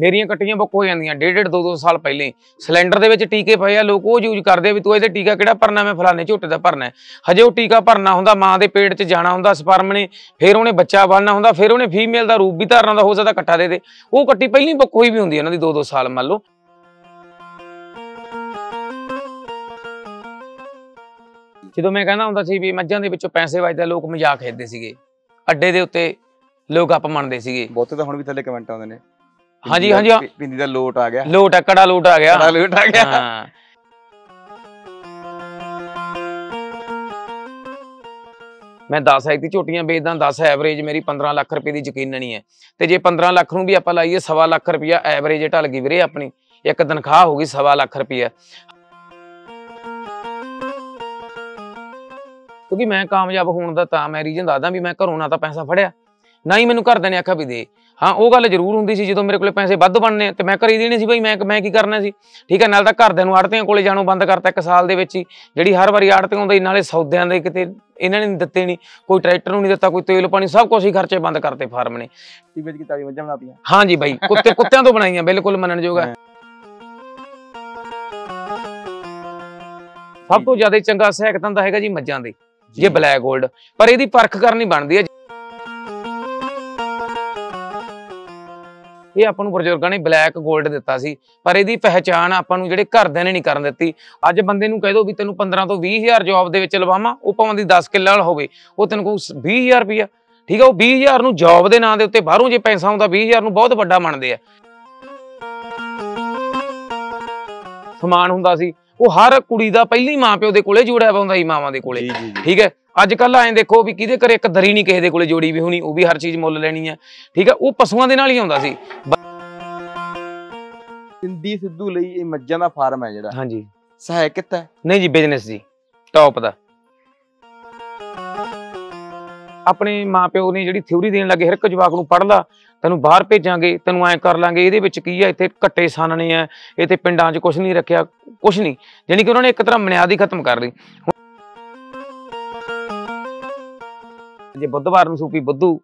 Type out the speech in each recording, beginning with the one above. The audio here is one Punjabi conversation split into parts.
ਮੇਰੀਆਂ ਕੱਟੀਆਂ ਬੁੱਕ ਹੋ ਜਾਂਦੀਆਂ ਡੇਢ ਡੇਢ ਦੋ ਦੋ ਸਾਲ ਪਹਿਲੇ ਸਿਲੰਡਰ ਦੇ ਵਿੱਚ ਟੀਕੇ ਪਏ ਆ ਲੋਕ ਉਹ ਯੂਜ਼ ਕਰਦੇ ਵੀ ਤੂੰ ਇਹਦੇ ਟੀਕਾ ਕਿਹੜਾ ਭਰਨਾ ਮੈਂ ਫਲਾਣੇ ਝੋਟੇ ਦਾ ਭਰਨਾ ਹਜੇ ਉਹ ਟੀਕਾ ਭਰਨਾ ਹੁੰਦਾ ਮਾਂ ਦੇ ਪੇਟ 'ਚ ਜਾਣਾ ਹੁੰਦਾ ਸਪਰਮ ਨੇ ਫਿਰ ਉਹਨੇ ਬੱਚਾ ਬਣਨਾ ਹੁੰਦਾ ਫਿਰ ਉਹਨੇ ਫੀਮੇਲ ਦਾ ਰੂਪ ਵੀ ਧਾਰਨਾ ਦਾ ਹੋ ਸਕਦਾ ਕੱਟਾ ਦੇ ਦੇ ਉਹ ਕੱਟੀ ਪਹਿਲੀ ਬੁੱਕ ਹੋਈ ਵੀ ਹੁੰਦੀ ਇਹਨਾਂ ਦੀ ਦੋ ਦੋ ਸਾਲ ਮੰਨ ਲਓ ਜਦੋਂ ਮੈਂ ਕਹਿੰਦਾ ਹੁੰਦਾ ਸੀ ਵੀ ਮੱਝਾਂ ਦੇ ਵਿੱਚੋਂ ਪੈਸੇ ਵਜਦੇ ਲੋਕ ਮਜ਼ਾਕ ਖੇਡਦੇ ਸੀਗੇ ਅੱਡੇ ਦੇ ਉੱਤੇ ਲੋਕ ਆਪ ਮੰਨਦੇ ਸੀਗੇ ਬਹੁਤੇ ਤਾਂ ਹੁਣ ਵੀ ਥੱਲੇ ਕਮੈਂਟ ਆਉਂਦੇ ਨੇ ਹਾਂਜੀ ਹਾਂਜੀ ਪਿੰਦੀ ਦਾ ਲੋਟ ਆ ਗਿਆ ਲੋਟ ਆ ਕੜਾ ਲੋਟ ਆ ਗਿਆ ਕੜਾ ਲੋਟ ਆ ਗਿਆ ਹਾਂ ਮੈਂ 10 ਐਕ ਦੀ ਝੋਟੀਆਂ ਵੇਚਦਾ 10 ਐਵਰੇਜ ਮੇਰੀ 15 ਲੱਖ ਰੁਪਏ ਦੀ ਯਕੀਨਣੀ ਹੈ ਤੇ ਜੇ 15 ਲੱਖ ਨੂੰ ਵੀ ਆਪਾਂ ਲਾਈਏ ਸਵਾ ਲੱਖ ਰੁਪਿਆ ਐਵਰੇਜ ਢਲ ਗਈ ਵੀਰੇ ਆਪਣੀ ਇੱਕ ਤਨਖਾਹ ਹੋ ਗਈ ਸਵਾ ਲੱਖ ਰੁਪਿਆ ਕਿਉਂਕਿ ਮੈਂ ਕਾਮਯਾਬ ਹੋਣ ਦਾ ਤਾਂ ਮੈਂ ਰੀਜਨ ਦੱਸਦਾ ਵੀ ਮੈਂ ਘਰੋਂ ਨਾ ਤਾਂ ਪੈਸਾ ਫੜਿਆ ਨਾ ਹੀ ਮੈਨੂੰ ਘਰਦਿਆਂ ਨੇ ਆਖਿਆ ਵੀ ਦੇ ਹਾਂ ਉਹ ਗੱਲ ਜ਼ਰੂਰ ਹੁੰਦੀ ਸੀ ਜਦੋਂ ਮੇਰੇ ਕੋਲੇ ਪੈਸੇ ਵੱਧ ਬਣਨੇ ਤੇ ਮੈਂ ਕਰੀ ਦੇਣੇ ਸੀ ਭਾਈ ਮੈਂ ਮੈਂ ਕੀ ਕਰਨਾ ਸੀ ਠੀਕ ਹੈ ਨਾਲ ਤਾਂ ਘਰਦਿਆਂ ਨੂੰ ਆੜਤਿਆਂ ਕੋਲੇ ਜਾਣੋਂ ਬੰਦ ਕਰਤਾ ਇੱਕ ਸਾਲ ਦੇ ਵਿੱਚ ਹੀ ਜਿਹੜੀ ਹਰ ਵਾਰੀ ਆੜਤਿਆਂ ਦਾ ਨਾਲੇ ਸੌਦਿਆਂ ਦੇ ਕਿਤੇ ਇਹਨਾਂ ਨੇ ਦਿੱਤੇ ਨਹੀਂ ਕੋਈ ਟਰੈਕਟਰ ਨੂੰ ਨਹੀਂ ਦਿੱਤਾ ਕੋਈ ਤੇਲ ਪਾਣੀ ਸਭ ਕੁਝ ਹੀ ਖਰਚੇ ਬੰਦ ਕਰਤੇ ਫਾਰਮ ਨੇ ਟੀਵੀ ਵਿੱਚ ਤਾਲੀ ਮੱਝਾਂ ਬਣਾਤੀਆਂ ਹਾਂਜੀ ਭਾਈ ਕੁੱਤੇ ਕੁੱਤਿਆਂ ਤੋਂ ਬਣਾਈਆਂ ਬਿਲਕੁਲ ਮੰਨਣ ਜੋਗਾ ਹੈ ਸਭ ਤੋਂ ਜ਼ਿਆਦਾ ਚੰਗਾ ਸਹਿਕ ਤਾਂ ਹੈਗਾ ਜੀ ਮੱਝਾਂ ਦੇ ਜੇ ਬਲੈਕ 골ਡ ਪਰ ਇਹਦੀ ਪਰਖ ਕਰਨੀ ਬਣਦੀ ਹੈ ਇਹ ਆਪਾਂ ਨੂੰ ਬਜ਼ੁਰਗਾਂ ਨੇ ਬਲੈਕ 골ਡ ਦਿੱਤਾ ਸੀ ਪਰ ਇਹਦੀ ਪਹਿਚਾਣ ਆਪਾਂ ਨੂੰ ਜਿਹੜੇ ਘਰਦਿਆਂ ਨੇ ਨਹੀਂ ਕਰਨ ਦਿੱਤੀ ਅੱਜ ਬੰਦੇ ਨੂੰ ਕਹਿ ਦੋ ਵੀ ਤੈਨੂੰ 15 ਤੋਂ 20000 ਜੌਬ ਦੇ ਵਿੱਚ ਲਵਾਵਾਂ ਉਹ ਭਾਵੇਂ ਦੀ 10 ਕਿੱਲਾ ਵਾਲ ਹੋਵੇ ਉਹ ਤੈਨੂੰ ਕੋ 20000 ਰੁਪਇਆ ਠੀਕ ਆ ਉਹ 20000 ਨੂੰ ਜੌਬ ਦੇ ਨਾਂ ਦੇ ਉੱਤੇ ਬਾਹਰੋਂ ਜੇ ਪੈਸਾ ਆਉਂਦਾ 20000 ਨੂੰ ਬਹੁਤ ਵੱਡਾ ਮੰਨਦੇ ਆ ਸਮਾਨ ਹੁੰਦਾ ਸੀ ਉਹ ਹਰ ਕੁੜੀ ਦਾ ਪਹਿਲੀ ਮਾਂ ਪਿਓ ਦੇ ਕੋਲੇ ਜੁੜਿਆ ਹੁੰਦਾ ਸੀ ਮਾਵਾਂ ਦੇ ਕੋਲੇ ਠੀਕ ਹੈ ਅੱਜ ਕੱਲ ਐਂ ਦੇਖੋ ਵੀ ਕਿਹਦੇ ਘਰੇ ਇੱਕ ਦਰੀ ਨਹੀਂ ਕਿਸੇ ਦੇ ਕੋਲੇ ਜੋੜੀ ਵੀ ਹੋਣੀ ਉਹ ਵੀ ਹਰ ਚੀਜ਼ ਮੁੱਲ ਲੈਣੀ ਹੈ ਠੀਕ ਹੈ ਉਹ ਪਸ਼ੂਆਂ ਦੇ ਨਾਲ ਹੀ ਆਉਂਦਾ ਸੀ ਸਿੰਦੀ ਸਿੱਧੂ ਲਈ ਇਹ ਮੱਝਾਂ ਦਾ ਫਾਰਮ ਹੈ ਜਿਹੜਾ ਹਾਂਜੀ ਸਹਾਇਕ ਕਿੱਤਾ ਨਹੀਂ ਜੀ ਬਿਜ਼ਨਸ ਜੀ ਟੌਪ ਦਾ ਆਪਣੇ ਮਾਪਿਓ ਨੇ ਜਿਹੜੀ ਥਿਉਰੀ ਦੇਣ ਲੱਗੇ ਹਰ ਇੱਕ ਜਵਾਕ ਨੂੰ ਪੜ੍ਹ ਲਾ ਤੈਨੂੰ ਬਾਹਰ ਭੇਜਾਂਗੇ ਤੈਨੂੰ ਐ ਕਰ ਲਾਂਗੇ ਇਹਦੇ ਵਿੱਚ ਕੀ ਆ ਇੱਥੇ ਘੱਟੇ ਸਾਨਣੇ ਆ ਇੱਥੇ ਪਿੰਡਾਂ 'ਚ ਕੁਝ ਨਹੀਂ ਰੱਖਿਆ ਕੁਝ ਨਹੀਂ ਯਾਨੀ ਕਿ ਉਹਨਾਂ ਨੇ ਇੱਕ ਤਰ੍ਹਾਂ ਮਨਿਆਦ ਹੀ ਖਤਮ ਕਰ ਲਈ ਜੇ ਬੁੱਧਵਾਰ ਨੂੰ ਸੂਪੀ ਬੁੱਧੂ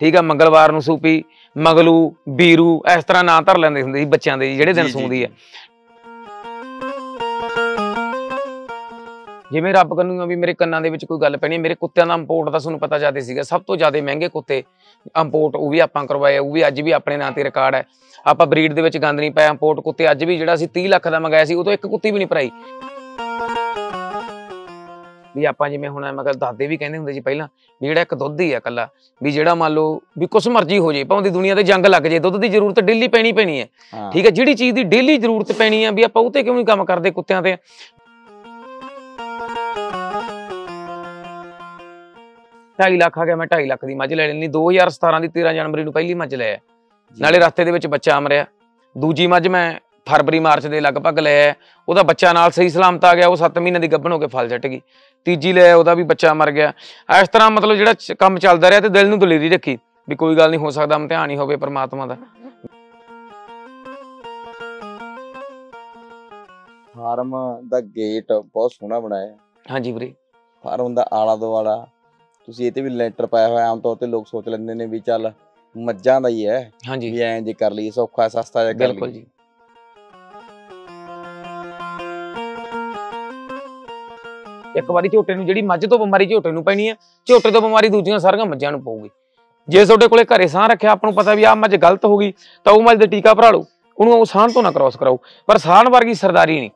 ਠੀਕ ਆ ਮੰਗਲਵਾਰ ਨੂੰ ਸੂਪੀ ਮਗਲੂ ਬੀਰੂ ਇਸ ਤਰ੍ਹਾਂ ਨਾਂ ਧਰ ਲੈਂਦੇ ਹੁੰਦੇ ਸੀ ਬੱਚਿਆਂ ਦੇ ਜਿਹੜੇ ਦਿਨ ਸੌਂਦੀ ਹੈ ਜਿਵੇਂ ਰੱਬ ਕੰਨੂਗਾ ਵੀ ਮੇਰੇ ਕੰਨਾਂ ਦੇ ਵਿੱਚ ਕੋਈ ਗੱਲ ਪੈਣੀ ਮੇਰੇ ਕੁੱਤਿਆਂ ਦਾ ਇੰਪੋਰਟ ਦਾ ਤੁਹਾਨੂੰ ਪਤਾ ਜਾਂਦੇ ਸੀਗਾ ਸਭ ਤੋਂ ਜ਼ਿਆਦਾ ਮਹਿੰਗੇ ਕੁੱਤੇ ਇੰਪੋਰਟ ਉਹ ਵੀ ਆਪਾਂ ਕਰਵਾਏ ਉਹ ਵੀ ਅੱਜ ਵੀ ਆਪਣੇ ਨਾਂ ਤੇ ਰਿਕਾਰਡ ਹੈ ਆਪਾਂ ਬਰੀਡ ਦੇ ਵਿੱਚ ਗੰਦ ਨਹੀਂ ਪਾਇਆ ਇੰਪੋਰਟ ਕੁੱਤੇ ਅੱਜ ਵੀ ਜਿਹੜਾ ਸੀ 30 ਲੱਖ ਦਾ ਮੰਗਾਇਆ ਸੀ ਉਹ ਤੋਂ ਇੱਕ ਕੁੱਤੀ ਵੀ ਨਹੀਂ ਪਰਾਈ ਵੀ ਆਪਾਂ ਜਿਵੇਂ ਹੁਣ ਮੈਂ ਕਹਿੰਦਾ ਦਾਦੇ ਵੀ ਕਹਿੰਦੇ ਹੁੰਦੇ ਸੀ ਪਹਿਲਾਂ ਵੀ ਜਿਹੜਾ ਇੱਕ ਦੁੱਧ ਹੀ ਆ ਕੱਲਾ ਵੀ ਜਿਹੜਾ ਮੰਨ ਲਓ ਵੀ ਕੁਛ ਮਰਜ਼ੀ ਹੋ ਜੇ ਭਾਵੇਂ ਦੁਨੀਆ ਤੇ ਜੰਗ ਲੱਗ ਜੇ ਦੁੱਧ ਦੀ ਜ਼ਰੂਰਤ ਡੇਲੀ ਪੈਣੀ ਪੈਣੀ ਹੈ ਠੀਕ ਹੈ ਜਿਹੜੀ ਚੀਜ਼ ਦੀ ਡੇਲੀ ਜ਼ਰੂਰਤ ਪੈਣੀ ਆ ਵੀ ਆਪਾਂ ਉਹ ਤੇ ਕਿਉਂ ਨਹੀਂ ਕੰਮ ਕਰਦੇ ਕੁੱਤਿਆਂ ਤੇ ਢਾਈ ਲੱਖ ਆ ਗਿਆ ਮੈਂ 2.5 ਲੱਖ ਦੀ ਮੱਝ ਲੈ ਲੈਣੀ 2017 ਦੀ 13 ਜਨਵਰੀ ਨੂੰ ਪਹਿਲੀ ਮੱਝ ਲਿਆ ਨਾਲੇ ਰਸਤੇ ਦੇ ਵਿੱਚ ਬੱਚਾ ਮਰਿਆ ਦੂਜੀ ਮੱਝ ਮੈਂ ਫਰਵਰੀ ਮਾਰਚ ਦੇ ਲਗਭਗ ਲਿਆ ਉਹਦਾ ਬੱਚਾ ਨਾਲ ਸਹੀ ਸਲਾਮਤ ਆ ਗਿਆ ਉਹ 7 ਮਹੀਨੇ ਦੀ ਗੱਭਣ ਹੋ ਕੇ ਫਲ ਜੱਟ ਗਈ ਤੀਜੀ ਲੈ ਉਹਦਾ ਵੀ ਬੱਚਾ ਮਰ ਗਿਆ ਇਸ ਤਰ੍ਹਾਂ ਮਤਲਬ ਜਿਹੜਾ ਕੰਮ ਚੱਲਦਾ ਰਿਹਾ ਤੇ ਦਿਲ ਨੂੰ ਦਲੇਰੀ ਰੱਖੀ ਵੀ ਕੋਈ ਗੱਲ ਨਹੀਂ ਹੋ ਸਕਦਾ ਇਮਤਿਹਾਨ ਹੀ ਹੋਵੇ ਪਰਮਾਤਮਾ ਦਾ ਫਾਰਮ ਦਾ ਗੇਟ ਬਹੁਤ ਸੋਹਣਾ ਬਣਾਇਆ ਹਾਂਜੀ ਵੀਰੇ ਫਾਰਮ ਦਾ ਆਲਾ ਦੁਆਲਾ ਤੁਸੀਂ ਇਹ ਤੇ ਵੀ ਲੈਂਟਰ ਪਾਇਆ ਹੋਇਆ ਆਮ ਤੌਰ ਤੇ ਲੋਕ ਸੋਚ ਲੈਂਦੇ ਨੇ ਵੀ ਚੱਲ ਮੱਜਾਂ ਦਾ ਹੀ ਹੈ ਹਾਂਜੀ ਵੀ ਐਂ ਜੇ ਕਰ ਲਈ ਸੌਖਾ ਸਸਤਾ ਜਿਹਾ ਕਰ ਲਈ ਬਿਲਕੁਲ ਜੀ ਇੱਕ ਵਾਰੀ ਝੋਟੇ ਨੂੰ ਜਿਹੜੀ ਮੱਝ ਤੋਂ ਬਿਮਾਰੀ ਝੋਟੇ ਨੂੰ ਪੈਣੀ ਆ ਝੋਟੇ ਤੋਂ ਬਿਮਾਰੀ ਦੂਜੀਆਂ ਸਾਰੀਆਂ ਮੱਝਾਂ ਨੂੰ ਪਊਗੀ ਜੇ ਤੁਹਾਡੇ ਕੋਲੇ ਘਰੇ ਸਾਂ ਰੱਖਿਆ ਆਪ ਨੂੰ ਪਤਾ ਵੀ ਆ ਮੱਝ ਗਲਤ ਹੋ ਗਈ ਤਾਂ ਉਹ ਮੱਝ ਦੇ ਟੀਕਾ ਭਰਾ ਲਓ ਉਹਨੂੰ ਉਹ ਸਾਂ ਤੋਂ ਨਾ ਕ੍ਰਾਸ ਕਰਾਓ ਪਰ ਸਾਂ ਵਰਗੀ ਸਰਦਾਰੀ ਨਹੀਂ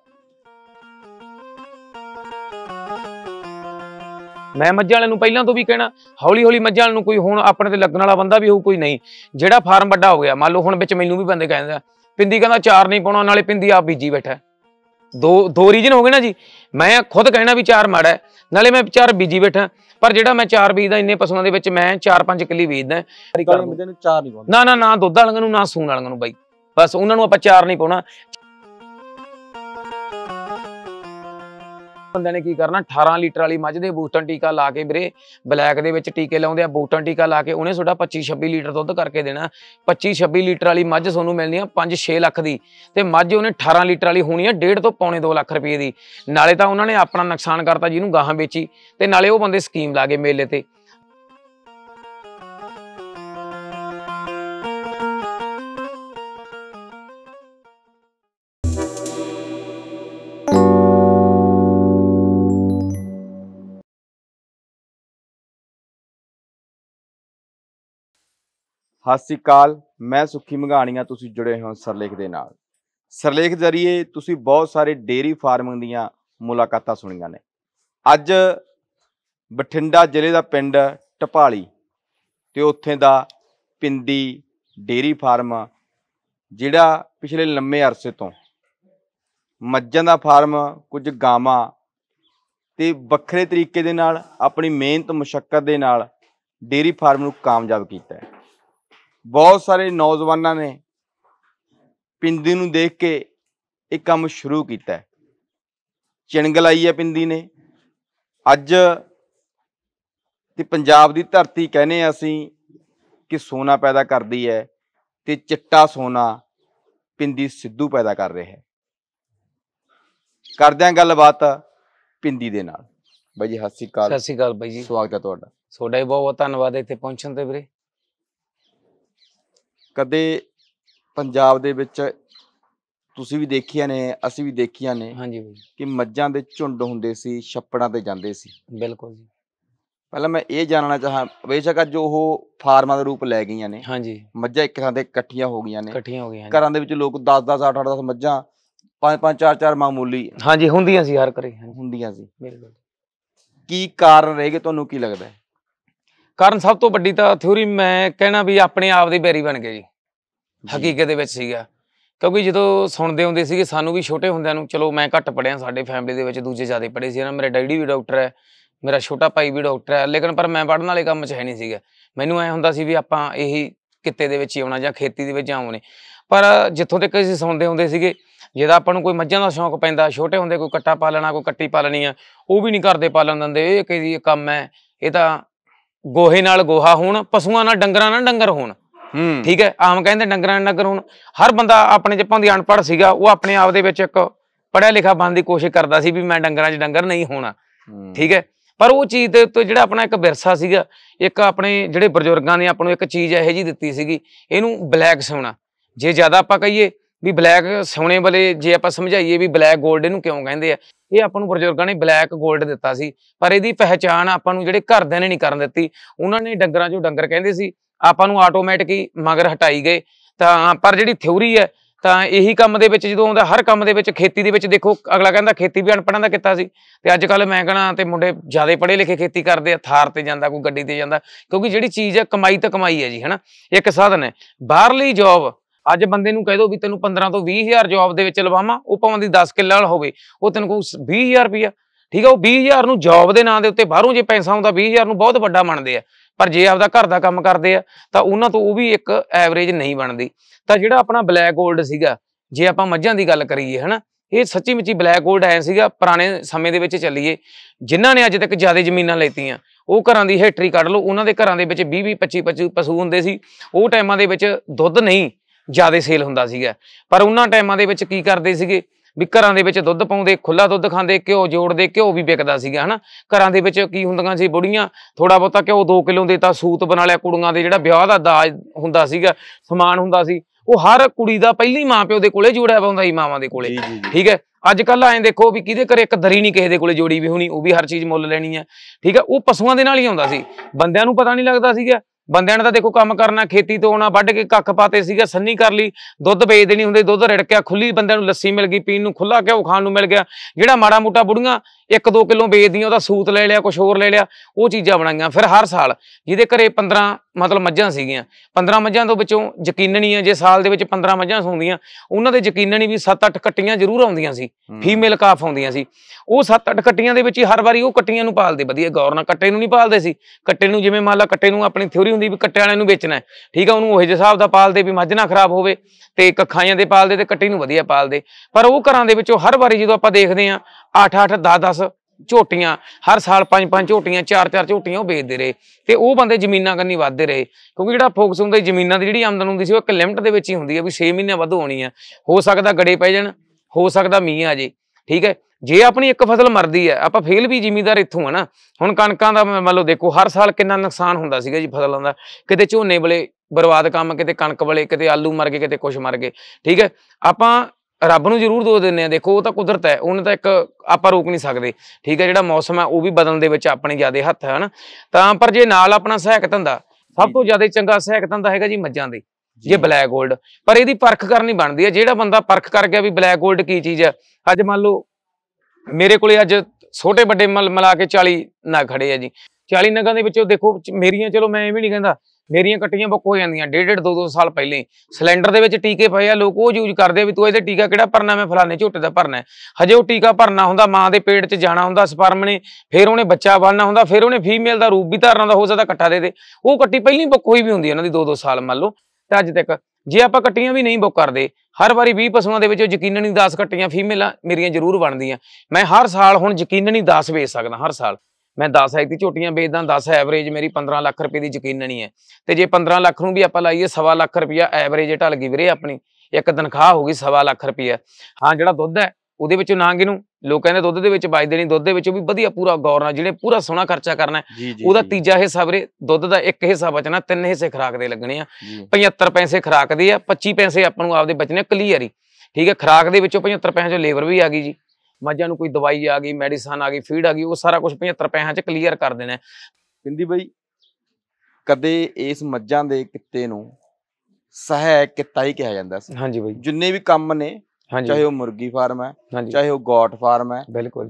ਮੈਂ ਮੱਝਾਂ ਵਾਲਿਆਂ ਨੂੰ ਪਹਿਲਾਂ ਤੋਂ ਵੀ ਕਹਿਣਾ ਹੌਲੀ ਹੌਲੀ ਮੱਝਾਂ ਵਾਲਿਆਂ ਨੂੰ ਕੋਈ ਹੁਣ ਆਪਣੇ ਤੇ ਲੱਗਣ ਵਾਲਾ ਬੰਦਾ ਵੀ ਹੋਊ ਕੋਈ ਨਹੀਂ ਜਿਹੜਾ ਫਾਰਮ ਵੱਡਾ ਹੋ ਗਿਆ ਮੰਨ ਲਓ ਹੁਣ ਵਿੱਚ ਮੈਨੂੰ ਵੀ ਬੰਦੇ ਕਹਿੰਦੇ ਆ ਪਿੰਦੀ ਕਹਿੰਦਾ ਚਾਰ ਨਹੀਂ ਪਾਉਣਾ ਨਾਲੇ ਪਿੰਦੀ ਆਪ ਬੀਜੀ ਬੈਠਾ ਦੋ ਦੋ ਰੀਜਨ ਹੋ ਗਏ ਨਾ ਜੀ ਮੈਂ ਖੁਦ ਕਹਿਣਾ ਵੀ ਚਾਰ ਮਾੜਾ ਨਾਲੇ ਮੈਂ ਚਾਰ ਬੀਜੀ ਬੈਠਾ ਪਰ ਜਿਹੜਾ ਮੈਂ ਚਾਰ ਬੀਜਦਾ ਇੰਨੇ ਪਸ਼ੂਆਂ ਦੇ ਵਿੱਚ ਮੈਂ ਚਾਰ ਪੰਜ ਕਿੱਲੀ ਬੀਜਦਾ ਨਾ ਨਾ ਨਾ ਦੁੱਧ ਵਾਲਿਆਂ ਨੂੰ ਨਾ ਸੂਣ ਵਾਲਿਆਂ ਨੂੰ ਬਾਈ ਬਸ ਉਹਨਾਂ ਨੂੰ ਆਪਾਂ ਚਾਰ ਨਹੀਂ ਪਾਉਣਾ ਬੰਦੇ ਨੇ ਕੀ ਕਰਨਾ 18 ਲੀਟਰ ਵਾਲੀ ਮੱਝ ਦੇ ਬੂਟਨ ਟੀਕਾ ਲਾ ਕੇ ਵੀਰੇ ਬਲੈਕ ਦੇ ਵਿੱਚ ਟੀਕੇ ਲਾਉਂਦੇ ਆ ਬੂਟਨ ਟੀਕਾ ਲਾ ਕੇ ਉਹਨੇ ਤੁਹਾਡਾ 25 26 ਲੀਟਰ ਦੁੱਧ ਕਰਕੇ ਦੇਣਾ 25 26 ਲੀਟਰ ਵਾਲੀ ਮੱਝ ਤੁਹਾਨੂੰ ਮਿਲਣੀ ਆ 5 6 ਲੱਖ ਦੀ ਤੇ ਮੱਝ ਉਹਨੇ 18 ਲੀਟਰ ਵਾਲੀ ਹੋਣੀ ਆ 1.5 ਤੋਂ ਪੌਣੇ 2 ਲੱਖ ਰੁਪਏ ਦੀ ਨਾਲੇ ਤਾਂ ਉਹਨਾਂ ਨੇ ਆਪਣਾ ਨੁਕਸਾਨ ਕਰਤਾ ਜਿਹਨੂੰ ਗਾਹਾਂ ਵੇਚੀ ਤੇ ਨਾਲੇ ਉਹ ਬੰਦੇ ਸਕੀਮ ਲਾ ਕੇ ਮੇਲੇ ਤੇ ਸਤਿ ਸ੍ਰੀ ਅਕਾਲ ਮੈਂ ਸੁਖੀ ਮੰਗਾਣੀਆਂ ਤੁਸੀਂ ਜੁੜੇ ਹੋ ਸਰਲੇਖ ਦੇ ਨਾਲ ਸਰਲੇਖ ਜ਼ਰੀਏ ਤੁਸੀਂ ਬਹੁਤ ਸਾਰੇ ਡੇਰੀ ਫਾਰਮਿੰਗ ਦੀਆਂ ਮੁਲਾਕਾਤਾਂ ਸੁਣੀਆਂ ਨੇ ਅੱਜ ਬਠਿੰਡਾ ਜ਼ਿਲ੍ਹੇ ਦਾ ਪਿੰਡ ਟਪਾਲੀ ਤੇ ਉੱਥੇ ਦਾ ਪਿੰਦੀ ਡੇਰੀ ਫਾਰਮ ਜਿਹੜਾ ਪਿਛਲੇ ਲੰਮੇ ਅਰਸੇ ਤੋਂ ਮੱਝਾਂ ਦਾ ਫਾਰਮ ਕੁਝ ਗਾਵਾਂ ਤੇ ਵੱਖਰੇ ਤਰੀਕੇ ਦੇ ਨਾਲ ਆਪਣੀ ਮਿਹਨਤ ਮੁਸ਼ਕਲ ਦੇ ਨਾਲ ਡੇਰੀ ਫਾਰਮ ਨੂੰ ਕਾਮਯਾਬ ਕੀਤਾ ਹੈ ਬਹੁਤ ਸਾਰੇ ਨੌਜਵਾਨਾਂ ਨੇ ਪਿੰਦੀ ਨੂੰ ਦੇਖ ਕੇ ਇਹ ਕੰਮ ਸ਼ੁਰੂ ਕੀਤਾ ਚਿੰਗ ਲਾਈ ਹੈ ਪਿੰਦੀ ਨੇ ਅੱਜ ਤੇ ਪੰਜਾਬ ਦੀ ਧਰਤੀ ਕਹਿੰਦੇ ਅਸੀਂ ਕਿ ਸੋਨਾ ਪੈਦਾ ਕਰਦੀ ਹੈ ਤੇ ਚਿੱਟਾ ਸੋਨਾ ਪਿੰਦੀ ਸਿੱਧੂ ਪੈਦਾ ਕਰ ਰਿਹਾ ਹੈ ਕਰਦੇ ਗੱਲਬਾਤ ਪਿੰਦੀ ਦੇ ਨਾਲ ਬਾਈ ਜੀ ਸਤਿ ਸ੍ਰੀ ਅਕਾਲ ਸਤਿ ਸ੍ਰੀ ਅਕਾਲ ਬਾਈ ਜੀ ਸਵਾਗਤ ਹੈ ਤੁਹਾਡਾ ਤੁਹਾਡਾ ਹੀ ਬਹੁਤ ਬਹੁਤ ਧੰਨਵਾਦ ਇੱਥੇ ਪਹੁੰਚਣ ਤੇ ਵੀਰੇ ਕਦੇ ਪੰਜਾਬ ਦੇ ਵਿੱਚ ਤੁਸੀਂ ਵੀ ਦੇਖਿਆ ਨੇ ਅਸੀਂ ਵੀ ਦੇਖਿਆ ਨੇ ਹਾਂਜੀ ਕਿ ਮੱਝਾਂ ਦੇ ਝੁੰਡ ਹੁੰਦੇ ਸੀ ਛੱਪੜਾਂ ਤੇ ਜਾਂਦੇ ਸੀ ਬਿਲਕੁਲ ਜੀ ਪਹਿਲਾਂ ਮੈਂ ਇਹ ਜਾਣਨਾ ਚਾਹਾਂ ਬੇਸ਼ੱਕ ਅੱਜ ਉਹ ਫਾਰਮਾਂ ਦਾ ਰੂਪ ਲੈ ਗਈਆਂ ਨੇ ਹਾਂਜੀ ਮੱਝਾਂ ਇੱਕ ਥਾਂ ਤੇ ਇਕੱਠੀਆਂ ਹੋ ਗਈਆਂ ਨੇ ਇਕੱਠੀਆਂ ਹੋ ਗਈਆਂ ਘਰਾਂ ਦੇ ਵਿੱਚ ਲੋਕ 10 10 8 8 10 ਮੱਝਾਂ ਪੰਜ ਪੰਜ ਚਾਰ ਚਾਰ ਮਾਮੂਲੀ ਹਾਂਜੀ ਹੁੰਦੀਆਂ ਸੀ ਹਰ ਘਰੇ ਹੁੰਦੀਆਂ ਸੀ ਬਿਲਕੁਲ ਕੀ ਕਾਰਨ ਰਹੇਗੇ ਤੁਹਾਨੂੰ ਕੀ ਲੱਗਦਾ ਹੈ ਕਾਰਨ ਸਭ ਤੋਂ ਵੱਡੀ ਤਾਂ ਥਿਉਰੀ ਮੈਂ ਕਹਿਣਾ ਵੀ ਆਪਣੇ ਆਪ ਦੇ ਬੈਰੀ ਬਣ ਗਏ ਜੀ ਹਕੀਕਤ ਦੇ ਵਿੱਚ ਸੀਗਾ ਕਿਉਂਕਿ ਜਦੋਂ ਸੁਣਦੇ ਹੁੰਦੇ ਸੀਗੇ ਸਾਨੂੰ ਵੀ ਛੋਟੇ ਹੁੰਦਿਆਂ ਨੂੰ ਚਲੋ ਮੈਂ ਘੱਟ ਪੜਿਆ ਸਾਡੇ ਫੈਮਿਲੀ ਦੇ ਵਿੱਚ ਦੂਜੇ ਜ਼ਿਆਦਾ ਪੜੇ ਸੀ ਨਾ ਮੇਰੇ ਡੈਡੀ ਵੀ ਡਾਕਟਰ ਹੈ ਮੇਰਾ ਛੋਟਾ ਭਾਈ ਵੀ ਡਾਕਟਰ ਹੈ ਲੇਕਿਨ ਪਰ ਮੈਂ ਪੜਨ ਵਾਲੇ ਕੰਮ 'ਚ ਹੈ ਨਹੀਂ ਸੀਗਾ ਮੈਨੂੰ ਐ ਹੁੰਦਾ ਸੀ ਵੀ ਆਪਾਂ ਇਹੀ ਕਿੱਤੇ ਦੇ ਵਿੱਚ ਹੀ ਆਉਣਾ ਜਾਂ ਖੇਤੀ ਦੇ ਵਿੱਚ ਆਉਣੇ ਪਰ ਜਿੱਥੋਂ ਤੱਕ ਅਸੀਂ ਸੁਣਦੇ ਹੁੰਦੇ ਸੀਗੇ ਜਿਹਦਾ ਆਪਾਂ ਨੂੰ ਕੋਈ ਮੱਝਾਂ ਦਾ ਸ਼ੌਂਕ ਪੈਂਦਾ ਛੋਟੇ ਹੁੰਦੇ ਕੋਈ ਕੱਟਾ ਪਾਲਣਾ ਕੋਈ ਕੱਟੀ ਪਾਲਣੀ ਆ ਉਹ ਵੀ ਨਹੀਂ ਕਰਦੇ ਪਾਲਣ ਦਿੰਦੇ ਇਹ ਕਿਹਦੀ ਕੰਮ ਹੈ ਇਹ ਤਾਂ ਗੋਹੇ ਨਾਲ ਗੋਹਾ ਹੋਣ ਪਸ਼ੂਆਂ ਨਾਲ ਡੰਗਰਾਂ ਨਾਲ ਡੰਗਰ ਹੋਣ ਠੀਕ ਹੈ ਆਮ ਕਹਿੰਦੇ ਡੰਗਰਾਂ ਨਾਲ ਡੰਗਰ ਹੋਣ ਹਰ ਬੰਦਾ ਆਪਣੇ ਜਪਾਂ ਦੀ ਅਨਪੜ੍ਹ ਸੀਗਾ ਉਹ ਆਪਣੇ ਆਪ ਦੇ ਵਿੱਚ ਇੱਕ ਪੜਿਆ ਲਿਖਾ ਬੰਦ ਦੀ ਕੋਸ਼ਿਸ਼ ਕਰਦਾ ਸੀ ਵੀ ਮੈਂ ਡੰਗਰਾਂ 'ਚ ਡੰਗਰ ਨਹੀਂ ਹੋਣਾ ਠੀਕ ਹੈ ਪਰ ਉਹ ਚੀਜ਼ ਦੇ ਉੱਤੇ ਜਿਹੜਾ ਆਪਣਾ ਇੱਕ ਵਿਰਸਾ ਸੀਗਾ ਇੱਕ ਆਪਣੇ ਜਿਹੜੇ ਬਜ਼ੁਰਗਾਂ ਨੇ ਆਪਾਂ ਨੂੰ ਇੱਕ ਚੀਜ਼ ਇਹੋ ਜੀ ਦਿੱਤੀ ਸੀਗੀ ਇਹਨੂੰ ਬਲੈਕ ਸੋਨਾ ਜੇ ਜ਼ਿਆਦਾ ਆਪਾਂ ਕਹੀਏ ਵੀ ਬਲੈਕ ਸੋਨੇ ਵਾਲੇ ਜੇ ਆਪਾਂ ਸਮਝਾਈਏ ਵੀ ਬਲੈਕ 골ਡ ਇਹਨੂੰ ਕਿਉਂ ਕਹਿੰਦੇ ਆ ਇਹ ਆਪਾਂ ਨੂੰ ਬਜ਼ੁਰਗਾਂ ਨੇ ਬਲੈਕ 골ਡ ਦਿੱਤਾ ਸੀ ਪਰ ਇਹਦੀ ਪਹਿਚਾਣ ਆਪਾਂ ਨੂੰ ਜਿਹੜੇ ਘਰਦਿਆਂ ਨੇ ਨਹੀਂ ਕਰਨ ਦਿੱਤੀ ਉਹਨਾਂ ਨੇ ਡੰਗਰਾਂ 'ਚੋਂ ਡੰਗਰ ਕਹਿੰਦੇ ਸੀ ਆਪਾਂ ਨੂੰ ਆਟੋਮੈਟਿਕ ਹੀ ਮਗਰ ਹਟਾਈ ਗਏ ਤਾਂ ਪਰ ਜਿਹੜੀ ਥਿਉਰੀ ਹੈ ਤਾਂ ਇਹੀ ਕੰਮ ਦੇ ਵਿੱਚ ਜਦੋਂ ਆਉਂਦਾ ਹਰ ਕੰਮ ਦੇ ਵਿੱਚ ਖੇਤੀ ਦੇ ਵਿੱਚ ਦੇਖੋ ਅਗਲਾ ਕਹਿੰਦਾ ਖੇਤੀ ਵੀ ਅਣਪੜਾਂ ਦਾ ਕੀਤਾ ਸੀ ਤੇ ਅੱਜ ਕੱਲ ਮੈਂ ਕਹਣਾ ਤੇ ਮੁੰਡੇ ਜਿਆਦਾ ਪੜ੍ਹੇ ਲਿਖੇ ਖੇਤੀ ਕਰਦੇ ਆ ਥਾਰ ਤੇ ਜਾਂਦਾ ਕੋਈ ਗੱਡੀ ਤੇ ਜਾਂਦਾ ਕਿਉਂਕਿ ਜਿਹੜੀ ਚੀਜ਼ ਹੈ ਕਮਾਈ ਤਾਂ ਕਮਾਈ ਹੈ ਜੀ ਹਨਾ ਇੱਕ ਸਾਧਨ ਹੈ ਬਾਹਰਲੀ ਜੌਬ ਅੱਜ ਬੰਦੇ ਨੂੰ ਕਹਿ ਦੋ ਵੀ ਤੈਨੂੰ 15 ਤੋਂ 20000 ਜੌਬ ਦੇ ਵਿੱਚ ਲਵਾਵਾਂ ਉਹ ਭਾਵੇਂ ਦੀ 10 ਕਿੱਲੇ ਵਾਲ ਹੋਵੇ ਉਹ ਤੈਨੂੰ ਕੋ 20000 ਰੁਪਇਆ ਠੀਕ ਆ ਉਹ 20000 ਨੂੰ ਜੌਬ ਦੇ ਨਾਂ ਦੇ ਉੱਤੇ ਬਾਹਰੋਂ ਜੇ ਪੈਸਾ ਆਉਂਦਾ 20000 ਨੂੰ ਬਹੁਤ ਵੱਡਾ ਮੰਨਦੇ ਆ ਪਰ ਜੇ ਆਪਦਾ ਘਰ ਦਾ ਕੰਮ ਕਰਦੇ ਆ ਤਾਂ ਉਹਨਾਂ ਤੋਂ ਉਹ ਵੀ ਇੱਕ ਐਵਰੇਜ ਨਹੀਂ ਬਣਦੀ ਤਾਂ ਜਿਹੜਾ ਆਪਣਾ ਬਲੈਕ 골ਡ ਸੀਗਾ ਜੇ ਆਪਾਂ ਮੱਝਾਂ ਦੀ ਗੱਲ ਕਰੀਏ ਹਨਾ ਇਹ ਸੱਚੀ ਮੱਚੀ ਬਲੈਕ 골ਡ ਐ ਸੀਗਾ ਪੁਰਾਣੇ ਸਮੇਂ ਦੇ ਵਿੱਚ ਚੱਲੀਏ ਜਿਨ੍ਹਾਂ ਨੇ ਅੱਜ ਤੱਕ ਜ਼ਿਆਦਾ ਜ਼ਮੀਨਾਂ ਲੈਤੀਆਂ ਉਹ ਘਰਾਂ ਦੀ ਹਿਸਟਰੀ ਕੱਢ ਲਓ ਉਹਨਾਂ ਦੇ ਘਰਾਂ ਦੇ ਵਿੱਚ 20 20 25 25 ਪਸ਼ੂ ਹੁੰਦੇ ਸੀ ਉਹ ਟਾਈਮਾਂ ਦੇ ਵਿੱਚ ਦੁੱਧ ਨਹੀਂ ਜਿਆਦਾ ਸੇਲ ਹੁੰਦਾ ਸੀਗਾ ਪਰ ਉਹਨਾਂ ਟਾਈਮਾਂ ਦੇ ਵਿੱਚ ਕੀ ਕਰਦੇ ਸੀਗੇ ਵੀ ਘਰਾਂ ਦੇ ਵਿੱਚ ਦੁੱਧ ਪਾਉਂਦੇ ਖੁੱਲਾ ਦੁੱਧ ਖਾਂਦੇ ਘਿਓ ਜੋੜਦੇ ਘਿਓ ਵੀ ਵਿਕਦਾ ਸੀਗਾ ਹਨਾ ਘਰਾਂ ਦੇ ਵਿੱਚ ਕੀ ਹੁੰਦੀਆਂ ਸੀ ਬੁੜੀਆਂ ਥੋੜਾ ਬਹੁਤਾ ਘਿਓ 2 ਕਿਲੋ ਦੇ ਤਾਂ ਸੂਤ ਬਣਾ ਲਿਆ ਕੁੜੀਆਂ ਦੇ ਜਿਹੜਾ ਵਿਆਹ ਦਾ ਦਾਜ ਹੁੰਦਾ ਸੀਗਾ ਸਮਾਨ ਹੁੰਦਾ ਸੀ ਉਹ ਹਰ ਕੁੜੀ ਦਾ ਪਹਿਲੀ ਮਾਂ ਪਿਓ ਦੇ ਕੋਲੇ ਜੋੜਿਆ ਪਾਉਂਦਾ ਸੀ ਮਾਵਾਂ ਦੇ ਕੋਲੇ ਠੀਕ ਹੈ ਅੱਜ ਕੱਲ ਐਂ ਦੇਖੋ ਵੀ ਕਿਹਦੇ ਘਰੇ ਇੱਕ ਦਰੀ ਨਹੀਂ ਕਿਸੇ ਦੇ ਕੋਲੇ ਜੋੜੀ ਵੀ ਹੋਣੀ ਉਹ ਵੀ ਹਰ ਚੀਜ਼ ਮੁੱਲ ਲੈਣੀ ਹੈ ਠੀਕ ਹੈ ਉਹ ਪਸ਼ੂਆਂ ਦੇ ਨਾਲ ਹੀ ਆਉਂਦਾ ਸੀ ਬੰਦਿਆਂ ਨੂੰ ਪਤਾ ਨਹੀਂ ਲੱਗਦਾ ਸੀਗਾ ਬੰਦਿਆਂ ਨੇ ਤਾਂ ਦੇਖੋ ਕੰਮ ਕਰਨਾ ਖੇਤੀ ਤੋਂ ਆਉਣਾ ਵੱਢ ਕੇ ਕੱਖ ਪਾਤੇ ਸੀਗਾ ਸੰਨੀ ਕਰ ਲਈ ਦੁੱਧ ਵੇਚ ਦੇਣੀ ਹੁੰਦੀ ਦੁੱਧ ਰਿੜਕਿਆ ਖੁੱਲੀ ਬੰਦਿਆਂ ਨੂੰ ਲੱਸੀ ਮਿਲ ਗਈ ਪੀਣ ਨੂੰ ਖੁੱਲਾ ਘਿਓ ਖਾਣ ਨੂੰ ਮਿਲ ਗਿਆ ਜਿਹੜਾ ਮਾੜਾ ਮੋਟਾ ਬੁੜੀਆਂ ਇੱਕ ਦੋ ਕਿਲੋ ਵੇਚਦੀਆਂ ਉਹਦਾ ਸੂਤ ਲੈ ਲਿਆ ਕੁਝ ਹੋਰ ਲੈ ਲਿਆ ਉਹ ਚੀਜ਼ਾਂ ਬਣਾਈਆਂ ਫਿਰ ਹਰ ਸਾਲ ਜਿਹਦੇ ਘਰੇ 15 ਮਤਲਬ ਮੱਝਾਂ ਸੀਗੀਆਂ 15 ਮੱਝਾਂ ਤੋਂ ਵਿੱਚੋਂ ਯਕੀਨਣੀ ਆ ਜੇ ਸਾਲ ਦੇ ਵਿੱਚ 15 ਮੱਝਾਂ ਸੌਂਦੀਆਂ ਉਹਨਾਂ ਦੇ ਯਕੀਨਣੀ ਵੀ 7-8 ਕੱਟੀਆਂ ਜ਼ਰੂਰ ਆਉਂਦੀਆਂ ਸੀ ਫੀਮੇਲ ਕਾਫ ਆਉਂਦੀਆਂ ਸੀ ਉਹ 7-8 ਕੱਟੀਆਂ ਦੇ ਵਿੱਚ ਹੀ ਹਰ ਵਾਰੀ ਉਹ ਕੱਟੀਆਂ ਨੂੰ ਪਾਲਦੇ ਵਧੀਆ ਗੌਰ ਨਾਲ ਕੱਟੇ ਨੂੰ ਨਹੀਂ ਪਾਲਦੇ ਸੀ ਕੱਟੇ ਨੂੰ ਜਿਵੇਂ ਮੰਨ ਲਾ ਕੱਟੇ ਨੂੰ ਆਪਣੀ ਥਿਉਰੀ ਹੁੰਦੀ ਵੀ ਕੱਟੇ ਵਾਲਿਆਂ ਨੂੰ ਵੇਚਣਾ ਠੀਕ ਆ ਉਹਨੂੰ ਉਹੇ ਜਿਹੇ ਹਿਸਾਬ ਦਾ ਪਾਲਦੇ ਵੀ ਮੱਝ ਨਾ ਖਰਾਬ ਹੋਵੇ ਤੇ ਕੱਖਾਂ ਦੇ ਪਾਲਦੇ ਤੇ ਕੱਟੀ ਨੂੰ ਵਧੀਆ ਪਾਲਦੇ ਪਰ ਉਹ ਘਰਾਂ ਦੇ ਵਿੱਚੋਂ ਹਰ ਵਾਰੀ ਜਦੋਂ ਆਪਾਂ ਦੇਖਦੇ ਆ 8-8 10-10 ਝੋਟੀਆਂ ਹਰ ਸਾਲ ਪੰਜ ਪੰਜ ਝੋਟੀਆਂ ਚਾਰ ਚਾਰ ਝੋਟੀਆਂ ਉਹ ਵੇਚਦੇ ਰਹੇ ਤੇ ਉਹ ਬੰਦੇ ਜ਼ਮੀਨਾਂ ਕੰਨੀ ਵੱਧਦੇ ਰਹੇ ਕਿਉਂਕਿ ਜਿਹੜਾ ਫੋਕਸ ਹੁੰਦਾ ਜ਼ਮੀਨਾਂ ਦੀ ਜਿਹੜੀ ਆਮਦਨ ਹੁੰਦੀ ਸੀ ਉਹ ਇੱਕ ਲਿਮਟ ਦੇ ਵਿੱਚ ਹੀ ਹੁੰਦੀ ਹੈ ਵੀ 6 ਮਹੀਨੇ ਵੱਧ ਹੋਣੀ ਆ ਹੋ ਸਕਦਾ ਗੜੇ ਪੈ ਜਾਣ ਹੋ ਸਕਦਾ ਮੀਂਹ ਆ ਜੇ ਠੀਕ ਹੈ ਜੇ ਆਪਣੀ ਇੱਕ ਫਸਲ ਮਰਦੀ ਹੈ ਆਪਾਂ ਫੇਲ ਵੀ ਜ਼ਿਮੀਦਾਰ ਇੱਥੋਂ ਆ ਨਾ ਹੁਣ ਕਣਕਾਂ ਦਾ ਮੰਨ ਲਓ ਦੇਖੋ ਹਰ ਸਾਲ ਕਿੰਨਾ ਨੁਕਸਾਨ ਹੁੰਦਾ ਸੀਗਾ ਜੀ ਫਸਲਾਂ ਦਾ ਕਿਤੇ ਝੋਨੇ ਵਲੇ ਬਰਬਾਦ ਕੰਮ ਕਿਤੇ ਕਣਕ ਵਲੇ ਕਿਤੇ ਆਲੂ ਮਰ ਗਏ ਕਿਤੇ ਕੁਝ ਮਰ ਗਏ ਠੀਕ ਹੈ ਆਪਾਂ ਰੱਬ ਨੂੰ ਜ਼ਰੂਰ ਦੋਸ਼ ਦਿੰਨੇ ਆ ਦੇਖੋ ਉਹ ਤਾਂ ਕੁਦਰਤ ਹੈ ਉਹਨੇ ਤਾਂ ਇੱਕ ਆਪਾਂ ਰੋਕ ਨਹੀਂ ਸਕਦੇ ਠੀਕ ਹੈ ਜਿਹੜਾ ਮੌਸਮ ਹੈ ਉਹ ਵੀ ਬਦਲਣ ਦੇ ਵਿੱਚ ਆਪਣੇ ਜ਼ਿਆਦੇ ਹੱਥ ਹੈ ਹਨ ਤਾਂ ਪਰ ਜੇ ਨਾਲ ਆਪਣਾ ਸਹਾਇਕ ਧੰਦਾ ਸਭ ਤੋਂ ਜ਼ਿਆਦਾ ਚੰਗਾ ਸਹਾਇਕ ਧੰਦਾ ਹੈਗਾ ਜੀ ਮੱਝਾਂ ਦੇ ਜੇ ਬਲੈਕ 골ਡ ਪਰ ਇਹਦੀ ਪਰਖ ਕਰਨੀ ਬਣਦੀ ਹੈ ਜਿਹੜਾ ਬੰਦਾ ਪਰਖ ਕਰ ਗਿਆ ਵੀ ਬਲੈਕ 골ਡ ਕੀ ਚੀਜ਼ ਹੈ ਅੱਜ ਮੰਨ ਲਓ ਮੇਰੇ ਕੋਲੇ ਅੱਜ ਛੋਟੇ ਵੱਡੇ ਮਿਲਾ ਕੇ 40 ਨਾ ਖੜੇ ਆ ਜੀ 40 ਨਗਾਂ ਦੇ ਵਿੱਚੋਂ ਦੇਖੋ ਮੇਰੀਆਂ ਚਲੋ ਮੈਂ ਐਵੇਂ ਨਹੀਂ ਕਹਿੰਦਾ ਮੇਰੀਆਂ ਕੱਟੀਆਂ ਬੁੱਕ ਹੋ ਜਾਂਦੀਆਂ ਡੇਢ ਡੇਢ ਦੋ ਦੋ ਸਾਲ ਪਹਿਲੇ ਸਿਲੰਡਰ ਦੇ ਵਿੱਚ ਟੀਕੇ ਪਏ ਆ ਲੋਕ ਉਹ ਯੂਜ਼ ਕਰਦੇ ਵੀ ਤੂੰ ਇਹਦੇ ਟੀਕਾ ਕਿਹੜਾ ਭਰਨਾ ਮੈਂ ਫਲਾਣੇ ਝੋਟੇ ਦਾ ਭਰਨਾ ਹਜੇ ਉਹ ਟੀਕਾ ਭਰਨਾ ਹੁੰਦਾ ਮਾਂ ਦੇ ਪੇਟ 'ਚ ਜਾਣਾ ਹੁੰਦਾ ਸਪਰਮ ਨੇ ਫਿਰ ਉਹਨੇ ਬੱਚਾ ਬਣਨਾ ਹੁੰਦਾ ਫਿਰ ਉਹਨੇ ਫੀਮੇਲ ਦਾ ਰੂਪ ਵੀ ਧਾਰਨਾ ਦਾ ਹੋ ਸਕਦਾ ਕੱਟਾ ਦੇ ਦੇ ਉਹ ਕੱਟੀ ਪਹਿਲੀ ਬੁੱਕ ਹੋਈ ਵੀ ਹੁੰਦੀ ਉਹਨਾਂ ਦੀ ਦੋ ਦੋ ਸਾਲ ਮੰਨ ਲਓ ਤੇ ਅੱਜ ਤੱਕ ਜੇ ਆਪਾਂ ਕੱਟੀਆਂ ਵੀ ਨਹੀਂ ਬੁੱਕ ਕਰਦੇ ਹਰ ਵਾਰੀ 20 ਪਸ਼ੂਆਂ ਦੇ ਵਿੱਚੋਂ ਯਕੀਨਨ ਹੀ 10 ਕੱਟੀਆਂ ਫੀਮੇਲਾਂ ਮੇਰੀਆਂ ਜ਼ਰੂਰ ਬਣਦੀਆਂ ਮੈਂ ਹਰ ਸਾਲ ਹੁਣ ਯਕੀਨਨ ਹੀ 10 ਵੇਚ ਸਕਦਾ ਹਰ ਸਾਲ ਮੈਂ 10 ਐਕ ਦੀ ਝੋਟੀਆਂ ਵੇਚਦਾ 10 ਐਵਰੇਜ ਮੇਰੀ 15 ਲੱਖ ਰੁਪਏ ਦੀ ਨਹੀਂ ਹੈ ਤੇ ਜੇ 15 ਲੱਖ ਨੂੰ ਵੀ ਆਪਾਂ ਲਾਈਏ 1.5 ਲੱਖ ਰੁਪਿਆ ਐਵਰੇਜ ਢਲ ਗਈ ਵੀਰੇ ਆਪਣੀ ਇੱਕ ਤਨਖਾਹ ਹੋ ਗਈ 1.5 ਲੱਖ ਰੁਪਿਆ ਹਾਂ ਜਿਹੜਾ ਦੁੱਧ ਹੈ ਉਹਦੇ ਵਿੱਚੋਂ ਨਾ ਨੂੰ ਲੋਕ ਕਹਿੰਦੇ ਦੁੱਧ ਦੇ ਵਿੱਚ ਵਜਦੇ ਦੇਣੀ ਦੁੱਧ ਦੇ ਵਿੱਚ ਵੀ ਵਧੀਆ ਪੂਰਾ ਗੌਰ ਨਾਲ ਜਿਹੜੇ ਪੂਰਾ ਸੋਨਾ ਖਰਚਾ ਕਰਨਾ ਉਹਦਾ ਤੀਜਾ ਹਿੱਸਾ ਵੀਰੇ ਦੁੱਧ ਦਾ ਇੱਕ ਹਿੱਸਾ ਬਚਣਾ ਤਿੰਨ ਹਿੱਸੇ ਖਰਾਕ ਦੇ ਲੱਗਣੇ ਆ 75 ਪੈਸੇ ਖਰਾਕ ਦੇ ਆ 25 ਪੈਸੇ ਆਪਾਂ ਨੂੰ ਆਪਦੇ ਬਚਨੇ ਹੀ ਠੀਕ ਹੈ ਖਰਾਕ ਦੇ ਵਿੱਚੋਂ 75 ਪੈਸੇ ਚੋਂ ਲੇਬਰ ਵੀ ਆ ਗਈ ਜੀ ਮੱਝਾਂ ਨੂੰ ਕੋਈ ਦਵਾਈ ਆ ਗਈ ਮੈਡੀਸਨ ਆ ਗਈ ਫੀਡ ਆ ਗਈ ਉਹ ਸਾਰਾ ਕੁਝ 75 ਪੈਸਾਂ 'ਚ ਕਲੀਅਰ ਕਰ ਦੇਣਾ ਕਹਿੰਦੀ ਬਈ ਕਦੇ ਇਸ ਮੱਝਾਂ ਦੇ ਕਿੱਤੇ ਨੂੰ ਸਹਾਇ ਕਿੱਤਾ ਹੀ ਕਿਹਾ ਜਾਂਦਾ ਸੀ ਹਾਂਜੀ ਬਈ ਜਿੰਨੇ ਵੀ ਕੰਮ ਨੇ ਚਾਹੇ ਉਹ ਮੁਰਗੀ ਫਾਰਮ ਹੈ ਚਾਹੇ ਉਹ ਗੋਟ ਫਾਰਮ ਹੈ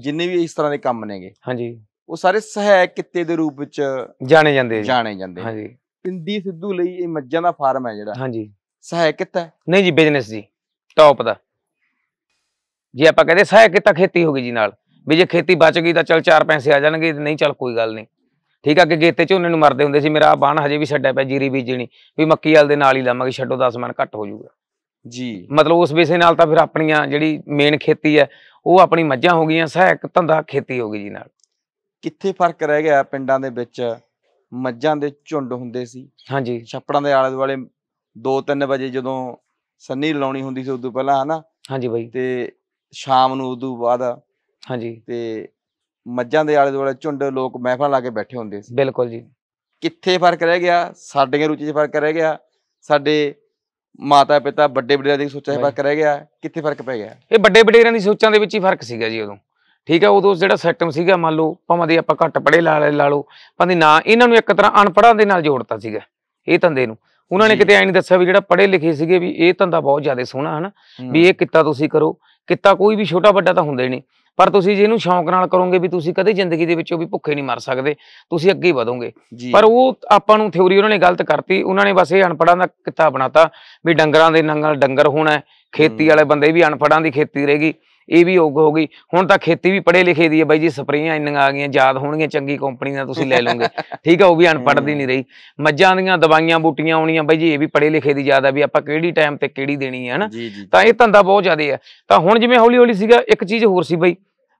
ਜਿੰਨੇ ਵੀ ਇਸ ਤਰ੍ਹਾਂ ਦੇ ਕੰਮ ਨੇਗੇ ਹਾਂਜੀ ਉਹ ਸਾਰੇ ਸਹਾਇ ਕਿੱਤੇ ਦੇ ਰੂਪ ਵਿੱਚ ਜਾਣੇ ਜਾਂਦੇ ਜਾਣੇ ਜਾਂਦੇ ਹਾਂਜੀ ਪਿੰਦੀ ਸਿੱਧੂ ਲਈ ਇਹ ਮੱਝਾਂ ਦਾ ਫਾਰਮ ਹੈ ਜਿਹੜਾ ਹਾਂਜੀ ਸਹਾਇ ਕਿੱਤਾ ਨਹੀਂ ਜੀ ਬਿਜ਼ਨਸ ਜੀ ਟੌਪ ਦਾ ਜੇ ਆਪਾਂ ਕਹਿੰਦੇ ਸਹਾਇਕ ਤਾਂ ਖੇਤੀ ਹੋ ਗਈ ਜੀ ਨਾਲ ਵੀ ਜੇ ਖੇਤੀ ਬਚ ਗਈ ਤਾਂ ਚਲ ਚਾਰ ਪੈਸੇ ਆ ਜਾਣਗੇ ਨਹੀਂ ਚਲ ਕੋਈ ਗੱਲ ਨਹੀਂ ਠੀਕ ਆ ਕਿ ਗੇਤੇ ਝੋਨੇ ਨੂੰ ਮਰਦੇ ਹੁੰਦੇ ਸੀ ਮੇਰਾ ਆ ਬਾਣ ਹਜੇ ਵੀ ਛੱਡਿਆ ਪਿਆ ਜੀਰੀ ਬੀਜਣੀ ਵੀ ਮੱਕੀ ਵਾਲ ਦੇ ਨਾਲ ਹੀ ਲਾਵਾਂਗੇ ਛੱਡੋ 10 ਮਨ ਘੱਟ ਹੋ ਜਾਊਗਾ ਜੀ ਮਤਲਬ ਉਸ ਵੇਸੇ ਨਾਲ ਤਾਂ ਫਿਰ ਆਪਣੀਆਂ ਜਿਹੜੀ ਮੇਨ ਖੇਤੀ ਹੈ ਉਹ ਆਪਣੀ ਮੱਝਾਂ ਹੋ ਗਈਆਂ ਸਹਾਇਕ ਧੰਦਾ ਖੇਤੀ ਹੋ ਗਈ ਜੀ ਨਾਲ ਕਿੱਥੇ ਫਰਕ ਰਹਿ ਗਿਆ ਪਿੰਡਾਂ ਦੇ ਵਿੱਚ ਮੱਝਾਂ ਦੇ ਝੁੰਡ ਹੁੰਦੇ ਸੀ ਹਾਂਜੀ ਛੱਪੜਾਂ ਦੇ ਆਲੇ ਦੁਆਲੇ 2-3 ਵਜੇ ਜਦੋਂ ਸੰਨੀ ਲਾਉਣੀ ਹੁੰਦੀ ਸੀ ਉਦੋਂ ਪਹਿਲਾਂ ਹਨਾ ਹਾਂਜੀ ਬਾਈ ਤੇ ਸ਼ਾਮ ਨੂੰ ਉਦੋਂ ਬਾਅਦ ਹਾਂਜੀ ਤੇ ਮੱਜਾਂ ਦੇ ਆਲੇ ਦੁਆਲੇ ਝੁੰਡ ਲੋਕ ਮਹਿਫਲਾਂ ਲਾ ਕੇ ਬੈਠੇ ਹੁੰਦੇ ਸੀ ਬਿਲਕੁਲ ਜੀ ਕਿੱਥੇ ਫਰਕ ਰਹਿ ਗਿਆ ਸਾਡੀਆਂ ਰੁਚੀ 'ਚ ਫਰਕ ਰਹਿ ਗਿਆ ਸਾਡੇ ਮਾਤਾ ਪਿਤਾ ਵੱਡੇ ਵੱਡੇ ਦੀ ਸੋਚਾਂ 'ਚ ਫਰਕ ਰਹਿ ਗਿਆ ਕਿੱਥੇ ਫਰਕ ਪੈ ਗਿਆ ਇਹ ਵੱਡੇ ਵਡੇਰਿਆਂ ਦੀ ਸੋਚਾਂ ਦੇ ਵਿੱਚ ਹੀ ਫਰਕ ਸੀਗਾ ਜੀ ਉਦੋਂ ਠੀਕ ਹੈ ਉਦੋਂ ਜਿਹੜਾ ਸਿਸਟਮ ਸੀਗਾ ਮੰਨ ਲਓ ਭਾਵੇਂ ਦੇ ਆਪਾਂ ਘੱਟ ਪੜੇ ਲਾ ਲਾ ਲਓ ਭਾਵੇਂ ਨਾ ਇਹਨਾਂ ਨੂੰ ਇੱਕ ਤਰ੍ਹਾਂ ਅਨਪੜ੍ਹਾਂ ਦੇ ਨਾਲ ਜੋੜਤਾ ਸੀਗਾ ਇਹ ਧੰਦੇ ਨੂੰ ਉਹਨਾਂ ਨੇ ਕਿਤੇ ਐ ਨਹੀਂ ਦੱਸਿਆ ਵੀ ਜਿਹੜਾ ਪੜੇ ਲਿਖੇ ਸੀਗੇ ਵੀ ਇਹ ਧੰਦਾ ਬਹੁਤ ਜ਼ਿਆਦਾ ਸੋਹਣਾ ਹਨਾ ਵੀ ਇਹ ਕਿੱਤਾ ਤੁਸੀਂ ਕਰੋ ਕਿੱਤਾ ਕੋਈ ਵੀ ਛੋਟਾ ਵੱਡਾ ਤਾਂ ਹੁੰਦੇ ਨਹੀਂ ਪਰ ਤੁਸੀਂ ਜੇ ਇਹਨੂੰ ਸ਼ੌਂਕ ਨਾਲ ਕਰੋਗੇ ਵੀ ਤੁਸੀਂ ਕਦੇ ਜ਼ਿੰਦਗੀ ਦੇ ਵਿੱਚੋਂ ਵੀ ਭੁੱਖੇ ਨਹੀਂ ਮਰ ਸਕਦੇ ਤੁਸੀਂ ਅੱਗੇ ਹੀ ਵਧੋਗੇ ਪਰ ਉਹ ਆਪਾਂ ਨੂੰ ਥਿਉਰੀ ਉਹਨਾਂ ਨੇ ਗਲਤ ਕਰਤੀ ਉਹਨਾਂ ਨੇ ਬਸ ਇਹ ਅਨਪੜਾਂ ਦਾ ਕਿੱਤਾ ਬਣਾਤਾ ਵੀ ਡੰਗਰਾਂ ਦੇ ਨਾਲ ਡੰਗਰ ਹੋਣਾ ਖੇਤੀ ਵਾਲੇ ਬੰਦੇ ਵੀ ਅਨਪੜਾਂ ਦੀ ਖੇਤੀ ਰਹੇਗੀ ਇਹ ਵੀ ਉਗ ਹੋ ਗਈ ਹੁਣ ਤਾਂ ਖੇਤੀ ਵੀ ਪੜੇ ਲਿਖੇ ਦੀ ਹੈ ਬਾਈ ਜੀ ਸਪਰੇਆਂ ਇੰਨੀਆਂ ਆ ਗਈਆਂ ਯਾਦ ਹੋਣਗੀਆਂ ਚੰਗੀ ਕੰਪਨੀ ਦਾ ਤੁਸੀਂ ਲੈ ਲਓਗੇ ਠੀਕ ਹੈ ਉਹ ਵੀ ਅਨਪੜ੍ਹ ਦੀ ਨਹੀਂ ਰਹੀ ਮੱਝਾਂ ਦੀਆਂ ਦਵਾਈਆਂ ਬੂਟੀਆਂ ਆਉਣੀਆਂ ਬਾਈ ਜੀ ਇਹ ਵੀ ਪੜੇ ਲਿਖੇ ਦੀ ਯਾਦ ਆ ਵੀ ਆਪਾਂ ਕਿਹੜੀ ਟਾਈਮ ਤੇ ਕਿਹੜੀ ਦੇਣੀ ਹੈ ਨਾ ਤਾਂ ਇਹ ਧੰਦਾ ਬਹੁਤ ਜ਼ਿਆਦਾ ਹੈ ਤਾਂ ਹੁਣ ਜਿਵੇਂ ਹੌਲੀ ਹੌਲੀ ਸੀਗਾ ਇੱਕ ਚੀਜ਼ ਹੋਰ ਸੀ ਬਾਈ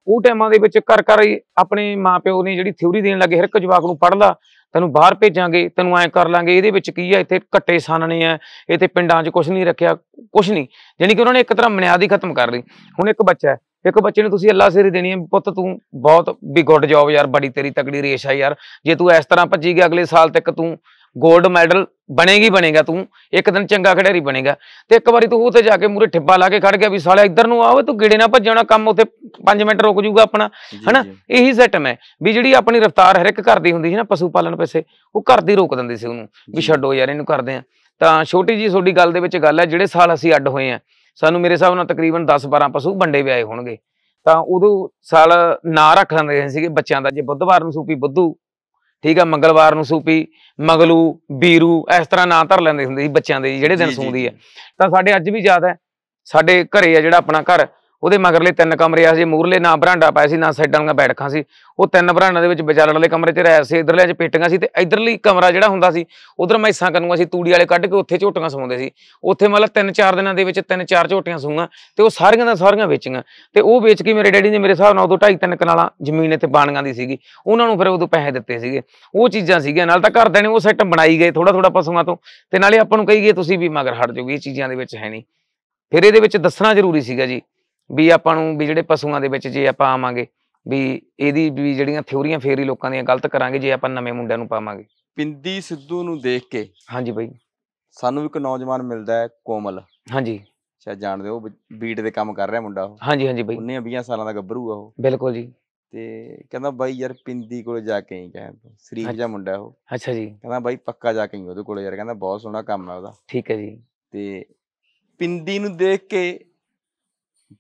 ਉਹ ਟਾਈਮਾਂ ਦੇ ਵਿੱਚ ਘਰ ਘਰ ਆਪਣੇ ਮਾਪਿਓ ਨੇ ਜਿਹੜੀ ਥਿਉਰੀ ਦੇਣ ਲੱਗੇ ਹਰ ਇੱਕ ਜਵਾਕ ਨੂੰ ਪੜ੍ਹਦਾ ਤੈਨੂੰ ਬਾਹਰ ਭੇਜਾਂਗੇ ਤੈਨੂੰ ਐ ਕਰ ਲਾਂਗੇ ਇਹਦੇ ਵਿੱਚ ਕੀ ਆ ਇੱਥੇ ਘੱਟੇ ਸਾਨਣੇ ਆ ਇੱਥੇ ਪਿੰਡਾਂ 'ਚ ਕੁਝ ਨਹੀਂ ਰੱਖਿਆ ਕੁਝ ਨਹੀਂ ਯਾਨੀ ਕਿ ਉਹਨਾਂ ਨੇ ਇੱਕ ਤਰ੍ਹਾਂ ਮਨਿਆਦ ਹੀ ਖਤਮ ਕਰ ਲਈ ਹੁਣ ਇੱਕ ਬੱਚਾ ਹੈ ਇੱਕ ਬੱਚੇ ਨੂੰ ਤੁਸੀਂ ਅੱਲਾ ਸਿਰ ਦੇਣੀ ਹੈ ਪੁੱਤ ਤੂੰ ਬਹੁਤ ਵੀ ਗੁੱਡ ਜੌਬ ਯਾਰ ਬੜੀ ਤੇਰੀ ਤਕੜੀ ਰੇਸ਼ ਆ ਯਾਰ ਜੇ ਤੂੰ ਇਸ ਤਰ੍ਹਾਂ ਭੱਜੀ ਗਿਆ ਅਗਲੇ ਸਾਲ ਤੱਕ ਤੂੰ ਗੋਲਡ ਮੈਡਲ ਬਣੇਗੀ ਬਣੇਗਾ ਤੂੰ ਇੱਕ ਦਿਨ ਚੰਗਾ ਖਿਡਾਰੀ ਬਣੇਗਾ ਤੇ ਇੱਕ ਵਾਰੀ ਤੂੰ ਉੱਥੇ ਜਾ ਕੇ ਮੂਰੇ ਠਿੱਬਾ ਲਾ ਕੇ ਖੜ ਗਿਆ ਵੀ ਸਾਲਿਆ ਇੱਧਰ ਨੂੰ ਆਵੇ ਤੂੰ ਗਿੜੇ ਨਾ ਭੱਜਣਾ ਕੰਮ ਉੱਥੇ 5 ਮਿੰਟ ਰੁਕ ਜਾਊਗਾ ਆਪਣਾ ਹਨਾ ਇਹੀ ਸਿਸਟਮ ਹੈ ਵੀ ਜਿਹੜੀ ਆਪਣੀ ਰਫਤਾਰ ਹਰ ਇੱਕ ਕਰਦੀ ਹੁੰਦੀ ਸੀ ਨਾ ਪਸ਼ੂ ਪਾਲਣ ਪੈਸੇ ਉਹ ਘਰ ਦੀ ਰੋਕ ਦਿੰਦੀ ਸੀ ਉਹਨੂੰ ਵੀ ਛੱਡੋ ਯਾਰ ਇਹਨੂੰ ਕਰਦੇ ਆ ਤਾਂ ਛੋਟੀ ਜੀ ਤੁਹਾਡੀ ਗੱਲ ਦੇ ਵਿੱਚ ਗੱਲ ਹੈ ਜਿਹੜੇ ਸਾਲ ਅਸੀਂ ਅੱਡ ਹੋਏ ਆ ਸਾਨੂੰ ਮੇਰੇ ਹਿਸਾਬ ਨਾਲ ਤਕਰੀਬਨ 10-12 ਪਸ਼ੂ ਵੰਡੇ ਵੀ ਆਏ ਹੋਣਗੇ ਤਾਂ ਉਦੋਂ ਸਾਲ ਨਾਂ ਰੱਖ ਲੈਂਦੇ ਸੀਗੇ ਬੱਚਿਆਂ ਦਾ ਜੇ ਬੁੱਧਵਾਰ ਨੂੰ ਸੂਪੀ ਬੁੱਧੂ ਠੀਕ ਆ ਮੰਗਲਵਾਰ ਨੂੰ ਸੂਪੀ ਮਗਲੂ ਬੀਰੂ ਇਸ ਤਰ੍ਹਾਂ ਨਾਂ ਧਰ ਲੈਂਦੇ ਹੁੰਦੇ ਸੀ ਬੱਚਿਆਂ ਦੇ ਜਿਹੜੇ ਦਿਨ ਸੌਂਦੀ ਆ ਤਾਂ ਸਾਡੇ ਅੱਜ ਵੀ ਯਾਦ ਹੈ ਸਾਡੇ ਘਰੇ ਆ ਜਿਹੜਾ ਆਪਣਾ ਘਰ ਉਹਦੇ ਮਗਰਲੇ ਤਿੰਨ ਕਮਰੇ ਆ ਸੀ ਮੂਰਲੇ ਨਾ ਬਰਾਂਡਾ ਪਾਇਆ ਸੀ ਨਾ ਸਾਈਡਾਂ ਵਾਲੀਆਂ ਬੈਠਕਾਂ ਸੀ ਉਹ ਤਿੰਨ ਬਰਾਂਡਾਂ ਦੇ ਵਿੱਚ ਵਿਚਾਲੜ ਵਾਲੇ ਕਮਰੇ 'ਚ ਰਹਿ ਸੀ ਇਧਰਲੇ 'ਚ ਪੇਟੀਆਂ ਸੀ ਤੇ ਇਧਰਲੀ ਕਮਰਾ ਜਿਹੜਾ ਹੁੰਦਾ ਸੀ ਉਧਰ ਮੈਸਾਂ ਕਰਨੂਆਂ ਸੀ ਤੂੜੀ ਵਾਲੇ ਕੱਢ ਕੇ ਉੱਥੇ ਝੋਟੀਆਂ ਸਮਾਉਂਦੇ ਸੀ ਉੱਥੇ ਮਤਲਬ ਤਿੰਨ ਚਾਰ ਦਿਨਾਂ ਦੇ ਵਿੱਚ ਤਿੰਨ ਚਾਰ ਝੋਟੀਆਂ ਸੂੰਗਾ ਤੇ ਉਹ ਸਾਰੀਆਂ ਦਾ ਸਾਰੀਆਂ ਵੇਚੀਆਂ ਤੇ ਉਹ ਵੇਚ ਕੇ ਮੇਰੇ ਡੈਡੀ ਨੇ ਮੇਰੇ ਹਿਸਾਬ ਨਾਲ ਉਦੋਂ 2.5 ਤਿੰਨ ਕਨਾਲਾਂ ਜ਼ਮੀਨ ਇੱਥੇ ਬਾਣੀਆਂ ਦੀ ਸੀਗੀ ਉਹਨਾਂ ਨੂੰ ਫਿਰ ਉਦੋਂ ਪੈਸੇ ਦਿੱਤੇ ਸੀਗੇ ਉਹ ਚੀਜ਼ਾਂ ਸੀਗੀਆਂ ਨਾਲ ਤਾਂ ਘਰਦਿਆਂ ਨੇ ਉਹ ਸੈੱਟ ਬਣਾਈ ਗਏ ਥੋੜਾ ਥੋੜਾ ਪਸ਼ੂਆਂ ਤੋਂ ਤੇ ਨਾਲੇ ਆਪਾਂ ਨੂੰ ਕਹੀਏ ਤੁਸੀਂ ਵੀ ਮਗਰ ਹਟ ਜਾਓਗੇ ਇਹ ਚੀਜ਼ਾਂ ਦੇ ਵਿੱਚ ਹੈ ਨਹੀਂ ਫਿਰ ਇਹਦੇ ਵਿੱਚ ਦੱਸਣਾ ਜ਼ਰੂਰੀ ਸੀਗਾ ਜੀ ਵੀ ਆਪਾਂ ਨੂੰ ਵੀ ਜਿਹੜੇ ਪਸ਼ੂਆਂ ਦੇ ਵਿੱਚ ਜੇ ਆਪਾਂ ਆਵਾਂਗੇ ਵੀ ਇਹਦੀ ਵੀ ਜਿਹੜੀਆਂ ਥਿਉਰੀਆਂ ਫੇਰੀ ਲੋਕਾਂ ਦੀਆਂ ਗਲਤ ਕਰਾਂਗੇ ਜੇ ਆਪਾਂ ਨਵੇਂ ਮੁੰਡਿਆਂ ਨੂੰ ਪਾਵਾਂਗੇ ਪਿੰਦੀ ਸਿੱਧੂ ਨੂੰ ਦੇਖ ਕੇ ਹਾਂਜੀ ਬਾਈ ਸਾਨੂੰ ਵੀ ਇੱਕ ਨੌਜਵਾਨ ਮਿਲਦਾ ਹੈ ਕੋਮਲ ਹਾਂਜੀ ਸ਼ਾਇਦ ਜਾਣਦੇ ਹੋ ਬੀਟ ਦੇ ਕੰਮ ਕਰ ਰਿਹਾ ਮੁੰਡਾ ਉਹ ਹਾਂਜੀ ਹਾਂਜੀ ਬਾਈ ਉਹਨੇ 20 ਸਾਲਾਂ ਦਾ ਗੱਭਰੂ ਆ ਉਹ ਬਿਲਕੁਲ ਜੀ ਤੇ ਕਹਿੰਦਾ ਬਾਈ ਯਾਰ ਪਿੰਦੀ ਕੋਲ ਜਾ ਕੇ ਹੀ ਕਹਿੰਦਾ ਸਰੀਫ ਜਿਹਾ ਮੁੰਡਾ ਉਹ ਅੱਛਾ ਜੀ ਕਹਿੰਦਾ ਬਾਈ ਪੱਕਾ ਜਾ ਕੇ ਹੀ ਉਹਦੇ ਕੋਲ ਯਾਰ ਕਹਿੰਦਾ ਬਹੁਤ ਸੋਹਣਾ ਕੰਮ ਆ ਉਹਦਾ ਠੀਕ ਹੈ ਜੀ ਤੇ ਪਿੰਦੀ ਨੂੰ ਦੇਖ ਕੇ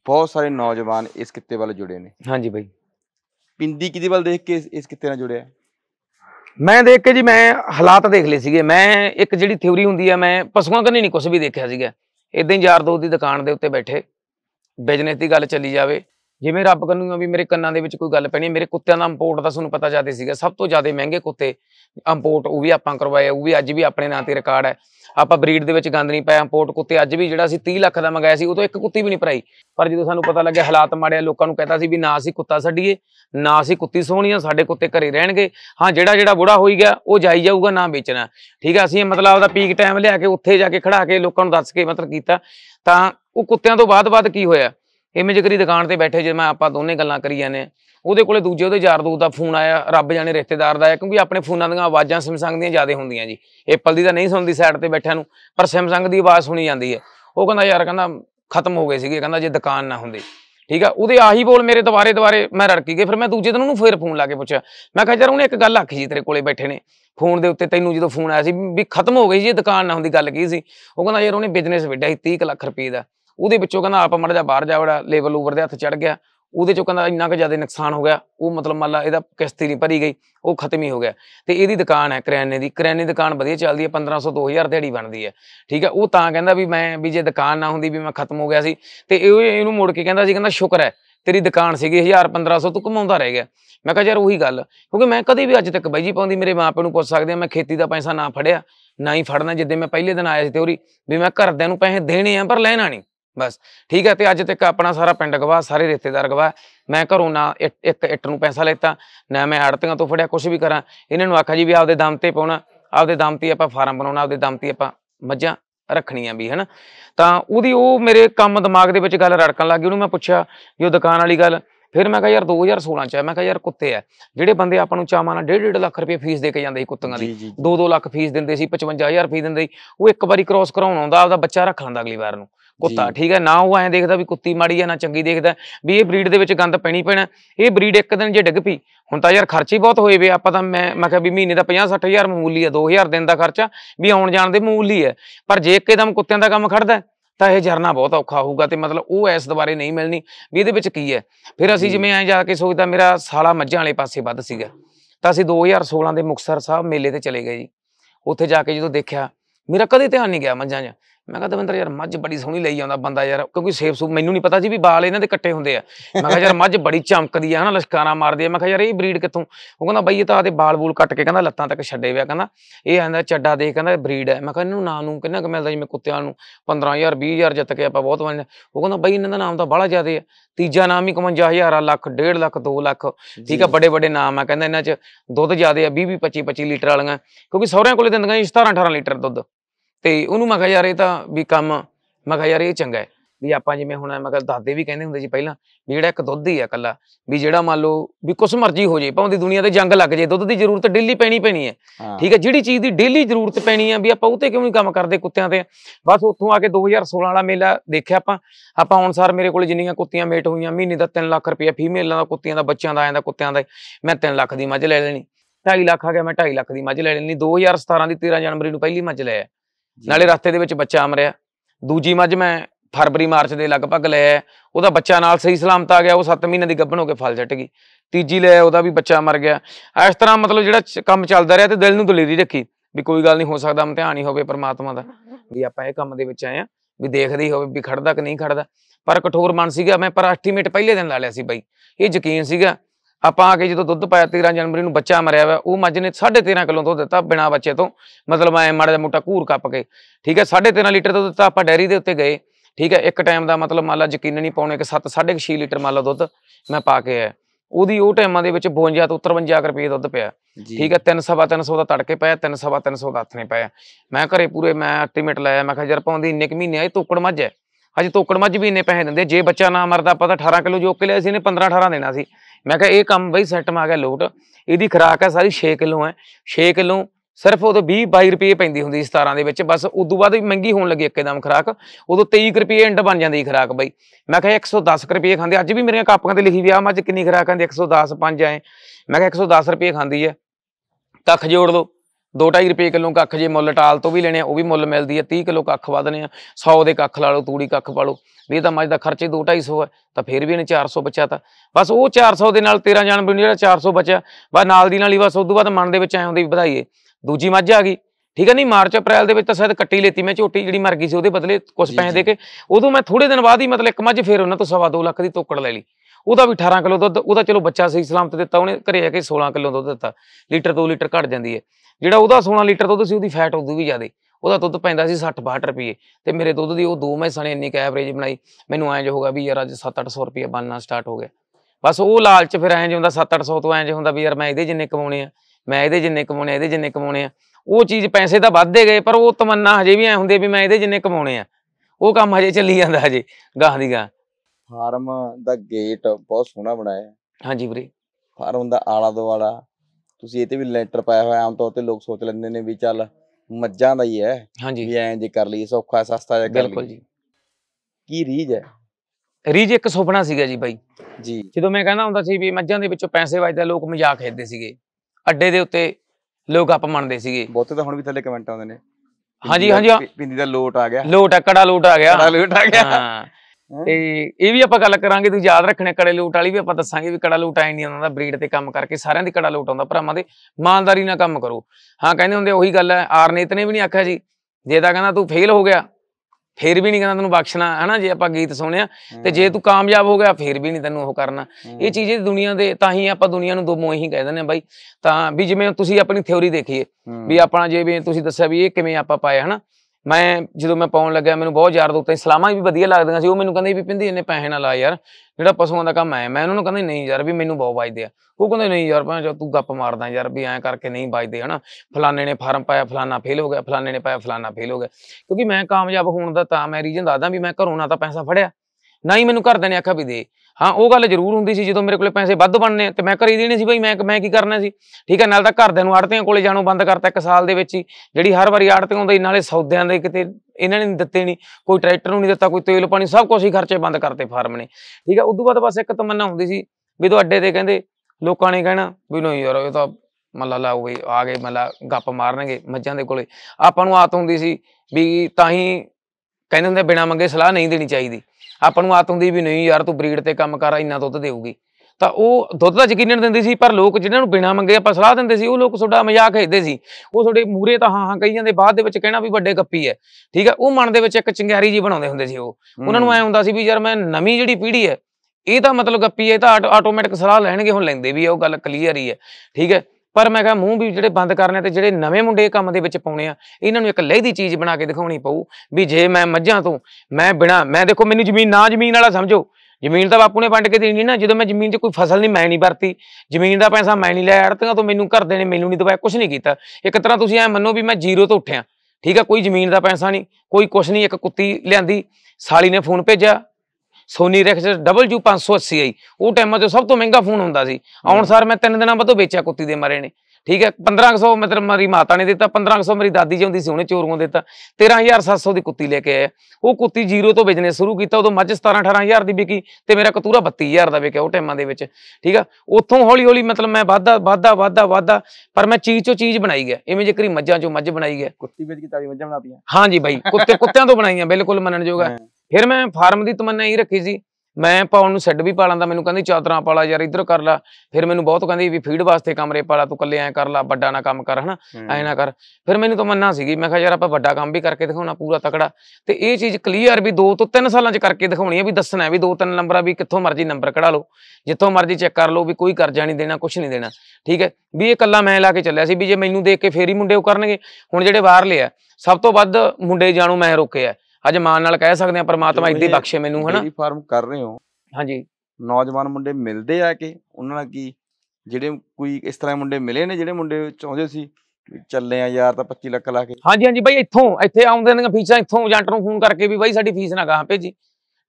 ਬਹੁਤ ਸਾਰੇ ਨੌਜਵਾਨ ਇਸ ਕਿੱਤੇ ਵੱਲ ਜੁੜੇ ਨੇ ਹਾਂਜੀ ਬਾਈ ਪਿੰਦੀ ਕਿਹਦੇ ਵੱਲ ਦੇਖ ਕੇ ਇਸ- ਕਿੱਤੇ ਨਾਲ ਜੁੜਿਆ ਮੈਂ ਦੇਖ ਕੇ ਜੀ ਮੈਂ ਹਾਲਾਤ ਦੇਖ ਲਏ ਸੀਗੇ ਮੈਂ ਇੱਕ ਜਿਹੜੀ ਥਿਉਰੀ ਹੁੰਦੀ ਆ ਮੈਂ ਪਸ਼ੂਆਂ ਕਨੇ ਨਹੀਂ ਕੁਝ ਵੀ ਦੇਖਿਆ ਸੀਗਾ ਇਦਾਂ ਹੀ ਯਾਰ ਦੋਸਤ ਦੀ ਦੁਕਾਨ ਦੇ ਉੱਤੇ ਬੈਠੇ ਬਿਜ਼ਨਸ ਦੀ ਗੱਲ ਚੱਲੀ ਜਾਵੇ ਜਿਵੇਂ ਰੱਬ ਕੰਨੂ ਆ ਵੀ ਮੇਰੇ ਕੰਨਾਂ ਦੇ ਵਿੱਚ ਕੋਈ ਗੱਲ ਪੈਣੀ ਹੈ, ਮੇਰੇ ਕੁੱਤਿਆਂ ਦਾ ਇੰਪੋਰਟ ਦਾ ਤੁਹਾਨੂੰ ਪਤਾ ਜ਼ਿਆਦਾ ਸੀਗਾ ਸਭ ਤੋਂ ਜ਼ਿਆਦਾ ਮਹਿੰਗੇ ਕੁੱਤੇ ਇੰਪੋਰਟ ਉਹ ਵੀ ਆਪਾਂ ਕਰਵਾਏ ਉਹ ਵੀ ਅੱਜ ਵੀ ਆਪਣੇ ਨਾਂ ਤੇ ਰਿਕਾਰਡ ਹੈ ਆਪਾਂ ਬਰੀਡ ਦੇ ਵਿੱਚ ਗੰਦ ਨਹੀਂ ਪਾਇਆ ਇੰਪੋਰਟ ਕੁੱਤੇ ਅੱਜ ਵੀ ਜਿਹੜਾ ਸੀ 30 ਲੱਖ ਦਾ ਮੰਗਾਇਆ ਸੀ ਉਹ ਤੋਂ ਇੱਕ ਕੁੱਤੀ ਵੀ ਨਹੀਂ ਭਰਾਈ ਪਰ ਜਦੋਂ ਸਾਨੂੰ ਪਤਾ ਲੱਗਿਆ ਹਾਲਾਤ ਮਾੜੇ ਲੋਕਾਂ ਨੂੰ ਕਹਤਾ ਸੀ ਵੀ ਨਾ ਅਸੀਂ ਕੁੱਤਾ ਛੱਡੀਏ ਨਾ ਅਸੀਂ ਕੁੱਤੀ ਸੋਹਣੀਆਂ ਸਾਡੇ ਕੁੱਤੇ ਘਰੇ ਰਹਿਣਗੇ ਹਾਂ ਜਿਹੜਾ ਜਿਹੜਾ ਬੁੜਾ ਹੋਈ ਗਿਆ ਉਹ ਜਾਈ ਜਾਊਗਾ ਨਾ ਵੇਚਣਾ ਠੀਕ ਆ ਅਸੀਂ ਮਤਲਬ ਆਪਦਾ ਪੀਕ ਟਾਈਮ ਲਿਆ ਕੇ ਉੱਥੇ ਜਾ ਕੇ ਖੜਾ ਕੇ ਲੋਕਾਂ ਨੂੰ ਦੱਸ ਕੇ ਮਤਲਬ ਕੀਤਾ ਤਾਂ ਉਹ ਕੁੱਤਿਆਂ ਤੋਂ ਬਾਅਦ-ਬਾਅਦ ਕੀ ਹੋਇਆ ਇਵੇਂ ਕਰੀ ਦੁਕਾਨ ਤੇ ਬੈਠੇ ਜੇ ਮੈਂ ਆਪਾਂ ਦੋਨੇ ਗੱਲਾਂ ਕਰੀ ਜਾਂਦੇ ਉਹਦੇ ਕੋਲੇ ਦੂਜੇ ਉਹਦੇ ਯਾਰ ਦੋਸਤ ਦਾ ਫੋਨ ਆਇਆ ਰੱਬ ਜਾਣੇ ਰਿਸ਼ਤੇਦਾਰ ਦਾ ਆਇਆ ਕਿਉਂਕਿ ਆਪਣੇ ਫੋਨਾਂ ਦੀਆਂ ਆਵਾਜ਼ਾਂ ਸਮਸੰਗ ਦੀਆਂ ਜ਼ਿਆਦਾ ਹੁੰਦੀਆਂ ਜੀ ਐਪਲ ਦੀ ਤਾਂ ਨਹੀਂ ਸੁਣਦੀ ਸਾਈਡ ਤੇ ਬੈਠਿਆਂ ਨੂੰ ਪਰ ਸਮਸੰਗ ਦੀ ਆਵਾਜ਼ ਸੁਣੀ ਜਾਂਦੀ ਹੈ ਉਹ ਕਹਿੰਦਾ ਯਾਰ ਕਹਿੰਦਾ ਖਤਮ ਹੋ ਗਏ ਸੀਗੇ ਕਹਿੰਦਾ ਜੇ ਦੁਕਾਨ ਨਾ ਹੁੰਦੀ ਠੀਕ ਆ ਉਹਦੇ ਆਹੀ ਬੋਲ ਮੇਰੇ ਦੁਬਾਰੇ ਦੁਬਾਰੇ ਮੈਂ ਰੜਕੀ ਗਏ ਫਿਰ ਮੈਂ ਦੂਜੇ ਦਿਨ ਉਹਨੂੰ ਫੇਰ ਫੋਨ ਲਾ ਕੇ ਪੁੱਛਿਆ ਮੈਂ ਕਿਹਾ ਯਾਰ ਉਹਨੇ ਇੱਕ ਗੱਲ ਆਖੀ ਜੀ ਤੇਰੇ ਕੋਲੇ ਬੈਠੇ ਨੇ ਫੋਨ ਦੇ ਉੱਤੇ ਤੈਨੂੰ ਜਦੋਂ ਫੋਨ ਆਇਆ ਸੀ ਵੀ ਖਤਮ ਹੋ ਗਈ ਜੀ ਦੁਕਾਨ ਨਾ ਹੁੰਦੀ ਗੱਲ ਕੀ ਸੀ ਉਹ ਕਹਿੰਦਾ ਯਾਰ ਉਹਨੇ ਬਿਜ਼ਨਸ ਵਿੱਢਿਆ ਸੀ 30 ਲੱਖ ਰੁਪਏ ਦਾ ਉਹਦੇ ਵਿੱਚੋਂ ਕਹਿੰਦਾ ਆਪ ਮੜ ਜਾ ਬਾਹਰ ਜਾ ਵੜਾ ਲੇਵਲ ਲੂਬਰ ਦੇ ਹੱਥ ਚੜ ਗਿਆ ਉਹਦੇ ਚੋਂ ਕਹਿੰਦਾ ਇੰਨਾ ਕੁ ਜ਼ਿਆਦਾ ਨੁਕਸਾਨ ਹੋ ਗਿਆ ਉਹ ਮਤਲਬ ਮੰਨ ਲਾ ਇਹਦਾ ਕਿਸ਼ਤੀ ਨਹੀਂ ਭਰੀ ਗਈ ਉਹ ਖਤਮ ਹੀ ਹੋ ਗਿਆ ਤੇ ਇਹਦੀ ਦੁਕਾਨ ਹੈ ਕਰਿਆਨੇ ਦੀ ਕਰਿਆਨੇ ਦੀ ਦੁਕਾਨ ਵਧੀਆ ਚੱਲਦੀ ਹੈ 1500 2000 ਦਿਹਾੜੀ ਬਣਦੀ ਹੈ ਠੀਕ ਹੈ ਉਹ ਤਾਂ ਕਹਿੰਦਾ ਵੀ ਮੈਂ ਵੀ ਜੇ ਦੁਕਾਨ ਨਾ ਹੁੰਦੀ ਵੀ ਮੈਂ ਖਤਮ ਹੋ ਗਿਆ ਸੀ ਤੇ ਇਹ ਇਹਨੂੰ ਮੋੜ ਕੇ ਕਹਿੰਦਾ ਸੀ ਕਹਿੰਦਾ ਸ਼ੁਕਰ ਹੈ ਤੇਰੀ ਦੁਕਾਨ ਸੀਗੀ 1000 1500 ਤੂੰ ਕਮਾਉਂਦਾ ਰਹਿ ਗਿਆ ਮੈਂ ਕਹਾਂ ਯਾਰ ਉਹੀ ਗੱਲ ਕਿਉਂਕਿ ਮੈਂ ਕਦੇ ਵੀ ਅੱਜ ਤੱਕ ਬਾਈ ਜੀ ਪਾਉਂਦੀ ਮੇਰੇ ਮਾਪਿਆਂ ਨੂੰ ਪੁੱਛ ਸਕਦੇ ਆ ਮੈਂ ਖੇਤੀ ਦਾ ਪੈਸਾ ਨਾ ਫੜਿਆ ਨਾ ਹੀ ਫੜਨਾ ਜਿੱਦੇ ਮੈਂ ਪਹਿਲੇ ਦਿਨ ਆਇਆ ਸੀ ਤੇਰੀ ਵੀ ਮੈਂ ਘਰਦਿਆਂ ਨੂੰ ਪੈਸੇ ਦੇਣੇ ਆ ਪਰ ਲੈਣਾ ਨਹੀਂ ਬਸ ਠੀਕ ਹੈ ਤੇ ਅੱਜ ਤੱਕ ਆਪਣਾ ਸਾਰਾ ਪਿੰਡ ਗਵਾ ਸਾਰੇ ਰਿਸ਼ਤੇਦਾਰ ਗਵਾ ਮੈਂ ਘਰੋਂ ਨਾ ਇੱਕ ਇੱਟ ਨੂੰ ਪੈਸਾ ਲੈਤਾ ਨਾ ਮੈਂ ਆੜਤੀਆਂ ਤੋਂ ਫੜਿਆ ਕੁਝ ਵੀ ਕਰਾਂ ਇਹਨਾਂ ਨੂੰ ਆਖਿਆ ਜੀ ਵੀ ਆਪਦੇ ਦਮ ਤੇ ਪਾਉਣਾ ਆਪਦੇ ਦਮ ਤੇ ਆਪਾਂ ਫਾਰਮ ਬਣਾਉਣਾ ਆਪਦੇ ਦਮ ਤੇ ਆਪਾਂ ਮੱਝਾਂ ਰੱਖਣੀਆਂ ਵੀ ਹਨਾ ਤਾਂ ਉਹਦੀ ਉਹ ਮੇਰੇ ਕੰਮ ਦਿਮਾਗ ਦੇ ਵਿੱਚ ਗੱਲ ਰੜਕਣ ਲੱਗੀ ਉਹਨੂੰ ਮੈਂ ਪੁੱਛਿਆ ਜੋ ਦੁਕਾਨ ਵਾਲੀ ਗੱਲ ਫਿਰ ਮੈਂ ਕਿਹਾ ਯਾਰ 2016 ਚ ਮੈਂ ਕਿਹਾ ਯਾਰ ਕੁੱਤੇ ਆ ਜਿਹੜੇ ਬੰਦੇ ਆਪਾਂ ਨੂੰ ਚਾਵਾਂ ਨਾਲ 1.5 ਲੱਖ ਰੁਪਏ ਫੀਸ ਦੇ ਕੇ ਜਾਂਦੇ ਸੀ ਕੁੱਤਿਆਂ ਦੀ 2-2 ਲੱਖ ਫੀਸ ਦਿੰਦੇ ਸੀ 55000 ਫੀਸ ਦਿੰਦੇ ਸੀ ਉਹ ਇੱਕ ਵਾਰੀ ਕ੍ਰਾਸ ਕਰਾਉਣ ਆਉਂਦਾ ਆਪਦਾ ਬੱਚਾ ਰੱਖ ਲੈਂਦਾ ਅਗਲੀ ਵਾਰ ਨੂੰ ਕੁੱਤਾ ਠੀਕ ਹੈ ਨਾ ਉਹ ਐਂ ਦੇਖਦਾ ਵੀ ਕੁੱਤੀ ਮਾੜੀ ਆ ਨਾ ਚੰਗੀ ਦੇਖਦਾ ਵੀ ਇਹ ਬਰੀਡ ਦੇ ਵਿੱਚ ਗੰਦ ਪੈਣੀ ਪੈਣਾ ਇਹ ਬਰੀਡ ਇੱਕ ਦਿਨ ਜੇ ਡਿੱਗ ਪਈ ਹੁਣ ਤਾਂ ਯਾਰ ਖਰਚੇ ਹੀ ਬਹੁਤ ਹੋਏ ਵੇ ਆਪਾਂ ਤਾਂ ਮੈਂ ਮੈਂ ਕਿਹਾ ਵੀ ਮਹੀਨੇ ਦਾ 50 60000 ਮਾਮੂਲੀ ਆ 2000 ਦਿਨ ਦਾ ਖਰਚਾ ਵੀ ਆਉਣ ਜਾਣ ਦੇ ਮਾਮੂਲੀ ਆ ਪਰ ਜੇ ਦਮ ਕੁੱਤਿਆਂ ਦਾ ਕੰਮ ਖੜਦਾ ਤਾਂ ਇਹ ਝਰਨਾ ਬਹੁਤ ਔਖਾ ਹੋਊਗਾ ਤੇ ਮਤਲਬ ਉਹ ਐਸ ਦੁਬਾਰੇ ਨਹੀਂ ਮਿਲਣੀ ਵੀ ਇਹਦੇ ਵਿੱਚ ਕੀ ਹੈ ਫਿਰ ਅਸੀਂ ਜਿਵੇਂ ਐ ਜਾ ਕੇ ਸੋਚਦਾ ਮੇਰਾ ਸਾਲਾ ਮੱਝਾਂ ਵਾਲੇ ਪਾਸੇ ਵੱਧ ਸੀਗਾ ਤਾਂ ਅਸੀਂ 2016 ਦੇ ਮੁਕਸਰ ਸਾਹਿਬ ਮੇਲੇ ਤੇ ਚਲੇ ਗਏ ਜੀ ਉੱਥੇ ਜਾ ਕੇ ਜਦੋਂ ਦੇਖਿਆ ਮੇਰਾ ਕਦੇ ਧਿਆਨ ਨਹੀਂ ਗਿਆ ਮੱਝਾਂ 'ਚ ਮੈਂ ਕਿਹਾ ਦਵਿੰਦਰ ਯਾਰ ਮੱਝ ਬੜੀ ਸੋਹਣੀ ਲਈ ਆਉਂਦਾ ਬੰਦਾ ਯਾਰ ਕਿਉਂਕਿ ਸੇਫ ਸੂਪ ਮੈਨੂੰ ਨਹੀਂ ਪਤਾ ਸੀ ਵੀ ਵਾਲ ਇਹਨਾਂ ਦੇ ਕੱਟੇ ਹੁੰਦੇ ਆ ਮੈਂ ਕਿਹਾ ਯਾਰ ਮੱਝ ਬੜੀ ਚਮਕਦੀ ਆ ਹਨਾ ਲਸ਼ਕਾਰਾ ਮਾਰਦੀ ਆ ਮੈਂ ਕਿਹਾ ਯਾਰ ਇਹ ਬਰੀਡ ਕਿੱਥੋਂ ਉਹ ਕਹਿੰਦਾ ਬਈ ਇਹ ਤਾਂ ਆਦੇ ਵਾਲ ਬੂਲ ਕੱਟ ਕੇ ਕਹਿੰਦਾ ਲੱਤਾਂ ਤੱਕ ਛੱਡੇ ਹੋਇਆ ਕਹਿੰਦਾ ਇਹ ਆਂਦਾ ਚੱਡਾ ਦੇ ਕਹਿੰਦਾ ਬਰੀਡ ਹੈ ਮੈਂ ਕਿਹਾ ਇਹਨੂੰ ਨਾਂ ਨੂੰ ਕਿੰਨਾ ਕੁ ਮਿਲਦਾ ਮੈਂ ਕੁੱਤਿਆਂ ਨੂੰ 15000 20000 ਜਿੱਤ ਕੇ ਆਪਾਂ ਬਹੁਤ ਵਾਰ ਉਹ ਕਹਿੰਦਾ ਬਈ ਇਹਨਾਂ ਦਾ ਨਾਮ ਤਾਂ ਬੜਾ ਜ਼ਿਆਦੇ ਆ ਤੀਜਾ ਨਾਮ ਹੀ 51000 ਲੱਖ 1.5 ਲੱਖ 2 ਲੱਖ ਠੀਕ ਆ ਬੜੇ ਬੜੇ ਨਾਮ ਆ ਕਹਿੰਦਾ ਇਹਨਾਂ 'ਚ ਦੁੱਧ ਜ਼ਿਆਦੇ ਆ 20 25 25 ਲੀਟਰ ਵਾਲੀਆਂ ਕਿਉਂਕਿ ਸਹੁਰਿਆਂ ਕੋਲੇ ਦਿੰਦੀਆਂ 17 18 ਲੀਟਰ ਦੁੱਧ ਤੇ ਉਹਨੂੰ ਮੈਂ ਕਿਹਾ ਯਾਰ ਇਹ ਤਾਂ ਵੀ ਕੰਮ ਮੈਂ ਕਿਹਾ ਯਾਰ ਇਹ ਚੰਗਾ ਹੈ ਵੀ ਆਪਾਂ ਜਿਵੇਂ ਹੁਣ ਮੈਂ ਕਿਹਾ ਦਾਦੇ ਵੀ ਕਹਿੰਦੇ ਹੁੰਦੇ ਸੀ ਪਹਿਲਾਂ ਵੀ ਜਿਹੜਾ ਇੱਕ ਦੁੱਧ ਹੀ ਆ ਕੱਲਾ ਵੀ ਜਿਹੜਾ ਮੰਨ ਲਓ ਵੀ ਕੁਛ ਮਰਜ਼ੀ ਹੋ ਜੇ ਭਾਵੇਂ ਦੀ ਦੁਨੀਆ ਤੇ ਜੰਗ ਲੱਗ ਜੇ ਦੁੱਧ ਦੀ ਜ਼ਰੂਰਤ ਡੇਲੀ ਪੈਣੀ ਪੈਣੀ ਹੈ ਠੀਕ ਹੈ ਜਿਹੜੀ ਚੀਜ਼ ਦੀ ਡੇਲੀ ਜ਼ਰੂਰਤ ਪੈਣੀ ਆ ਵੀ ਆਪਾਂ ਉਹ ਤੇ ਕਿਉਂ ਨਹੀਂ ਕੰਮ ਕਰਦੇ ਕੁੱਤਿਆਂ ਤੇ ਬਸ ਉੱਥੋਂ ਆ ਕੇ 2016 ਵਾਲਾ ਮੇਲਾ ਦੇਖਿਆ ਆਪਾਂ ਆਪਾਂ ਹੁਣ ਮੇਰੇ ਕੋਲ ਜਿੰਨੀਆਂ ਕੁੱਤੀਆਂ ਮੇਟ ਹੋਈਆਂ ਮਹੀਨੇ ਦਾ 3 ਲੱਖ ਰੁਪਏ ਫੀਮੇਲਾਂ ਦਾ ਕੁੱਤਿਆਂ ਦਾ ਬੱਚਿਆਂ ਦਾ ਆਇਆਂ ਦਾ ਕੁੱਤਿਆਂ ਦਾ ਮੈਂ 3 ਲੱਖ ਦੀ ਮੱਝ ਲੈ ਲੈਣੀ 2.5 ਲੱਖ ਆ ਗਿਆ ਮੈਂ 2.5 ਲੱਖ ਦੀ ਮੱਝ ਲੈ ਲੈਣੀ 2017 ਦੀ 13 ਜਨਵਰੀ ਨੂੰ ਪਹਿਲੀ ਮੱਝ ਲਿਆ ਨਾਲੇ ਰਸਤੇ ਦੇ ਵਿੱਚ ਬੱਚਾ ਅਮਰਿਆ ਦੂਜੀ ਮੱਝ ਮੈਂ ਫਰਵਰੀ ਮਾਰਚ ਦੇ ਲਗਭਗ ਲਿਆ ਉਹਦਾ ਬੱਚਾ ਨਾਲ ਸਹੀ ਸਲਾਮਤ ਆ ਗਿਆ ਉਹ 7 ਮਹੀਨੇ ਦੀ ਗੱਭਣ ਹੋ ਕੇ ਫਲ ਜੱਟ ਗਈ ਤੀਜੀ ਲਿਆ ਉਹਦਾ ਵੀ ਬੱਚਾ ਮਰ ਗਿਆ ਇਸ ਤਰ੍ਹਾਂ ਮਤਲਬ ਜਿਹੜਾ ਕੰਮ ਚੱਲਦਾ ਰਿਹਾ ਤੇ ਦਿਲ ਨੂੰ ਦਲੇਰੀ ਰੱਖੀ ਵੀ ਕੋਈ ਗੱਲ ਨਹੀਂ ਹੋ ਸਕਦਾ ਧਿਆਨ ਹੀ ਹੋਵੇ ਪਰਮਾਤਮਾ ਦਾ ਵੀ ਆਪਾਂ ਇਹ ਕੰਮ ਦੇ ਵਿੱਚ ਆਏ ਆ ਵੀ ਦੇਖਦੇ ਹੀ ਹੋਵੇ ਵੀ ਖੜਦਾ ਕਿ ਨਹੀਂ ਖੜਦਾ ਪਰ ਕਠੋਰ ਮਨ ਸੀਗਾ ਮੈਂ ਪਰ ਐਸਟੀਮੇਟ ਪਹਿਲੇ ਦਿਨ ਲਾ ਲਿਆ ਸੀ ਬਾਈ ਇਹ ਯਕੀਨ ਸੀਗਾ ਆਪਾਂ ਆ ਕੇ ਜਦੋਂ ਦੁੱਧ ਪਾਇਆ 13 ਜਨਵਰੀ ਨੂੰ ਬੱਚਾ ਮਰਿਆ ਵਾ ਉਹ ਮੱਝ ਨੇ 13.5 ਕਿਲੋ ਦੁੱਧ ਦਿੱਤਾ ਬਿਨਾ ਬੱਚੇ ਤੋਂ ਮਤਲਬ ਐ ਮਾੜਾ ਜਿਹਾ ਮੋਟਾ ਘੂਰ ਕੱਪ ਕੇ ਠੀਕ ਹੈ 13.5 ਲੀਟਰ ਦੁੱਧ ਦਿੱਤਾ ਆਪਾਂ ਡੈਰੀ ਦੇ ਉੱਤੇ ਗਏ ਠੀਕ ਹੈ ਇੱਕ ਟਾਈਮ ਦਾ ਮਤਲਬ ਮੰਨ ਲਾ ਯਕੀਨ ਨਹੀਂ ਪਾਉਣੇ ਕਿ 7 6.5 ਲੀਟਰ ਮੰਨ ਲਾ ਦੁੱਧ ਮੈਂ ਪਾ ਕੇ ਆਇਆ ਉਹਦੀ ਉਹ ਟਾਈਮਾਂ ਦੇ ਵਿੱਚ 52 ਤੋਂ 53 ਰੁਪਏ ਦੁੱਧ ਪਿਆ ਠੀਕ ਹੈ 3 ਸਵਾ 300 ਦਾ ਤੜਕੇ ਪਾਇਆ 3 ਸਵਾ 300 ਦਾ ਹੱਥ ਨੇ ਪਾਇਆ ਮੈਂ ਘਰੇ ਪੂਰੇ ਮੈਂ ਐਸਟੀਮੇਟ ਲਾਇਆ ਮੈਂ ਕਿਹਾ ਯਾਰ ਪਾਉਂਦੀ ਇੰਨੇ ਕੁ ਮਹੀਨੇ ਆਏ ਤੋਕੜ ਮੱਝ ਹੈ ਅਜੇ ਤੋਕੜ ਮੱਝ ਵੀ ਇੰਨੇ ਪੈਸੇ ਦਿੰਦੇ ਜੇ ਬੱਚਾ ਨਾ ਮਰਦਾ ਪਤਾ 18 ਕਿਲੋ ਜੋ ਕਿ ਲਿਆ ਸੀ ਇਹਨੇ 15 18 ਦੇਣਾ ਸੀ ਮੈਂ ਕਿਹਾ ਇਹ ਕੰਮ ਬਈ ਸੈੱਟ ਮਾ ਗਿਆ ਲੋਟ ਇਹਦੀ ਖਰਾਕ ਹੈ ਸਾਰੀ 6 ਕਿਲੋ ਹੈ 6 ਕਿਲੋ ਸਿਰਫ ਉਦੋਂ 20 22 ਰੁਪਏ ਪੈਂਦੀ ਹੁੰਦੀ ਸੀ 17 ਦੇ ਵਿੱਚ ਬਸ ਉਦੋਂ ਬਾਅਦ ਵੀ ਮਹਿੰਗੀ ਹੋਣ ਲੱਗੀ ਇੱਕਦਮ ਖਰਾਕ ਉਦੋਂ 23 ਰੁਪਏ ਇੰਡ ਬਣ ਜਾਂਦੀ ਖਰਾਕ ਬਈ ਮੈਂ ਕਿਹਾ 110 ਰੁਪਏ ਖਾਂਦੇ ਅੱਜ ਵੀ ਮੇਰੀਆਂ ਕਾਪੀਆਂ ਤੇ ਲਿਖੀ ਵੀ ਆ ਮੱਝ ਕਿੰਨੀ ਖਰਾਕ ਆਂਦੀ 110 5 ਐ ਮੈਂ ਕਿਹਾ 110 ਰੁਪਏ ਖਾਂਦੀ ਐ ਤਖ ਜੋੜ ਲਓ 2.5 ਰੁਪਏ ਕਿਲੋ ਕੱਖ ਜੇ ਮੁੱਲ ਟਾਲ ਤੋਂ ਵੀ ਲੈਣੇ ਆ ਉਹ ਵੀ ਮੁੱਲ ਮਿਲਦੀ ਆ 30 ਕਿਲੋ ਕੱਖ ਵਧਨੇ ਆ 100 ਦੇ ਕੱਖ ਲਾ ਲਓ ਤੂੜੀ ਕੱਖ ਪਾ ਲਓ ਵੀ ਤਾਂ ਮੱਝ ਦਾ ਖਰਚੇ 2.5 ਹੈ ਤਾਂ ਫਿਰ ਵੀ ਇਹਨੇ 400 ਬਚਿਆ ਤਾਂ ਬਸ ਉਹ 400 ਦੇ ਨਾਲ 13 ਜਾਨ ਬਿੰਦ ਜਿਹੜਾ 400 ਬਚਿਆ ਬਸ ਨਾਲ ਦੀ ਨਾਲ ਹੀ ਬਸ ਉਸ ਤੋਂ ਬਾਅਦ ਮਨ ਦੇ ਵਿੱਚ ਆਏ ਹੁੰਦੇ ਵੀ ਵਧਾਈਏ ਦੂਜੀ ਮੱਝ ਆ ਗਈ ਠੀਕ ਹੈ ਨਹੀਂ ਮਾਰਚ ਅਪ੍ਰੈਲ ਦੇ ਵਿੱਚ ਤਾਂ ਸ਼ਾਇਦ ਕੱਟੀ ਲੇਤੀ ਮੈਂ ਝੋਟੀ ਜਿਹੜੀ ਮਰ ਗਈ ਸੀ ਉਹਦੇ ਬਦਲੇ ਕੁਝ ਪੈਸੇ ਦੇ ਕੇ ਉਦੋਂ ਮੈਂ ਥੋੜੇ ਦਿਨ ਬਾਅਦ ਹੀ ਮਤਲਬ ਇੱਕ ਮੱਝ ਫੇਰ ਉਹਨਾਂ ਤੋਂ ਸਵਾ 2 ਲੱਖ ਦੀ ਤੋਕੜ ਲੈ ਲਈ ਉਹਦਾ ਵੀ 18 ਕਿਲੋ ਦੁੱਧ ਉਹਦਾ ਚਲੋ ਬੱਚਾ ਸਹੀ ਸਲਾਮਤ ਦਿੱਤਾ ਉਹਨੇ ਘਰੇ ਆ ਕੇ 16 ਕਿਲੋ ਦੁੱਧ ਦਿੱਤਾ ਲੀਟਰ 2 ਲੀਟਰ ਘਟ ਜਾਂਦੀ ਹੈ ਜਿਹੜਾ ਉਹਦਾ ਸੋਨਾ ਲੀਟਰ ਦੁੱਧ ਸੀ ਉਹਦੀ ਫੈਟ ਉਦੋਂ ਵੀ ਜ਼ਿਆਦੇ ਉਹਦਾ ਦੁੱਧ ਪੈਂਦਾ ਸੀ 60-62 ਰੁਪਏ ਤੇ ਮੇਰੇ ਦੁੱਧ ਦੀ ਉਹ ਦੋ ਮਹੀਨੇ ਸਣੇ ਇੰਨੀ ਕ ਐਵਰੇਜ ਬਣਾਈ ਮੈਨੂੰ ਐਂ ਹੋਗਾ ਵੀ ਯਾਰ ਅੱਜ 7-800 ਰੁਪਏ ਬਣਨਾ ਸਟਾਰਟ ਹੋ ਗਿਆ ਬਸ ਉਹ ਲਾਲਚ ਫਿਰ ਐਂ ਹੁੰਦਾ 7-800 ਤੋਂ ਐਂ ਹੁੰਦਾ ਵੀ ਯਾਰ ਮੈਂ ਇਹਦੇ ਜਿੰਨੇ ਕਮਾਉਣੇ ਆ ਮੈਂ ਇਹਦੇ ਜਿੰਨੇ ਕਮਾਉਣੇ ਆ ਇਹਦੇ ਜਿੰਨੇ ਕਮਾਉਣੇ ਆ ਉਹ ਚੀਜ਼ ਪੈਸੇ ਤਾਂ ਵੱਧਦੇ ਗਏ ਪਰ ਉਹ ਤਮੰਨਾ ਹਜੇ ਵੀ ਐ ਹੁੰਦੀ ਵੀ ਮੈਂ ਇਹਦੇ ਜਿੰਨੇ ਕਮਾਉਣੇ ਆ ਉਹ ਕੰਮ ਹਜੇ ਚੱਲੀ ਜਾਂਦਾ ਹਜੇ ਗਾਹ ਦੀ ਗਾਹ ਫਾਰਮ ਦਾ ਗੇਟ ਬਹੁਤ ਸੋਹਣਾ ਬਣਾਇਆ ਹਾਂਜੀ ਵੀਰੇ ਫਾਰਮ ਦਾ ਆਲਾ ਦੁਆਲਾ ਤੁਸੀਂ ਇਹ ਤੇ ਵੀ ਲੈਂਟਰ ਪਾਇਆ ਹੋਇਆ ਆਮ ਤੌਰ ਤੇ ਲੋਕ ਸੋਚ ਲੈਂਦੇ ਨੇ ਵੀ ਚੱਲ ਮੱਝਾਂ ਦਾ ਹੀ ਹੈ ਹਾਂਜੀ ਵੀ ਐਂ ਜੇ ਕਰ ਲਈਏ ਸੌਖਾ ਸਸਤਾ ਜਿਹਾ ਕਰ ਲਈਏ ਬਿਲਕੁਲ ਜੀ ਕੀ ਰੀਜ ਹੈ ਰੀਜ ਇੱਕ ਸੁਪਨਾ ਸੀਗਾ ਜੀ ਬਾਈ ਜੀ ਜਦੋਂ ਮੈਂ ਕਹਿੰਦਾ ਹੁੰਦਾ ਸੀ ਵੀ ਮੱਝਾਂ ਦੇ ਵਿੱਚੋਂ ਪੈਸੇ ਵਜਦਾ ਲੋਕ ਮਜ਼ਾਕ ਖੇਡਦੇ ਸੀਗੇ ਅੱਡੇ ਦੇ ਉੱਤੇ ਲੋਕ ਆਪ ਮੰਨਦੇ ਸੀਗੇ ਬਹੁਤੇ ਤਾਂ ਹੁਣ ਵੀ ਥੱਲੇ ਕਮੈਂਟ ਆਉਂਦੇ ਨੇ ਹਾਂਜੀ ਹਾਂਜੀ ਪਿੰਦੀ ਦਾ ਲੋਟ ਆ ਗਿਆ ਲੋਟ ਆ ਕੜਾ ਲੋਟ ਆ ਗਿਆ ਕੜਾ ਲੋਟ ਆ ਗਿਆ ਹਾਂ ਤੇ ਇਹ ਵੀ ਆਪਾਂ ਗੱਲ ਕਰਾਂਗੇ ਤੁਸੀਂ ਯਾਦ ਰੱਖਣਾ ਕੜਾ ਲੂਟ ਵਾਲੀ ਵੀ ਆਪਾਂ ਦੱਸਾਂਗੇ ਵੀ ਕੜਾ ਲੂਟ ਆਈ ਨਹੀਂ ਉਹਨਾਂ ਦਾ ਬਰੀਡ ਤੇ ਕੰਮ ਕਰਕੇ ਸਾਰਿਆਂ ਦੀ ਕੜਾ ਲੂਟ ਆਉਂਦਾ ਭਰਾਵਾਂ ਦੇ ਇਮਾਨਦਾਰੀ ਨਾਲ ਕੰਮ ਕਰੋ ਹਾਂ ਕਹਿੰਦੇ ਹੁੰਦੇ ਉਹੀ ਗੱਲ ਹੈ ਆਰਨੇਤ ਨੇ ਵੀ ਨਹੀਂ ਆਖਿਆ ਜੀ ਜੇ ਤਾਂ ਕਹਿੰਦਾ ਤੂੰ ਫੇਲ ਹੋ ਗਿਆ ਫੇਰ ਵੀ ਨਹੀਂ ਕਹਿੰਦਾ ਤੈਨੂੰ ਬਖਸ਼ਣਾ ਹਨਾ ਜੇ ਆਪਾਂ ਗੀਤ ਸੁਣਿਆ ਤੇ ਜੇ ਤੂੰ ਕਾਮਯਾਬ ਹੋ ਗਿਆ ਫੇਰ ਵੀ ਨਹੀਂ ਤੈਨੂੰ ਉਹ ਕਰਨਾ ਇਹ ਚੀਜ਼ੇ ਦੁਨੀਆ ਦੇ ਤਾਂ ਹੀ ਆਪਾਂ ਦੁਨੀਆ ਨੂੰ ਦੋ ਮੋਹ ਹੀ ਕਹਿ ਦਿੰਦੇ ਆ ਬਾਈ ਤਾਂ ਵੀ ਜਿਵੇਂ ਤੁਸੀਂ ਆਪਣੀ ਥਿਉਰੀ ਦੇਖੀਏ ਵੀ ਆਪਣਾ ਜਿਵੇਂ ਤੁਸੀਂ ਦੱਸਿਆ ਵੀ ਇਹ ਕਿਵੇਂ ਆਪਾਂ ਪਾਇਆ ਹਨਾ ਮੈਂ ਜਦੋਂ ਮੈਂ ਪਾਉਣ ਲੱਗਾ ਮੈਨੂੰ ਬਹੁਤ ਯਾਰ ਦੋਸਤਾਂ ਦੀ ਸਲਾਮਾਂ ਵੀ ਵਧੀਆ ਲੱਗਦੀਆਂ ਸੀ ਉਹ ਮੈਨੂੰ ਕਹਿੰਦੇ ਵੀ ਪਿੰਦੀ ਇੰਨੇ ਪੈਸੇ ਨਾ ਲਾ ਯਾਰ ਜਿਹੜਾ ਪਸ਼ੂਆਂ ਦਾ ਕੰਮ ਹੈ ਮੈਂ ਉਹਨਾਂ ਨੂੰ ਕਹਿੰਦਾ ਨਹੀਂ ਯਾਰ ਵੀ ਮੈਨੂੰ ਬਹੁਤ ਵਾਜਦੇ ਆ ਉਹ ਕਹਿੰਦੇ ਨਹੀਂ ਯਾਰ ਭਾਂ ਤੂੰ ਗੱਪ ਮਾਰਦਾ ਯਾਰ ਵੀ ਐਂ ਕਰਕੇ ਨਹੀਂ ਵਾਜਦੇ ਹਨਾ ਫਲਾਣੇ ਨੇ ਫਾਰਮ ਪਾਇਆ ਫਲਾਣਾ ਫੇਲ ਹੋ ਗਿਆ ਫਲਾਣੇ ਨੇ ਪਾਇਆ ਫਲਾਣਾ ਫੇਲ ਹੋ ਗਿਆ ਕਿਉਂਕਿ ਮੈਂ ਕਾਮਯਾਬ ਹੋਣ ਦਾ ਤਾਂ ਮੈਂ ਰੀਜਨ ਦੱਸਦਾ ਵੀ ਮੈਂ ਘਰੋਂ ਨਾ ਤਾਂ ਪੈਸਾ ਫੜਿਆ ਨਾ ਹੀ ਮੈਨੂੰ ਘਰਦਿਆਂ ਨੇ ਆਖਿਆ ਵੀ ਦੇ ਹਾਂ ਉਹ ਗੱਲ ਜ਼ਰੂਰ ਹੁੰਦੀ ਸੀ ਜਦੋਂ ਮੇਰੇ ਕੋਲੇ ਪੈਸੇ ਵੱਧ ਬਣਨੇ ਤੇ ਮੈਂ ਕਰੀ ਦੇਣੇ ਸੀ ਬਈ ਮੈਂ ਮੈਂ ਕੀ ਕਰਨਾ ਸੀ ਠੀਕ ਹੈ ਨਾਲ ਤਾਂ ਘਰਦਿਆਂ ਨੂੰ ਆੜਤਿਆਂ ਕੋਲੇ ਜਾਣੋ ਬੰਦ ਕਰਤਾ ਇੱਕ ਸਾਲ ਦੇ ਵਿੱਚ ਹੀ ਜਿਹੜੀ ਹਰ ਵਾਰੀ ਆੜਤੇ ਹੁੰਦੀ ਨਾਲੇ ਸੌਦਿਆਂ ਦੇ ਕਿਤੇ ਇਹਨਾਂ ਨੇ ਦਿੱਤੇ ਨਹੀਂ ਕੋਈ ਟਰੈਕਟਰ ਨੂੰ ਨਹੀਂ ਦਿੱਤਾ ਕੋਈ ਤੇਲ ਪਾਣੀ ਸਭ ਕੁਝ ਹੀ ਖਰਚੇ ਬੰਦ ਕਰਤੇ ਫਾਰਮ ਨੇ ਠੀਕ ਹੈ ਉਸ ਤੋਂ ਬਾਅਦ ਬਸ ਇੱਕ ਤਮੰਨਾ ਹੁੰਦੀ ਸੀ ਵੀ ਤੁਹਾਡੇ ਤੇ ਕਹਿੰਦੇ ਲੋਕਾਂ ਨੇ ਕਹਿਣਾ ਵੀ ਨਹੀਂ ਯਾਰ ਇਹ ਤਾਂ ਮੱਲਾ ਲਾ ਗਈ ਆ ਗਏ ਮੱਲਾ ਗੱਪ ਮਾਰਨਗੇ ਮੱਝਾਂ ਦੇ ਕੋਲੇ ਆਪਾਂ ਨੂੰ ਆਤ ਹੁੰਦੀ ਸੀ ਵੀ ਤਾਂ ਹੀ ਕਹਿੰਦੇ ਹੁੰਦੇ ਬਿਨਾ ਮੰਗੇ ਸਲਾਹ ਨਹੀਂ ਦੇਣੀ ਚਾਹੀਦੀ ਆਪਾਂ ਨੂੰ ਆਤ ਹੁੰਦੀ ਵੀ ਨਹੀਂ ਯਾਰ ਤੂੰ ਬਰੀਡ ਤੇ ਕੰਮ ਕਰ ਇੰਨਾ ਦੁੱਧ ਦੇਊਗੀ ਤਾਂ ਉਹ ਦੁੱਧ ਦਾ ਯਕੀਨਨ ਦਿੰਦੀ ਸੀ ਪਰ ਲੋਕ ਜਿਹਨਾਂ ਨੂੰ ਬਿਨਾ ਮੰਗੇ ਆਪਾਂ ਸਲਾਹ ਦਿੰਦੇ ਸੀ ਉਹ ਲੋਕ ਤੁਹਾਡਾ ਮਜ਼ਾਕ ਖੇਡਦੇ ਸੀ ਉਹ ਤੁਹਾਡੇ ਮੂਰੇ ਤਾਂ ਹਾਂ ਹਾਂ ਕਹੀ ਜਾਂਦੇ ਬਾਅਦ ਦੇ ਵਿੱਚ ਕਹਿਣਾ ਵੀ ਵੱਡੇ ਗੱਪੀ ਹੈ ਠੀਕ ਹੈ ਉਹ ਮਨ ਦੇ ਵਿੱਚ ਇੱਕ ਚਿੰਗਾਰੀ ਜੀ ਬਣਾਉਂਦੇ ਹੁੰਦੇ ਸੀ ਉਹ ਉਹਨਾਂ ਨੂੰ ਐ ਹੁੰਦਾ ਸੀ ਵੀ ਯਾਰ ਮੈਂ ਨਵੀਂ ਜਿਹੜੀ ਪੀੜ੍ਹੀ ਹੈ ਇਹ ਤਾਂ ਮਤਲਬ ਗੱਪੀ ਹੈ ਇਹ ਤਾਂ ਆਟੋਮੈਟਿਕ ਸਲਾਹ ਲੈਣਗੇ ਹੁਣ ਲੈਂਦੇ ਵੀ ਆ ਉਹ ਗੱਲ ਕਲੀਅਰ ਹੀ ਹੈ ਠੀਕ ਹੈ ਪਰ ਮੈਂ ਕਹਾਂ ਮੂੰਹ ਵੀ ਜਿਹੜੇ ਬੰਦ ਕਰਨੇ ਤੇ ਜਿਹੜੇ ਨਵੇਂ ਮੁੰਡੇ ਕੰਮ ਦੇ ਵਿੱਚ ਪਾਉਣੇ ਆ ਇਹਨਾਂ ਨੂੰ ਇੱਕ ਲਹਿਦੀ ਚੀਜ਼ ਬਣਾ ਕੇ ਦਿਖਾਉਣੀ ਪਊ ਵੀ ਜੇ ਮੈਂ ਮੱਝਾਂ ਤੋਂ ਮੈਂ ਬਿਨਾ ਮੈਂ ਦੇਖੋ ਮੈਨੂੰ ਜ਼ਮੀਨ ਨਾ ਜ਼ਮੀਨ ਵਾਲਾ ਸਮਝੋ ਜ਼ਮੀਨ ਤਾਂ ਬਾਪੂ ਨੇ ਵੰਡ ਕੇ ਦੇਣੀ ਨਾ ਜਦੋਂ ਮੈਂ ਜ਼ਮੀਨ 'ਚ ਕੋਈ ਫਸਲ ਨਹੀਂ ਮੈਂ ਨਹੀਂ ਵਰਤੀ ਜ਼ਮੀਨ ਦਾ ਪੈਸਾ ਮੈਂ ਨਹੀਂ ਲਿਆ ਅੜਤੀਆਂ ਤੋਂ ਮੈਨੂੰ ਘਰਦੇ ਨੇ ਮੈਨੂੰ ਨਹੀਂ ਦਵਾਇਆ ਕੁਝ ਨਹੀਂ ਕੀਤਾ ਇੱਕ ਤਰ੍ਹਾਂ ਤੁਸੀਂ ਐ ਮੰਨੋ ਵੀ ਮੈਂ ਜ਼ੀਰੋ ਤੋਂ ਉੱਠਿਆ ਠੀਕ ਆ ਕੋਈ ਜ਼ਮੀਨ ਦਾ ਪੈਸਾ ਨਹੀਂ ਕੋਈ ਕੁਝ ਨਹੀਂ ਇੱਕ ਕੁੱਤੀ ਲਿਆਂਦੀ ਸਾਲੀ ਨੇ ਫੋਨ ਭੇਜਿਆ ਸੋਨੀ ਰਿਕਸ W580 ਆਈ ਉਹ ਟਾਈਮਾਂ 'ਚ ਸਭ ਤੋਂ ਮਹਿੰਗਾ ਫੋਨ ਹੁੰਦਾ ਸੀ ਆਉਣ ਸਰ ਮੈਂ ਤਿੰਨ ਦਿਨਾਂ ਬਾਅਦ ਵੇਚਿਆ ਕੁੱਤੀ ਦੇ ਮਾਰੇ ਨੇ ਠੀਕ ਹੈ 1500 ਮਤਲਬ ਮਰੀ ਮਾਤਾ ਨੇ ਦਿੱਤਾ 1500 ਮੇਰੀ ਦਾਦੀ ਜਿਉਂਦੀ ਸੀ ਉਹਨੇ ਚੋਰੋਂ ਦਿੱਤਾ 13700 ਦੀ ਕੁੱਤੀ ਲੈ ਕੇ ਆਇਆ ਉਹ ਕੁੱਤੀ ਜ਼ੀਰੋ ਤੋਂ ਬਿਜ਼ਨਸ ਸ਼ੁਰੂ ਕੀਤਾ ਉਦੋਂ ਮੱਝ 17 18000 ਦੀ ਵਿਕੀ ਤੇ ਮੇਰਾ ਕਤੂਰਾ 32000 ਦਾ ਵਿਕਿਆ ਉਹ ਟਾਈਮਾਂ ਦੇ ਵਿੱਚ ਠੀਕ ਆ ਉੱਥੋਂ ਹੌਲੀ ਹੌਲੀ ਮਤਲਬ ਮੈਂ ਵਾਧਾ ਵਾਧਾ ਵਾਧਾ ਵਾਧਾ ਪਰ ਮੈਂ ਚੀਜ਼ ਚੋਂ ਚੀਜ਼ ਬਣਾਈ ਗਿਆ ਇਵੇਂ ਜੇ ਕਰੀ ਮੱਝਾਂ ਚੋਂ ਮੱਝ ਬਣਾਈ ਗਿਆ ਕੁੱਤੀ ਵੇਚ ਕੇ ਤਾਂ ਮੱਝਾਂ ਬਣਾਤੀਆਂ ਹਾਂਜੀ ਬਾਈ ਕੁੱਤੇ ਕੁੱਤਿਆਂ ਤੋਂ ਬਣਾਈਆਂ ਬਿਲਕੁਲ ਮੰਨਣ ਜੋਗਾ ਫਿਰ ਮੈਂ ਫਾਰਮ ਦੀ ਤਮੰਨਾ ਹੀ ਰੱਖੀ ਸੀ ਮੈਂ ਪਾਉਣ ਨੂੰ ਸੈੱਡ ਵੀ ਪਾ ਲਾਂਦਾ ਮੈਨੂੰ ਕਹਿੰਦੀ ਚਾਦਰਾਂ ਪਾਲਾ ਯਾਰ ਇੱਧਰ ਕਰ ਲਾ ਫਿਰ ਮੈਨੂੰ ਬਹੁਤ ਕਹਿੰਦੀ ਵੀ ਫੀਡ ਵਾਸਤੇ ਕਮਰੇ ਪਾਲਾ ਤੂੰ ਕੱਲੇ ਐ ਕਰ ਲਾ ਵੱਡਾ ਨਾ ਕੰਮ ਕਰ ਹਨਾ ਐ ਨਾ ਕਰ ਫਿਰ ਮੈਨੂੰ ਤਮੰਨਾ ਸੀਗੀ ਮੈਂ ਕਿਹਾ ਯਾਰ ਆਪਾਂ ਵੱਡਾ ਕੰਮ ਵੀ ਕਰਕੇ ਦਿਖਾਉਣਾ ਪੂਰਾ ਤਕੜਾ ਤੇ ਇਹ ਚੀਜ਼ ਕਲੀਅਰ ਵੀ 2 ਤੋਂ 3 ਸਾਲਾਂ 'ਚ ਕਰਕੇ ਦਿਖਾਉਣੀ ਹੈ ਵੀ ਦੱਸਣਾ ਵੀ 2-3 ਨੰਬਰਾਂ ਵੀ ਕਿੱਥੋਂ ਮਰਜ਼ੀ ਨੰਬਰ ਕਢਾ ਲਓ ਜਿੱਥੋਂ ਮਰਜ਼ੀ ਚੈੱਕ ਕਰ ਲਓ ਵੀ ਕੋਈ ਕਰਜ਼ਾ ਨਹੀਂ ਦੇਣਾ ਕੁਝ ਨਹੀਂ ਦੇਣਾ ਠੀਕ ਹੈ ਵੀ ਇਹ ਕੱਲਾ ਮੈਂ ਲਾ ਕੇ ਚੱਲਿਆ ਸੀ ਵੀ ਜੇ ਮੈਨੂੰ ਦੇਖ ਕੇ ਫੇਰ ਹੀ ਮੁੰਡੇ ਉਹ ਕਰਨਗੇ ਹੁਣ ਜਿਹੜੇ ਬਾਹਰ ਲਿਆ ਸਭ ਤੋਂ ਵੱਧ ਮੁੰਡੇ ਜਾਣੂ ਮੈਂ ਰੋਕਿਆ ਅੱਜ ਮਾਨ ਨਾਲ ਕਹਿ ਸਕਦੇ ਆ ਪਰਮਾਤਮਾ ਇਦਾਂ ਬਖਸ਼ੇ ਮੈਨੂੰ ਹਨਾ ਜੀ ਫਾਰਮ ਕਰ ਰਹੇ ਹੋ ਹਾਂਜੀ ਨੌਜਵਾਨ ਮੁੰਡੇ ਮਿਲਦੇ ਆ ਕਿ ਉਹਨਾਂ ਨਾਲ ਕੀ ਜਿਹੜੇ ਕੋਈ ਇਸ ਤਰ੍ਹਾਂ ਮੁੰਡੇ ਮਿਲੇ ਨੇ ਜਿਹੜੇ ਮੁੰਡੇ ਚਾਹੁੰਦੇ ਸੀ ਚੱਲੇ ਆ ਯਾਰ ਤਾਂ 25 ਲੱਖ ਲਾ ਕੇ ਹਾਂਜੀ ਹਾਂਜੀ ਬਾਈ ਇੱਥੋਂ ਇੱਥੇ ਆਉਂਦੇ ਨੇ ਫੀਸਾਂ ਇੱਥੋਂ ਏਜੰਟ ਨੂੰ ਫੋਨ ਕਰਕੇ ਵੀ ਬਾਈ ਸਾਡੀ ਫੀਸ ਨਾ ਗਾਹ ਭੇਜੀ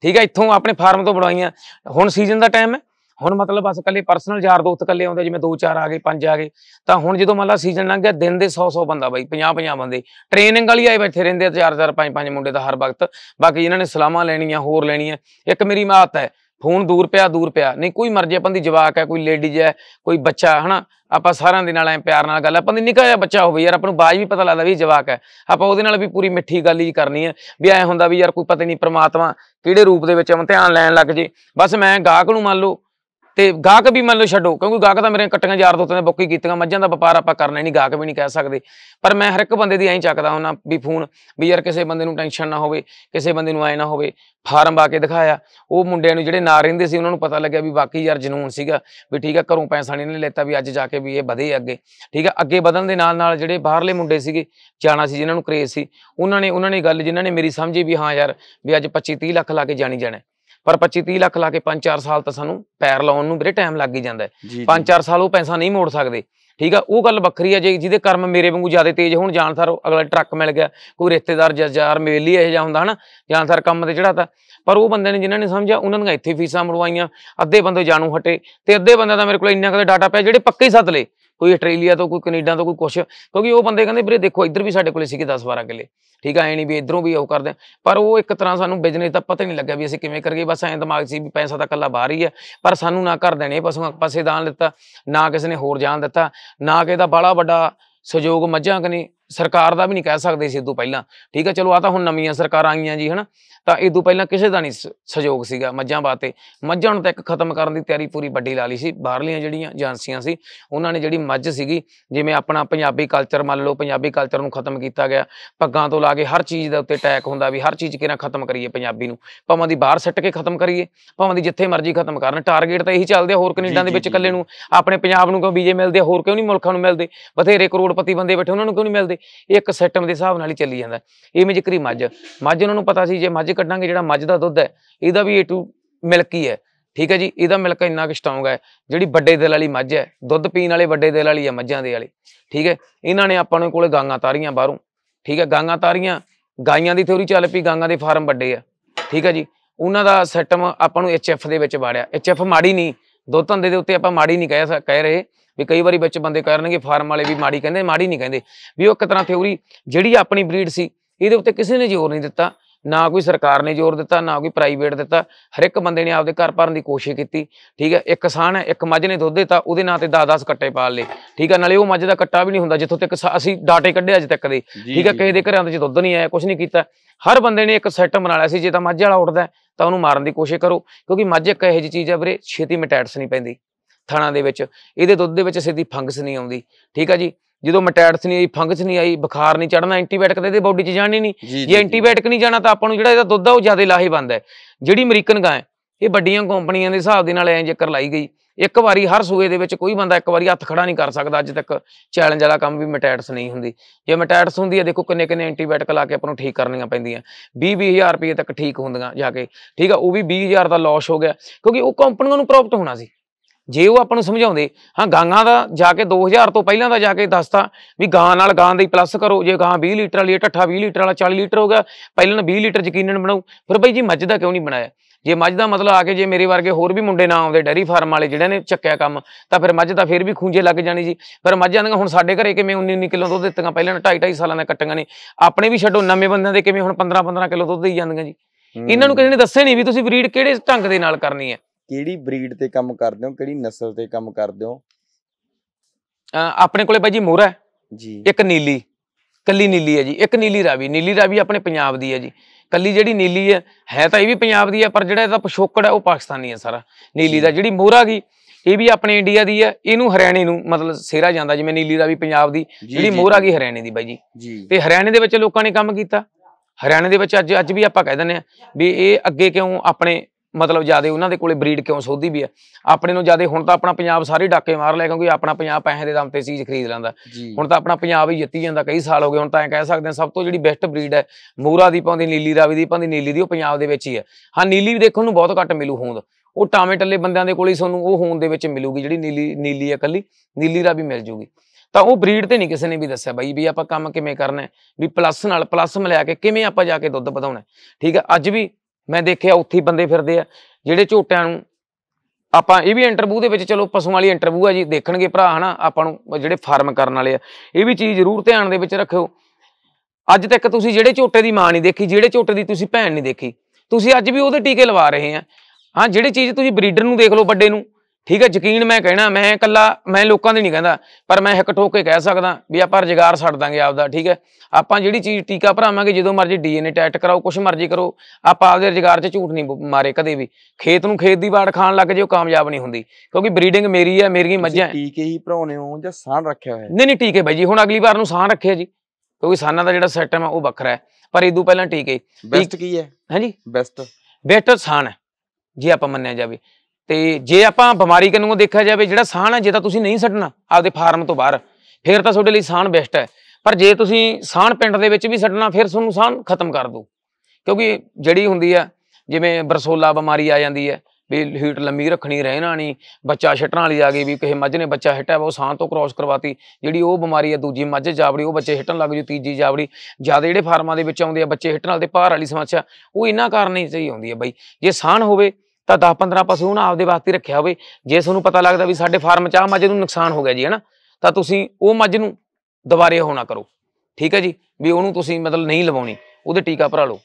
ਠੀਕ ਹੈ ਇੱਥੋਂ ਆਪਣੇ ਫਾਰਮ ਤੋਂ ਬੁਲਾਈਆਂ ਹੁਣ ਸੀਜ਼ਨ ਦਾ ਟਾਈਮ ਹੈ ਹੁਣ ਮਤਲਬ ਬਸ ਕੱਲੇ ਪਰਸਨਲ ਯਾਰ ਦੋਸਤ ਕੱਲੇ ਆਉਂਦੇ ਜਿਵੇਂ ਦੋ ਚਾਰ ਆ ਗਏ ਪੰਜ ਆ ਗਏ ਤਾਂ ਹੁਣ ਜਦੋਂ ਮੰਨ ਲਾ ਸੀਜ਼ਨ ਲੰਘ ਗਿਆ ਦਿਨ ਦੇ 100 100 ਬੰਦਾ ਬਾਈ 50 50 ਬੰਦੇ ਟ੍ਰੇਨਿੰਗ ਵਾਲੀ ਆਏ ਬੈਠੇ ਰਹਿੰਦੇ ਆ ਚਾਰ ਚਾਰ ਪੰਜ ਪੰਜ ਮੁੰਡੇ ਦਾ ਹਰ ਵਕਤ ਬਾਕੀ ਇਹਨਾਂ ਨੇ ਸਲਾਮਾਂ ਲੈਣੀਆਂ ਹੋਰ ਲੈਣੀਆਂ ਇੱਕ ਮੇਰੀ ਮਾਤ ਹੈ ਫੋਨ ਦੂਰ ਪਿਆ ਦੂਰ ਪਿਆ ਨਹੀਂ ਕੋਈ ਮਰਜ਼ੀ ਆਪਾਂ ਦੀ ਜਵਾਕ ਹੈ ਕੋਈ ਲੇਡੀਜ਼ ਹੈ ਕੋਈ ਬੱਚਾ ਹਨਾ ਆਪਾਂ ਸਾਰਿਆਂ ਦੇ ਨਾਲ ਐ ਪਿਆਰ ਨਾਲ ਗੱਲ ਆਪਾਂ ਦੀ ਨਿੱਕਾ ਜਿਹਾ ਬੱਚਾ ਹੋਵੇ ਯਾਰ ਆਪਾਂ ਨੂੰ ਬਾਜ ਵੀ ਪਤਾ ਲੱਗਦਾ ਵੀ ਜਵਾਕ ਹੈ ਆਪਾਂ ਉਹਦੇ ਨਾਲ ਵੀ ਪੂਰੀ ਮਿੱਠੀ ਗੱਲ ਹੀ ਕਰਨੀ ਹੈ ਵੀ ਐ ਹੁੰਦਾ ਵੀ ਯਾਰ ਕੋਈ ਪਤਾ ਨਹੀਂ ਪ੍ਰਮਾਤਮਾ ਕਿਹੜੇ ਰੂਪ ਦੇ ਵਿੱਚ ਹਮ ਧਿਆਨ ਲੈਣ ਲੱਗ ਜੇ ਬਸ ਮੈਂ ਗਾਹਕ ਨੂੰ ਮੰਨ ਲਓ ਤੇ ਗਾਹਕ ਵੀ ਮੰਨ ਲਓ ਛੱਡੋ ਕਿਉਂਕਿ ਗਾਹਕ ਤਾਂ ਮੇਰੇ ਕੱਟੀਆਂ ਯਾਰ ਦੋਤਾਂ ਨੇ ਹੀ ਕੀਤੀਆਂ ਮੱਝਾਂ ਦਾ ਵਪਾਰ ਆਪਾਂ ਕਰਨਾ ਨਹੀਂ ਗਾਹਕ ਵੀ ਨਹੀਂ ਕਹਿ ਸਕਦੇ ਪਰ ਮੈਂ ਹਰ ਇੱਕ ਬੰਦੇ ਦੀ ਐਂ ਚੱਕਦਾ ਹੁੰਨਾ ਵੀ ਫੋਨ ਵੀ ਯਾਰ ਕਿਸੇ ਬੰਦੇ ਨੂੰ ਟੈਨਸ਼ਨ ਨਾ ਹੋਵੇ ਕਿਸੇ ਬੰਦੇ ਨੂੰ ਐ ਨਾ ਹੋਵੇ ਫਾਰਮ ਪਾ ਕੇ ਦਿਖਾਇਆ ਉਹ ਮੁੰਡਿਆਂ ਨੂੰ ਜਿਹੜੇ ਨਾਲ ਰਹਿੰਦੇ ਸੀ ਉਹਨਾਂ ਨੂੰ ਪਤਾ ਲੱਗਿਆ ਵੀ ਵਾਕਈ ਯਾਰ ਜਨੂਨ ਸੀਗਾ ਵੀ ਠੀਕ ਆ ਘਰੋਂ ਪੈਸਾ ਨਹੀਂ ਨੇ ਲੈਤਾ ਵੀ ਅੱਜ ਜਾ ਕੇ ਵੀ ਇਹ ਵਧੇ ਅੱਗੇ ਠੀਕ ਆ ਅੱਗੇ ਵਧਣ ਦੇ ਨਾਲ ਨਾਲ ਜਿਹੜੇ ਬਾਹਰਲੇ ਮੁੰਡੇ ਸੀਗੇ ਜਾਣਾ ਸੀ ਜਿਨ੍ਹਾਂ ਨੂੰ ਕਰੇਜ਼ ਸੀ ਉਹਨਾਂ ਨੇ ਉਹਨਾਂ ਨੇ ਗੱਲ ਜਿਨ੍ਹਾਂ ਨੇ ਮੇਰੀ ਸਮਝੀ ਵੀ ਹਾਂ ਯਾਰ ਵੀ ਅੱਜ 25 30 ਲੱਖ ਲਾ ਕੇ ਜਾਣੀ ਜਾਣਾ ਪਰ 25 30 ਲੱਖ ਲਾ ਕੇ 5-4 ਸਾਲ ਤਾਂ ਸਾਨੂੰ ਪੈਰ ਲਾਉਣ ਨੂੰ ਵੀਰੇ ਟਾਈਮ ਲੱਗ ਹੀ ਜਾਂਦਾ ਹੈ 5-4 ਸਾਲ ਉਹ ਪੈਸਾ ਨਹੀਂ ਮੋੜ ਸਕਦੇ ਠੀਕ ਆ ਉਹ ਗੱਲ ਵੱਖਰੀ ਆ ਜੇ ਜਿਹਦੇ ਕਰਮ ਮੇਰੇ ਵਾਂਗੂ ਜ਼ਿਆਦਾ ਤੇਜ਼ ਹੋਣ ਜਾਣਸਾਰ ਅਗਲਾ ਟਰੱਕ ਮਿਲ ਗਿਆ ਕੋਈ ਰਿਸ਼ਤੇਦਾਰ ਜਜ਼ਾਰ ਮੇਲ ਹੀ ਇਹ ਜਾਂ ਹੁੰਦਾ ਹਨਾ ਜਾਣਸਾਰ ਕੰਮ ਤੇ ਚੜਾਤਾ ਪਰ ਉਹ ਬੰਦੇ ਨੇ ਜਿਨ੍ਹਾਂ ਨੇ ਸਮਝਿਆ ਉਹਨਾਂ ਨੇ ਇੱਥੇ ਫੀਸਾਂ ਮੜਵਾਈਆਂ ਅੱਧੇ ਬੰਦੇ ਜਾਣੂ ਹਟੇ ਤੇ ਅੱਧੇ ਬੰਦੇ ਦਾ ਮੇਰੇ ਕੋਲ ਇੰਨਾ ਕਦੇ ਡਾਟਾ ਪਿਆ ਜਿਹੜੇ ਪੱਕੇ ਹੀ ਸੱਦ ਕੋਈ ਆਸਟ੍ਰੇਲੀਆ ਤੋਂ ਕੋਈ ਕੈਨੇਡਾ ਤੋਂ ਕੋਈ ਕੁਛ ਕਿਉਂਕਿ ਉਹ ਬੰਦੇ ਕਹਿੰਦੇ ਵੀਰੇ ਦੇਖੋ ਇੱਧਰ ਵੀ ਸਾਡੇ ਕੋਲੇ ਸੀਗੇ 10-12 ਕਿੱਲੇ ਠੀਕ ਆ ਐ ਨਹੀਂ ਵੀ ਇਧਰੋਂ ਵੀ ਉਹ ਕਰਦੇ ਪਰ ਉਹ ਇੱਕ ਤਰ੍ਹਾਂ ਸਾਨੂੰ ਬਿਜ਼ਨਸ ਦਾ ਪਤਾ ਨਹੀਂ ਲੱਗਿਆ ਵੀ ਅਸੀਂ ਕਿਵੇਂ ਕਰਗੇ ਬਸ ਐਂ ਦਿਮਾਗ ਸੀ ਵੀ ਪੈਸਾ ਤਾਂ ਕੱਲਾ ਬਾਹਰ ਹੀ ਆ ਪਰ ਸਾਨੂੰ ਨਾ ਕਰ ਦੇਣੇ ਪਸ਼ੂਆਂ ਪਾਸੇ ਦਾਨ ਦਿੱਤਾ ਨਾ ਕਿਸੇ ਨੇ ਹੋਰ ਜਾਣ ਦਿੱਤਾ ਨਾ ਕਿਸੇ ਦਾ ਬਾਲਾ ਵੱਡਾ ਸਹਿਯੋਗ ਮੱਝਾਂ ਕਨੇ ਸਰਕਾਰ ਦਾ ਵੀ ਨਹੀਂ ਕਹਿ ਸਕਦੇ ਸੀ ਤੋਂ ਪਹਿਲਾਂ ਠੀਕ ਹੈ ਚਲੋ ਆ ਤਾਂ ਹੁਣ ਨਵੀਆਂ ਸਰਕਾਰਾਂ ਆਈਆਂ ਜੀ ਹਨਾ ਤਾਂ ਇਦੋਂ ਪਹਿਲਾਂ ਕਿਸੇ ਦਾ ਨਹੀਂ ਸਹਿਯੋਗ ਸੀਗਾ ਮੱਝਾਂ ਬਾਤੇ ਮੱਝਾਂ ਨੂੰ ਤਾਂ ਇੱਕ ਖਤਮ ਕਰਨ ਦੀ ਤਿਆਰੀ ਪੂਰੀ ਵੱਡੀ ਲਾ ਲਈ ਸੀ ਬਾਹਰਲੀਆਂ ਜਿਹੜੀਆਂ ਏਜੰਸੀਆਂ ਸੀ ਉਹਨਾਂ ਨੇ ਜਿਹੜੀ ਮੱਝ ਸੀਗੀ ਜਿਵੇਂ ਆਪਣਾ ਪੰਜਾਬੀ ਕਲਚਰ ਮੰਨ ਲਓ ਪੰਜਾਬੀ ਕਲਚਰ ਨੂੰ ਖਤਮ ਕੀਤਾ ਗਿਆ ਪੱਗਾਂ ਤੋਂ ਲਾ ਕੇ ਹਰ ਚੀਜ਼ ਦੇ ਉੱਤੇ ਟੈਕ ਹੁੰਦਾ ਵੀ ਹਰ ਚੀਜ਼ ਕਿਹਨਾਂ ਖਤਮ ਕਰੀਏ ਪੰਜਾਬੀ ਨੂੰ ਭਾਵੇਂ ਦੀ ਬਾਹਰ ਸੱਟ ਕੇ ਖਤਮ ਕਰੀਏ ਭਾਵੇਂ ਦੀ ਜਿੱਥੇ ਮਰਜ਼ੀ ਖਤਮ ਕਰਨ ਟਾਰਗੇਟ ਤਾਂ ਇਹੀ ਚੱਲਦੇ ਹੋਰ ਕੈਨੇਡਾ ਦੇ ਵਿੱਚ ਇਕੱਲੇ ਨੂੰ ਆਪਣੇ ਪੰਜਾਬ ਨੂੰ ਕਿਉਂ ਵੀਜ਼ੇ ਮਿਲਦੇ ਹੋਰ ਕਿਉਂ ਨਹੀਂ ਮੁਲਕਾਂ ਨੂੰ ਮਿਲਦੇ ਬਥੇਰੇ ਕਰੋੜਪਤੀ ਬੰਦੇ ਬੈਠੇ ਉਹਨਾਂ ਨੂੰ ਕਿਉਂ ਨਹੀਂ ਮਿਲਦੇ ਇੱਕ ਸਿਸਟਮ ਦੇ ਹਿਸਾਬ ਨਾਲ ਹੀ ਚੱਲੀ ਜਾਂਦਾ ਇਵੇਂ ਜਿਕਰੀ ਮੱਝ ਮੱਝ ਉਹਨਾਂ ਨੂੰ ਪਤਾ ਸੀ ਜੇ ਮੱਝ ਕੱਢਾਂਗੇ ਜਿਹੜਾ ਮੱਝ ਦਾ ਦੁੱਧ ਹੈ ਇਹਦਾ ਵੀ A2 ਮਿਲਕ ਹੀ ਹੈ ਠੀਕ ਹੈ ਜੀ ਇਹਦਾ ਮਿਲਕ ਇੰਨਾ ਕਿ ਸਟਰੋਂਗ ਹੈ ਜਿਹੜੀ ਵੱਡੇ ਦਿਲ ਵਾਲੀ ਮੱਝ ਹੈ ਦੁੱਧ ਪੀਣ ਵਾਲੇ ਵੱਡੇ ਦਿਲ ਵਾਲੀ ਹੈ ਮੱਝਾਂ ਦੇ ਵਾਲੀ ਠੀਕ ਹੈ ਇਹਨਾਂ ਨੇ ਆਪਾਂ ਨੂੰ ਕੋਲੇ ਗਾਂਗਾ ਤਾਰੀਆਂ ਬਾਹਰੋਂ ਠੀਕ ਹੈ ਗਾਂਗਾ ਤਾਰੀਆਂ ਗਾਈਆਂ ਦੀ ਥਿਉਰੀ ਚੱਲ ਪਈ ਗਾਂਗਾ ਦੇ ਫਾਰਮ ਵੱਡੇ ਆ ਠੀਕ ਹੈ ਜੀ ਉਹਨਾਂ ਦਾ ਸਿਸਟਮ ਆਪਾਂ ਨੂੰ ਐਚਐਫ ਦੇ ਵਿੱਚ ਵਾੜਿਆ ਐਚਐਫ ਮਾੜੀ ਨਹੀਂ ਦੁੱਧ ਧੰਦੇ ਦੇ ਉੱਤੇ ਆਪਾਂ ਮਾੜੀ ਨਹੀਂ ਕਹਿ ਕਹਿ ਰਹੇ ਵੀ ਕਈ ਵਾਰੀ ਵਿੱਚ ਬੰਦੇ ਕਰਨਗੇ ਫਾਰਮ ਵਾਲੇ ਵੀ ਮਾੜੀ ਕਹਿੰਦੇ ਮਾੜੀ ਨਹੀਂ ਕਹਿੰਦੇ ਵੀ ਉਹ ਇੱਕ ਤਰ੍ਹਾਂ ਥਿਉਰੀ ਜਿਹੜੀ ਆਪਣੀ ਬਰੀਡ ਸੀ ਇਹਦੇ ਉੱਤੇ ਕਿਸੇ ਨੇ ਜ਼ੋਰ ਨਹੀਂ ਦਿੱਤਾ ਨਾ ਕੋਈ ਸਰਕਾਰ ਨੇ ਜ਼ੋਰ ਦਿੱਤਾ ਨਾ ਕੋਈ ਪ੍ਰਾਈਵੇਟ ਦਿੱਤਾ ਹਰ ਇੱਕ ਬੰਦੇ ਨੇ ਆਪਦੇ ਘਰ ਭਰਨ ਦੀ ਕੋਸ਼ਿਸ਼ ਕੀਤੀ ਠੀਕ ਹੈ ਇੱਕ ਕਿਸਾਨ ਹੈ ਇੱਕ ਮੱਝ ਨੇ ਦੁੱਧ ਦਿੱਤਾ ਉਹਦੇ ਨਾਂ ਤੇ 10-10 ਕੱਟੇ ਪਾਲ ਲਏ ਠੀਕ ਹੈ ਨਾਲੇ ਉਹ ਮੱਝ ਦਾ ਕੱਟਾ ਵੀ ਨਹੀਂ ਹੁੰਦਾ ਜਿੱਥੋਂ ਤੱਕ ਅਸੀਂ ਡਾਟੇ ਕੱਢੇ ਅੱਜ ਤੱਕ ਦੇ ਠੀਕ ਹੈ ਕਿਸੇ ਦੇ ਘਰਾਂ ਦੇ ਚ ਦੁੱਧ ਨਹੀਂ ਆਇਆ ਕੁਝ ਨਹੀਂ ਕੀਤਾ ਹਰ ਬੰਦੇ ਨੇ ਇੱਕ ਸੈਟ ਬਣਾ ਲਿਆ ਸੀ ਜੇ ਤਾਂ ਮੱਝ ਵਾਲਾ ਉੱਠਦਾ ਤਾਂ ਉਹਨੂੰ ਮਾਰਨ ਦੀ ਕੋਸ਼ਿਸ਼ ਕਰੋ ਕਿਉਂਕਿ ਮੱਝ ਇੱਕ ਇਹੋ ਜਿਹੀ ਚੀਜ਼ ਹੈ ਵੀਰੇ ਛੇਤੀ ਮਟੈਟਸ ਨਹੀਂ ਪੈਂਦੀ ਥਣਾ ਦੇ ਵਿੱਚ ਇਹਦੇ ਦੁੱਧ ਦੇ ਵਿੱਚ ਸਿੱਧੀ ਫੰਗਸ ਨਹੀਂ ਆਉਂਦੀ ਠੀਕ ਆ ਜੀ ਜਦੋਂ ਮਟੈਟਸ ਨਹੀਂ ਆਈ ਫੰਗਸ ਨਹੀਂ ਆਈ ਬੁਖਾਰ ਨਹੀਂ ਚੜਨਾ ਐਂਟੀਬਾਇਟਿਕ ਤੇ ਇਹਦੇ ਬਾਡੀ 'ਚ ਜਾਣੀ ਨਹੀਂ ਜੇ ਐਂਟੀਬਾਇਟਿਕ ਨਹੀਂ ਜਾਣਾ ਤਾਂ ਆਪਾਂ ਨੂੰ ਜਿਹੜਾ ਇਹਦਾ ਦੁੱਧ ਆ ਉਹ ਜ਼ਿਆਦਾ ਲਾਹੇਵੰਦ ਹੈ ਜਿਹੜੀ ਅਮਰੀਕਨ ਗਾਂ ਹੈ ਇਹ ਵੱਡੀਆਂ ਕੰਪਨੀਆਂ ਦੇ ਹਿਸਾਬ ਦੇ ਨਾਲ ਐਂ ਜੇਕਰ ਲਾਈ ਗਈ ਇੱਕ ਵਾਰੀ ਹਰ ਸੂਏ ਦੇ ਵਿੱਚ ਕੋਈ ਬੰਦਾ ਇੱਕ ਵਾਰੀ ਹੱਥ ਖੜਾ ਨਹੀਂ ਕਰ ਸਕਦਾ ਅੱਜ ਤੱਕ ਚੈਲੰਜ ਵਾਲਾ ਕੰਮ ਵੀ ਮਟੈਟਸ ਨਹੀਂ ਹੁੰਦੀ ਜੇ ਮਟੈਟਸ ਹੁੰਦੀ ਹੈ ਦੇਖੋ ਕਿੰਨੇ ਕਿੰਨੇ ਐਂਟੀਬਾਇਟਿਕ ਲਾ ਕੇ ਆਪਾਂ ਨੂੰ ਠੀਕ ਕਰਨੀਆਂ ਪੈਂਦੀਆਂ 20 20000 ਰੁਪਏ ਤੱਕ ਠੀਕ ਹੁੰਦੀਆਂ ਜਾ ਕੇ ਠੀਕ ਆ ਉਹ ਵੀ 20000 ਦਾ ਲਾਸ ਹੋ ਗਿਆ ਕਿਉਂਕਿ ਉਹ ਕੰਪਨੀਆਂ ਨੂੰ ਪ੍ਰੋਫਿਟ ਹੋਣਾ ਸੀ ਜੇ ਉਹ ਆਪਾਂ ਨੂੰ ਸਮਝਾਉਂਦੇ ਹਾਂ ਗਾਂਾਂ ਦਾ ਜਾ ਕੇ 2000 ਤੋਂ ਪਹਿਲਾਂ ਦਾ ਜਾ ਕੇ ਦੱਸਤਾ ਵੀ ਗਾਂ ਨਾਲ ਗਾਂ ਦੀ ਪਲੱਸ ਕਰੋ ਜੇ ਗਾਂ 20 ਲੀਟਰ ਵਾਲੀ ਠੱਠਾ 20 ਲੀਟਰ ਵਾਲਾ 40 ਲੀਟਰ ਹੋ ਗਿਆ ਪਹਿਲਾਂ 20 ਲੀਟਰ ਯਕੀਨਨ ਬਣਾਉ ਫਿਰ ਬਈ ਜੀ ਮੱਝ ਦਾ ਕਿਉਂ ਨਹੀਂ ਬਣਾਇਆ ਜੇ ਮੱਝ ਦਾ ਮਤਲਬ ਆ ਕੇ ਜੇ ਮੇਰੇ ਵਰਗੇ ਹੋਰ ਵੀ ਮੁੰਡੇ ਨਾ ਆਉਂਦੇ ਡੈਰੀ ਫਾਰਮ ਵਾਲੇ ਜਿਹੜੇ ਨੇ ਚੱਕਿਆ ਕੰਮ ਤਾਂ ਫਿਰ ਮੱਝ ਤਾਂ ਫਿਰ ਵੀ ਖੂੰਜੇ ਲੱਗ ਜਾਣੀ ਜੀ ਫਿਰ ਮੱਝਾਂ ਦੀਆਂ ਹੁਣ ਸਾਡੇ ਘਰੇ ਕਿਵੇਂ 19 19 ਕਿਲੋ ਦੁੱਧ ਦਿੱਤੀਆਂ ਪਹਿਲਾਂ 2.5 2.5 ਸਾਲਾਂ ਦਾ ਕੱਟੀਆਂ ਨੇ ਆਪਣੇ ਵੀ ਛੱਡੋ ਨਵੇਂ ਬੰਦਿਆਂ ਦੇ ਕਿਵੇਂ ਹੁਣ 15 15 ਕਿਲੋ ਦੁੱਧ ਦੇਈ ਜਾਂਦੀਆਂ ਜੀ ਇਹਨਾਂ ਨੂੰ ਕਿਸੇ ਨੇ ਦੱਸਿਆ ਨਹੀਂ ਵੀ ਤੁਸੀਂ ਬਰੀਡ ਕਿਹੜੇ ਢੰਗ ਦੇ ਨਾਲ ਕਰਨੀ ਹੈ ਕਿਹੜੀ ਬਰੀਡ ਤੇ ਕੰਮ ਕਰਦੇ ਹੋ ਕਿਹੜੀ ਨਸਲ ਤੇ ਕੰਮ ਕਰਦੇ ਹੋ ਆਪਣੇ ਕੋਲੇ ਬਾਈ ਜੀ ਮੋਰਾ ਹੈ ਜੀ ਇੱਕ ਨੀਲੀ ਕੱਲੀ ਨੀਲੀ ਹੈ ਜੀ ਇੱਕ ਨੀਲੀ ਰਾਵੀ ਨੀਲੀ ਰਾਵੀ ਆਪਣੇ ਪੰਜਾਬ ਦੀ ਹੈ ਜੀ ਕੱਲੀ ਜਿਹੜੀ ਨੀਲੀ ਹੈ ਹੈ ਤਾਂ ਇਹ ਵੀ ਪੰਜਾਬ ਦੀ ਹੈ ਪਰ ਜਿਹੜਾ ਇਹਦਾ ਪਸ਼ੋਕੜ ਹੈ ਉਹ ਪਾਕਿਸਤਾਨੀ ਹੈ ਸਾਰਾ ਨੀਲੀ ਦਾ ਜਿਹੜੀ ਮੋਰਾ ਗਈ ਇਹ ਵੀ ਆਪਣੇ ਇੰਡੀਆ ਦੀ ਹੈ ਇਹਨੂੰ ਹਰਿਆਣੇ ਨੂੰ ਮਤਲਬ ਸੇਰਾ ਜਾਂਦਾ ਜਿਵੇਂ ਨੀਲੀ ਰਾਵੀ ਪੰਜਾਬ ਦੀ ਜਿਹੜੀ ਮੋਰਾ ਗਈ ਹਰਿਆਣੇ ਦੀ ਬਾਈ ਜੀ ਤੇ ਹਰਿਆਣੇ ਦੇ ਵਿੱਚ ਲੋਕਾਂ ਨੇ ਕੰਮ ਕੀਤਾ ਹਰਿਆਣੇ ਦੇ ਵਿੱਚ ਅੱਜ ਅੱਜ ਵੀ ਆਪਾਂ ਕਹਿ ਦਿੰਦੇ ਆ ਵੀ ਇਹ ਅੱਗੇ ਕਿਉਂ ਆਪਣੇ ਮਤਲਬ ਜਿਆਦੇ ਉਹਨਾਂ ਦੇ ਕੋਲੇ ਬਰੀਡ ਕਿਉਂ ਸੋਧੀ ਵੀ ਆ ਆਪਣੇ ਨੂੰ ਜਿਆਦੇ ਹੁਣ ਤਾਂ ਆਪਣਾ ਪੰਜਾਬ ਸਾਰੇ ਡਾਕੇ ਮਾਰ ਲਿਆ ਕਿਉਂਕਿ ਆਪਣਾ ਪੰਜਾਬ ਪੈਸੇ ਦੇ ਦਮ ਤੇ ਚੀਜ਼ ਖਰੀਦ ਲੈਂਦਾ ਹੁਣ ਤਾਂ ਆਪਣਾ ਪੰਜਾਬ ਹੀ ਜਿੱਤੀ ਜਾਂਦਾ ਕਈ ਸਾਲ ਹੋ ਗਏ ਹੁਣ ਤਾਂ ਐ ਕਹਿ ਸਕਦੇ ਆ ਸਭ ਤੋਂ ਜਿਹੜੀ ਬੈਸਟ ਬਰੀਡ ਹੈ ਮੂਰਾ ਦੀ ਪਾਉਂਦੀ ਨੀਲੀ ਰਾਵੀ ਦੀ ਪਾਉਂਦੀ ਨੀਲੀ ਦੀ ਉਹ ਪੰਜਾਬ ਦੇ ਵਿੱਚ ਹੀ ਆ ਹਾਂ ਨੀਲੀ ਵੀ ਦੇਖਣ ਨੂੰ ਬਹੁਤ ਘੱਟ ਮਿਲੂ ਹੋਂਦ ਉਹ ਟਾਵੇਂ ਟੱਲੇ ਬੰਦਿਆਂ ਦੇ ਕੋਲ ਹੀ ਤੁਹਾਨੂੰ ਉਹ ਹੋਂਦ ਦੇ ਵਿੱਚ ਮਿਲੂਗੀ ਜਿਹੜੀ ਨੀਲੀ ਨੀਲੀ ਹੈ ਕੱਲੀ ਨੀਲੀ ਰਾਵੀ ਮਿਲ ਜੂਗੀ ਤਾਂ ਉਹ ਬਰੀਡ ਤੇ ਨਹੀਂ ਕਿਸੇ ਨੇ ਵੀ ਦੱਸਿਆ ਬਾਈ ਵੀ ਆਪਾਂ ਕੰਮ ਕਿਵੇਂ ਕਰਨਾ ਹੈ ਵੀ ਪਲੱਸ ਨਾਲ ਪਲੱਸ ਮਿਲਾ ਕੇ ਕਿਵੇਂ ਆਪਾਂ ਜਾ ਕੇ ਦੁੱਧ ਵਧਾਉਣਾ ਠੀਕ ਹੈ ਅੱਜ ਵੀ ਮੈਂ ਦੇਖਿਆ ਉੱਥੇ ਬੰਦੇ ਫਿਰਦੇ ਆ ਜਿਹੜੇ ਝੋਟਿਆਂ ਨੂੰ ਆਪਾਂ ਇਹ ਵੀ ਇੰਟਰਵਿਊ ਦੇ ਵਿੱਚ ਚਲੋ ਪਸ਼ੂ ਵਾਲੀ ਇੰਟਰਵਿਊ ਆ ਜੀ ਦੇਖਣਗੇ ਭਰਾ ਹਨਾ ਆਪਾਂ ਨੂੰ ਜਿਹੜੇ ਫਾਰਮ ਕਰਨ ਵਾਲੇ ਆ ਇਹ ਵੀ ਚੀਜ਼ ਜ਼ਰੂਰ ਧਿਆਨ ਦੇ ਵਿੱਚ ਰੱਖਿਓ ਅੱਜ ਤੱਕ ਤੁਸੀਂ ਜਿਹੜੇ ਝੋਟੇ ਦੀ ਮਾਂ ਨਹੀਂ ਦੇਖੀ ਜਿਹੜੇ ਝੋਟੇ ਦੀ ਤੁਸੀਂ ਭੈਣ ਨਹੀਂ ਦੇਖੀ ਤੁਸੀਂ ਅੱਜ ਵੀ ਉਹਦੇ ਟੀਕੇ ਲਵਾ ਰਹੇ ਆ ਹਾਂ ਜਿਹੜੀ ਚੀਜ਼ ਤੁਸੀਂ ਬਰੀਡਰ ਨੂੰ ਦੇਖ ਲਓ ਵੱਡੇ ਨੂੰ ਠੀਕ ਹੈ ਯਕੀਨ ਮੈਂ ਕਹਿਣਾ ਮੈਂ ਕੱਲਾ ਮੈਂ ਲੋਕਾਂ ਦੇ ਨਹੀਂ ਕਹਿੰਦਾ ਪਰ ਮੈਂ ਹੱਕ ਠੋਕ ਕੇ ਕਹਿ ਸਕਦਾ ਵੀ ਆਪਾਂ ਰਜਗਾਰ ਛੱਡ ਦਾਂਗੇ ਆਪਦਾ ਠੀਕ ਹੈ ਆਪਾਂ ਜਿਹੜੀ ਚੀਜ਼ ਟੀਕਾ ਭਰਾਵਾਂਗੇ ਜਦੋਂ ਮਰਜ਼ੀ ਡੀਐਨਏ ਟੈਸਟ ਕਰਾਓ ਕੁਝ ਮਰਜ਼ੀ ਕਰੋ ਆਪਾਂ ਆਪਦੇ ਰਜਗਾਰ 'ਚ ਝੂਠ ਨਹੀਂ ਮਾਰੇ ਕਦੇ ਵੀ ਖੇਤ ਨੂੰ ਖੇਤ ਦੀ ਬਾੜ ਖਾਣ ਲੱਗ ਜੇ ਉਹ ਕਾਮਯਾਬ ਨਹੀਂ ਹੁੰਦੀ ਕਿਉਂਕਿ ਬਰੀਡਿੰਗ ਮੇਰੀ ਹੈ ਮੇਰੀਆਂ ਮੱਝਾਂ ਟੀਕੇ ਹੀ ਭਰਾਉਨੇ ਹੋ ਜਾਂ ਸਾਨ ਰੱਖਿਆ ਹੋਇਆ ਨਹੀਂ ਨਹੀਂ ਟੀਕੇ ਬਾਈ ਜੀ ਹੁਣ ਅਗਲੀ ਵਾਰ ਨੂੰ ਸਾਨ ਰੱਖਿਆ ਜੀ ਕਿਉਂਕਿ ਸਾਨਾਂ ਦਾ ਜਿਹੜਾ ਸਿਸਟਮ ਹੈ ਉਹ ਵੱਖਰਾ ਹੈ ਪਰ ਇਦੋਂ ਪਹਿਲਾਂ ਟੀਕੇ ਬੈਸਟ ਕੀ ਹੈ ਹਾਂਜੀ ਬੈਸਟ ਬੈਸਟ ਸਾਣ ਜੀ ਆਪਾਂ ਮੰਨਿਆ ਜਾਵੇ ਤੇ ਜੇ ਆਪਾਂ ਬਿਮਾਰੀ ਕਨੂੰ ਦੇਖਿਆ ਜਾਵੇ ਜਿਹੜਾ ਸਾਹ ਹੈ ਜੇ ਤਾਂ ਤੁਸੀਂ ਨਹੀਂ ਛੱਡਣਾ ਆਪਦੇ ਫਾਰਮ ਤੋਂ ਬਾਹਰ ਫਿਰ ਤਾਂ ਤੁਹਾਡੇ ਲਈ ਸਾਹਣ ਬੈਸਟ ਹੈ ਪਰ ਜੇ ਤੁਸੀਂ ਸਾਹਣ ਪਿੰਡ ਦੇ ਵਿੱਚ ਵੀ ਛੱਡਣਾ ਫਿਰ ਤੁਹਾਨੂੰ ਸਾਹਣ ਖਤਮ ਕਰ ਦੋ ਕਿਉਂਕਿ ਜਿਹੜੀ ਹੁੰਦੀ ਆ ਜਿਵੇਂ ਬਰਸੋਲਾ ਬਿਮਾਰੀ ਆ ਜਾਂਦੀ ਹੈ ਵੀ ਹੀਟ ਲੰਮੀ ਰੱਖਣੀ ਰਹਿਣਾ ਨਹੀਂ ਬੱਚਾ ਛੱਟਣ ਵਾਲੀ ਆ ਗਈ ਵੀ ਕਿਸੇ ਮੱਝ ਨੇ ਬੱਚਾ ਹਟਿਆ ਉਹ ਸਾਹ ਤੋਂ ਕ੍ਰੋਸ ਕਰਵਾਤੀ ਜਿਹੜੀ ਉਹ ਬਿਮਾਰੀ ਆ ਦੂਜੀ ਮੱਝ ਜਾਵੜੀ ਉਹ ਬੱਚੇ ਹਟਣ ਲੱਗ ਜੂ ਤੀਜੀ ਜਾਵੜੀ ਜਿਆਦਾ ਜਿਹੜੇ ਫਾਰਮਾਂ ਦੇ ਵਿੱਚ ਆਉਂਦੇ ਆ ਬੱਚੇ ਹਟਣ ਵਾਲੇ ਤੇ ਭਾਰ ਵਾਲੀ ਸਮੱਸਿਆ ਉਹ ਇਹਨਾਂ ਕਾਰਨ ਹੀ ਸਹੀ ਆਉਂਦੀ ਹੈ ਬਾਈ ਜੇ ਸਾਹਣ ਹੋਵੇ ਤਾਂ 10-15 ਪਸ਼ੂ ਨਾ ਆਪਦੇ ਵਾਸਤੇ ਰੱਖਿਆ ਹੋਵੇ ਜੇ ਤੁਹਾਨੂੰ ਪਤਾ ਲੱਗਦਾ ਵੀ ਸਾਡੇ ਫਾਰਮ 'ਚ ਆ ਮੱਝ ਨੂੰ ਨੁਕਸਾਨ ਹੋ ਗਿਆ ਜੀ ਹਨਾ ਤਾਂ ਤੁਸੀਂ ਉਹ ਮੱਝ ਨੂੰ ਦੁਬਾਰੇ ਹੋਣਾ ਕਰੋ ਠੀਕ ਹੈ ਜੀ ਵੀ ਉਹਨੂੰ ਤੁਸੀਂ ਮਤਲਬ ਨਹੀਂ ਲਵਾਉਣੀ ਉਹਦੇ ਟੀਕਾ ਭਰਾ ਲਓ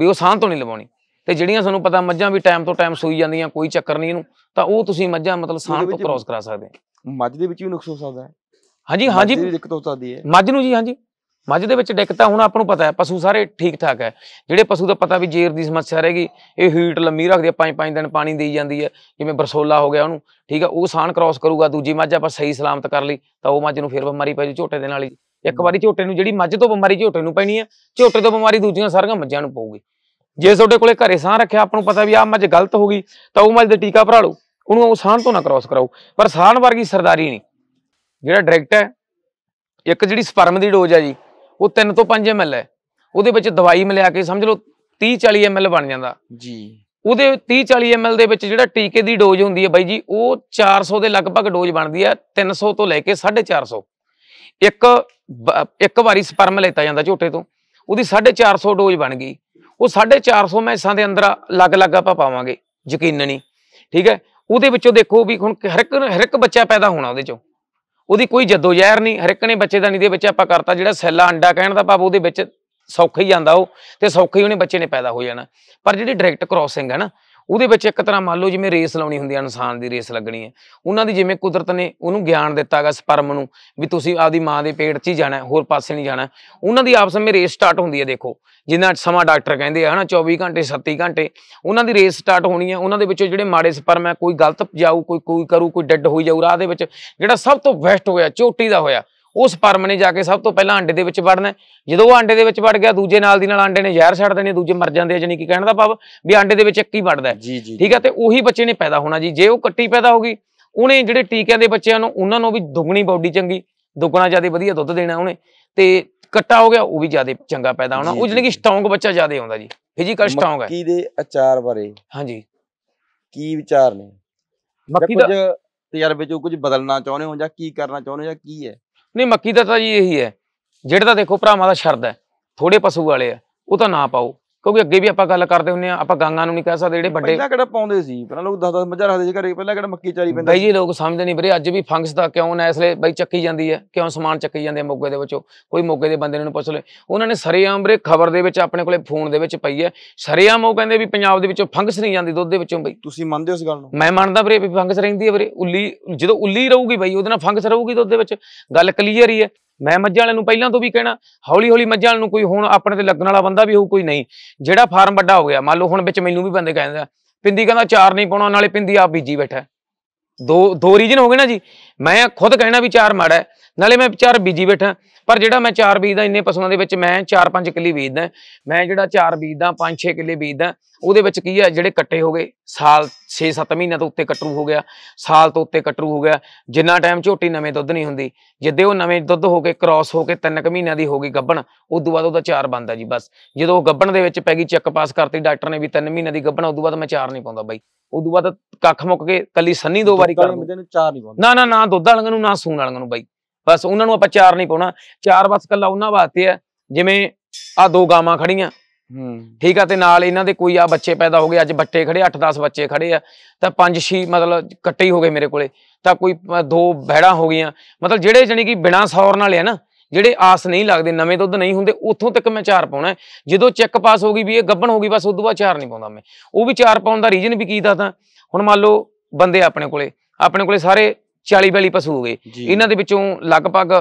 ਵੀ ਉਹ ਸਾਹ ਤੋਂ ਨਹੀਂ ਲਵਾਉਣੀ ਤੇ ਜਿਹੜੀਆਂ ਤੁਹਾਨੂੰ ਪਤਾ ਮੱਝਾਂ ਵੀ ਟਾਈਮ ਤੋਂ ਟਾਈਮ ਸੂਈ ਜਾਂਦੀਆਂ ਕੋਈ ਚੱਕਰ ਨਹੀਂ ਇਹਨੂੰ ਤਾਂ ਉਹ ਤੁਸੀਂ ਮੱਝਾਂ ਮਤਲਬ ਸਾਹ ਤੋਂ ਕ੍ਰਾਸ ਕਰਾ ਸਕਦੇ ਮੱਝ ਦੇ ਵਿੱਚ ਵੀ ਨੁਕਸ ਹੋ ਸਕਦਾ ਹੈ ਹਾਂਜੀ ਹਾਂਜੀ ਦਿੱਕਤ ਹੋ ਸਕਦੀ ਹੈ ਮੱਝ ਨੂੰ ਜੀ ਹਾਂਜੀ ਮੱਝ ਦੇ ਵਿੱਚ ਤਾਂ ਹੁਣ ਆਪ ਨੂੰ ਪਤਾ ਹੈ ਪਸ਼ੂ ਸਾਰੇ ਠੀਕ ਠਾਕ ਹੈ ਜਿਹੜੇ ਪਸ਼ੂ ਦਾ ਪਤਾ ਵੀ ਜੇਰ ਦੀ ਸਮੱਸਿਆ ਰਹੇਗੀ ਇਹ ਹੀਟ ਲੰਮੀ ਰੱਖਦੀ ਆ 5-5 ਦਿਨ ਪਾਣੀ ਦੇਈ ਜਾਂਦੀ ਹੈ ਜਿਵੇਂ ਬਰਸੋਲਾ ਹੋ ਗਿਆ ਉਹਨੂੰ ਠੀਕ ਹੈ ਉਹ ਸਾਨ ਕ੍ਰਾਸ ਕਰੂਗਾ ਦੂਜੀ ਮੱਝ ਆਪਾਂ ਸਹੀ ਸਲਾਮਤ ਕਰ ਲਈ ਤਾਂ ਉਹ ਮੱਝ ਨੂੰ ਫਿਰ ਬਿਮਾਰੀ ਪੈ ਜੂ ਝੋਟੇ ਦੇ ਨਾਲ ਹੀ ਇੱਕ ਵਾਰੀ ਝੋਟੇ ਨੂੰ ਜਿਹੜੀ ਮੱਝ ਤੋਂ ਬਿਮਾਰੀ ਝੋਟੇ ਨੂੰ ਪੈਣੀ ਹੈ ਝੋਟੇ ਤੋਂ ਬਿਮਾਰੀ ਦੂਜੀਆਂ ਸਾਰੀਆਂ ਮੱਝਾਂ ਨੂੰ ਪਊਗੀ ਜੇ ਤੁਹਾਡੇ ਕੋਲੇ ਘਰੇ ਸਾਹ ਰੱਖਿਆ ਆਪ ਨੂੰ ਪਤਾ ਵੀ ਆਹ ਮੱਝ ਗਲਤ ਹੋ ਗਈ ਤਾਂ ਉਹ ਮੱਝ ਦੇ ਟੀਕਾ ਭਰਾ ਲਓ ਉਹਨੂੰ ਉਹ ਸਾਨ ਤੋਂ ਨਾ ਕ੍ਰਾਸ ਕਰਾਓ ਪਰ ਸਾਨ ਵਰਗੀ ਸਰਦਾਰੀ ਨਹੀਂ ਜਿਹੜਾ ਡਾਇਰੈਕਟ ਹੈ ਇੱਕ ਜਿਹੜੀ ਸਪਰਮ ਦੀ ਡੋਜ਼ ਹੈ ਜੀ ਉਹ 3 ਤੋਂ 5 ਐਮਐਲ ਹੈ ਉਹਦੇ ਵਿੱਚ ਦਵਾਈ ਮਿਲਾ ਕੇ ਸਮਝ ਲਓ 30 40 ਐਮਐਲ ਬਣ ਜਾਂਦਾ ਜੀ ਉਹਦੇ 30 40 ਐਮਐਲ ਦੇ ਵਿੱਚ ਜਿਹੜਾ ਟੀਕੇ ਦੀ ਡੋਜ਼ ਹੁੰਦੀ ਹੈ ਬਾਈ ਜੀ ਉਹ 400 ਦੇ ਲਗਭਗ ਡੋਜ਼ ਬਣਦੀ ਹੈ 300 ਤੋਂ ਲੈ ਕੇ 450 ਇੱਕ ਇੱਕ ਵਾਰੀ ਸਪਰਮ ਲੈਤਾ ਜਾਂਦਾ ਝੋਟੇ ਤੋਂ ਉਹਦੀ 450 ਡੋਜ਼ ਬਣ ਗਈ ਉਹ 450 ਮੈਸਾਂ ਦੇ ਅੰਦਰ ਲੱਗ ਲੱਗ ਆਪਾਂ ਪਾਵਾਂਗੇ ਯਕੀਨਨੀ ਠੀਕ ਹੈ ਉਹਦੇ ਵਿੱਚੋਂ ਦੇਖੋ ਵੀ ਹੁਣ ਹਰ ਇੱਕ ਹਰ ਇੱਕ ਬੱਚਾ ਪੈਦਾ ਹੋਣਾ ਉਹਦੇ ਚੋਂ ਉਹਦੀ ਕੋਈ ਜਦੋ ਜ਼ਹਿਰ ਨਹੀਂ ਹਰ ਇੱਕ ਨੇ ਨਹੀਂ ਦੇ ਵਿੱਚ ਆਪਾਂ ਕਰਤਾ ਜਿਹੜਾ ਸੈੱਲਾ ਅੰਡਾ ਕਹਿਣ ਦਾ ਭਾਵ ਉਹਦੇ ਵਿੱਚ ਸੌਖਾ ਹੀ ਜਾਂਦਾ ਉਹ ਤੇ ਸੌਖਾ ਹੀ ਉਹਨੇ ਬੱਚੇ ਨੇ ਪੈਦਾ ਹੋ ਜਾਣਾ ਪਰ ਜਿਹੜੀ ਡਾਇਰੈਕਟ ਕ੍ਰਾਸਿੰਗ ਹੈ ਨਾ ਉਹਦੇ ਵਿੱਚ ਇੱਕ ਤਰ੍ਹਾਂ ਮੰਨ ਲਓ ਜਿਵੇਂ ਰੇਸ ਲਾਉਣੀ ਹੁੰਦੀ ਹੈ ਇਨਸਾਨ ਦੀ ਰੇਸ ਲੱਗਣੀ ਹੈ ਉਹਨਾਂ ਦੀ ਜਿਵੇਂ ਕੁਦਰਤ ਨੇ ਉਹਨੂੰ ਗਿਆਨ ਦਿੱਤਾਗਾ ਸਪਰਮ ਨੂੰ ਵੀ ਤੁਸੀਂ ਆਪਦੀ ਮਾਂ ਦੇ ਪੇਟ 'ਚ ਹੀ ਜਾਣਾ ਹੋਰ ਪਾਸੇ ਨਹੀਂ ਜਾਣਾ ਉਹਨਾਂ ਦੀ ਆਪਸ ਵਿੱਚ ਰੇਸ ਸਟਾਰਟ ਹੁੰਦੀ ਹੈ ਦੇਖੋ ਜਿੰਨਾ ਸਮਾਂ ਡਾਕਟਰ ਕਹਿੰਦੇ ਆ ਹਨਾ 24 ਘੰਟੇ 37 ਘੰਟੇ ਉਹਨਾਂ ਦੀ ਰੇਸ ਸਟਾਰਟ ਹੋਣੀ ਹੈ ਉਹਨਾਂ ਦੇ ਵਿੱਚੋਂ ਜਿਹੜੇ ਮਾੜੇ ਸਪਰਮ ਹੈ ਕੋਈ ਗਲਤ ਜਾਊ ਕੋਈ ਕੋਈ ਕਰੂ ਕੋਈ ਡੈੱਡ ਹੋਈ ਜਾਊ ਰਾਹ ਦੇ ਵਿੱਚ ਜਿਹੜਾ ਸਭ ਤੋਂ ਬੈਸਟ ਹੋਇਆ ਚੋਟੀ ਦਾ ਹੋਇਆ ਉਸ ਪਰਮ ਨੇ ਜਾ ਕੇ ਸਭ ਤੋਂ ਪਹਿਲਾਂ ਅੰਡੇ ਦੇ ਵਿੱਚ ਵੜਨਾ ਜਦੋਂ ਉਹ ਅੰਡੇ ਦੇ ਵਿੱਚ ਵੜ ਗਿਆ ਦੂਜੇ ਨਾਲ ਦੀ ਨਾਲ ਅੰਡੇ ਨੇ ਜ਼ਹਿਰ ਛੱਡ ਦੇਣੇ ਦੂਜੇ ਮਰ ਜਾਂਦੇ ਜਾਨੀ ਕਿ ਕਹਿਣ ਦਾ ਭਾਵ ਵੀ ਅੰਡੇ ਦੇ ਵਿੱਚ ਇੱਕ ਹੀ ਵੜਦਾ ਠੀਕ ਹੈ ਤੇ ਉਹੀ ਬੱਚੇ ਨੇ ਪੈਦਾ ਹੋਣਾ ਜੀ ਜੇ ਉਹ ਕੱਟੀ ਪੈਦਾ ਹੋ ਗਈ ਉਹਨੇ ਜਿਹੜੇ ਟੀਕਿਆਂ ਦੇ ਬੱਚਿਆਂ ਨੂੰ ਉਹਨਾਂ ਨੂੰ ਵੀ ਦੁੱਗਣੀ ਬਾਡੀ ਚੰਗੀ ਦੁੱਗਣਾ ਜਿਆਦਾ ਵਧੀਆ ਦੁੱਧ ਦੇਣਾ ਉਹਨੇ ਤੇ ਕੱਟਾ ਹੋ ਗਿਆ ਉਹ ਵੀ ਜਿਆਦਾ ਚੰਗਾ ਪੈਦਾ ਹੋਣਾ ਉਹ ਜਾਨੀ ਕਿ ਸਟਰੋਂਗ ਬੱਚਾ ਜਿਆਦਾ ਆਉਂਦਾ ਜੀ ਫਿਜ਼ੀਕਲ ਸਟਰੋਂਗ ਹੈ ਮੱਕੀ ਦੇ ਅਚਾਰ ਬਾਰੇ ਹਾਂਜੀ ਕੀ ਵਿਚਾਰ ਨੇ ਮੱਕੀ ਦਾ ਤਜਰਬੇ ਚੋਂ ਕੁਝ ਬਦਲਣਾ ਚਾਹੁੰਦੇ ਹੋ ਜਾਂ ਕੀ ਕਰਨਾ ਚਾਹੁੰਦੇ ਹੋ ਜਾਂ ਕੀ ਹੈ ਨਹੀਂ ਮੱਕੀ ਦਾ ਤਾਂ ਜੀ ਇਹੀ ਹੈ ਜਿਹੜਾ ਤਾਂ ਦੇਖੋ ਭਰਾਵਾਂ ਦਾ ਸ਼ਰਦ ਹੈ ਥੋੜੇ ਪਸ਼ੂ ਵਾਲੇ ਆ ਉਹ ਤਾਂ ਨਾ ਪਾਓ ਕਿਉਂਕਿ ਅੱਗੇ ਵੀ ਆਪਾਂ ਗੱਲ ਕਰਦੇ ਹੁੰਨੇ ਆ ਆਪਾਂ ਗਾਂਗਾ ਨੂੰ ਨਹੀਂ ਕਹਿ ਸਕਦੇ ਜਿਹੜੇ ਵੱਡੇ ਪਹਿਲਾਂ ਕਿਹੜਾ ਪਾਉਂਦੇ ਸੀ ਪਹਿਲਾਂ ਲੋਕ 10-10 ਮੱਝਾਂ ਰੱਖਦੇ ਸੀ ਘਰੇ ਪਹਿਲਾਂ ਕਿਹੜਾ ਮੱਕੀ ਚਾਰੀ ਪੈਂਦਾ ਬਈ ਜੀ ਲੋਕ ਸਮਝਦੇ ਨਹੀਂ ਵੀਰੇ ਅੱਜ ਵੀ ਫੰਕਸ ਦਾ ਕਿਉਂ ਨਾ ਇਸਲੇ ਬਈ ਚੱਕੀ ਜਾਂਦੀ ਹੈ ਕਿਉਂ ਸਮਾਨ ਚੱਕੀ ਜਾਂਦੇ ਮੋਗੇ ਦੇ ਵਿੱਚੋਂ ਕੋਈ ਮੋਗੇ ਦੇ ਬੰਦੇ ਨੂੰ ਪੁੱਛ ਲੈ ਉਹਨਾਂ ਨੇ ਸਰੇਆਮ ਵੀਰੇ ਖਬਰ ਦੇ ਵਿੱਚ ਆਪਣੇ ਕੋਲੇ ਫੋਨ ਦੇ ਵਿੱਚ ਪਈ ਹੈ ਸਰੇਆਮ ਉਹ ਕਹਿੰਦੇ ਵੀ ਪੰਜਾਬ ਦੇ ਵਿੱਚੋਂ ਫੰਕਸ ਨਹੀਂ ਜਾਂਦੀ ਦੁੱਧ ਦੇ ਵਿੱਚੋਂ ਬਈ ਤੁਸੀਂ ਮੰਨਦੇ ਹੋ ਇਸ ਗੱਲ ਨੂੰ ਮੈਂ ਮੰਨਦਾ ਵੀਰੇ ਵੀ ਫੰਕਸ ਰਹਿੰਦੀ ਹੈ ਵੀਰੇ ਉੱਲੀ ਜਦੋਂ ਉੱਲੀ ਰਹੂਗੀ ਬਈ ਉਹਦੇ ਨਾਲ ਫੰਕਸ ਰਹੂਗੀ ਦੁੱਧ ਦੇ ਵਿੱਚ ਗੱਲ ਕਲੀਅਰ ਹੀ ਹੈ ਮੈਂ ਮੱਝਾਂ ਵਾਲਿਆਂ ਨੂੰ ਪਹਿਲਾਂ ਤੋਂ ਵੀ ਕਹਿਣਾ ਹੌਲੀ ਹੌਲੀ ਮੱਝਾਂ ਵਾਲਿਆਂ ਨੂੰ ਕੋਈ ਹੁਣ ਆਪਣੇ ਤੇ ਲੱਗਣ ਵਾਲਾ ਬੰਦਾ ਵੀ ਹੋਊ ਕੋਈ ਨਹੀਂ ਜਿਹੜਾ ਫਾਰਮ ਵੱਡਾ ਹੋ ਗਿਆ ਮੰਨ ਲਓ ਹੁਣ ਵਿੱਚ ਮੈਨੂੰ ਵੀ ਬੰਦੇ ਕਹਿੰਦੇ ਆ ਪਿੰਦੀ ਕਹਿੰਦਾ ਚਾਰ ਨਹੀਂ ਪਾਉਣਾ ਨਾਲੇ ਪਿੰਦੀ ਆਪ ਬੀਜੀ ਬੈਠਾ ਦੋ ਦੋ ਰੀਜਨ ਹੋ ਗਏ ਨਾ ਜੀ ਮੈਂ ਖੁਦ ਕਹਿਣਾ ਵੀ ਚਾਰ ਮਾੜਾ ਨਾਲੇ ਮੈਂ ਚਾਰ ਬੀਜੀ ਬੈਠਾ ਪਰ ਜਿਹੜਾ ਮੈਂ ਚਾਰ ਬੀਜਦਾ ਇੰਨੇ ਪਸ਼ੂਆਂ ਦੇ ਵਿੱਚ ਮੈਂ 4-5 ਕਿੱਲੇ ਬੀਜਦਾ ਮੈਂ ਜਿਹੜਾ ਚਾਰ ਬੀਜਦਾ 5-6 ਕਿੱਲੇ ਬੀਜਦਾ ਉਹਦੇ ਵਿੱਚ ਕੀ ਹੈ ਜਿਹੜੇ ਕੱਟੇ ਹੋ ਗਏ ਸਾਲ 6-7 ਮਹੀਨਿਆਂ ਤੋਂ ਉੱਤੇ ਕਟਰੂ ਹੋ ਗਿਆ ਸਾਲ ਤੋਂ ਉੱਤੇ ਕਟਰੂ ਹੋ ਗਿਆ ਜਿੰਨਾ ਟਾਈਮ ਝੋਟੀ ਨਵੇਂ ਦੁੱਧ ਨਹੀਂ ਹੁੰਦੀ ਜਿੱਦੇ ਉਹ ਨਵੇਂ ਦੁੱਧ ਹੋ ਕੇ ਕ੍ਰਾਸ ਹੋ ਕੇ 3 ਕੁ ਮਹੀਨਿਆਂ ਦੀ ਹੋ ਗਈ ਗੱਭਣ ਉਸ ਤੋਂ ਬਾਅਦ ਉਹਦਾ ਚਾਰ ਬੰਦਾ ਜੀ ਬਸ ਜਦੋਂ ਉਹ ਗੱਭਣ ਦੇ ਵਿੱਚ ਪੈ ਗਈ ਚੱਕ ਪਾਸ ਕਰਤੀ ਡਾਕਟਰ ਨੇ ਵੀ 3 ਮਹੀਨਿਆਂ ਦੀ ਗੱਭਣ ਉਸ ਤੋਂ ਬਾਅਦ ਮੈਂ ਚਾਰ ਨਹੀਂ ਪਾਉਂਦਾ ਬਾਈ ਉਸ ਤੋਂ ਬਾਅਦ ਕੱਖ ਮੁੱਕ ਕੇ ਕੱਲੀ ਸੰਨੀ ਦੋ ਵਾਰੀ ਕਰ ਦਿੰਦੇ ਚਾਰ ਨਹੀਂ ਪਾਉਂਦਾ ਨਾ ਨਾ ਨਾ ਦੁੱਧ ਵਾਲਿਆਂ ਨੂੰ ਨਾ ਸੂਣ ਵਾਲਿਆਂ ਨੂੰ ਬਾਈ ਬਸ ਉਹਨਾਂ ਨੂੰ ਆਪਾਂ ਚਾਰ ਨਹੀਂ ਪਾਉਣਾ ਚਾਰ ਬਸ ਕੱਲਾ ਉਹਨਾਂ ਵਾਸਤੇ ਆ ਜਿਵੇਂ ਆ ਦੋ ਗਾਵਾਂ ਖੜੀਆਂ ਹੂੰ ਠੀਕ ਆ ਤੇ ਨਾਲ ਇਹਨਾਂ ਦੇ ਕੋਈ ਆ ਬੱਚੇ ਪੈਦਾ ਹੋ ਗਏ ਅੱਜ ਬੱਟੇ ਖੜੇ 8-10 ਬੱਚੇ ਖੜੇ ਆ ਤਾਂ ਪੰਜ ਛੀ ਮਤਲਬ ਕੱਟੇ ਹੀ ਹੋ ਗਏ ਮੇਰੇ ਕੋਲੇ ਤਾਂ ਕੋਈ ਦੋ ਭੈੜਾਂ ਹੋ ਗਈਆਂ ਮਤਲਬ ਜਿਹੜੇ ਜਣੀ ਕਿ ਬਿਨਾ ਸੌਰ ਨਾਲ ਆ ਨਾ ਜਿਹੜੇ ਆਸ ਨਹੀਂ ਲੱਗਦੇ ਨਵੇਂ ਦੁੱਧ ਨਹੀਂ ਹੁੰਦੇ ਉੱਥੋਂ ਤੱਕ ਮੈਂ ਚਾਰ ਪਾਉਣਾ ਜਦੋਂ ਚੈੱਕ ਪਾਸ ਹੋ ਗਈ ਵੀ ਇਹ ਗੱਬਣ ਹੋ ਗਈ ਬਸ ਉਦੋਂ ਬਾਅਦ ਚਾਰ ਨਹੀਂ ਪਾਉਂਦਾ ਮੈਂ ਉਹ ਵੀ ਚਾਰ ਪਾਉਣ ਦਾ ਰੀਜ਼ਨ ਵੀ ਕੀ ਦੱਸਦਾ ਹੁਣ ਮੰਨ ਲਓ ਬੰਦੇ ਆਪਣੇ ਕੋਲੇ ਆਪਣੇ ਕੋਲੇ ਸਾਰੇ 40 42 ਪਸ਼ੂ ਹੋ ਗਏ ਇਹਨਾਂ ਦੇ ਵਿੱਚੋਂ ਲਗਭਗ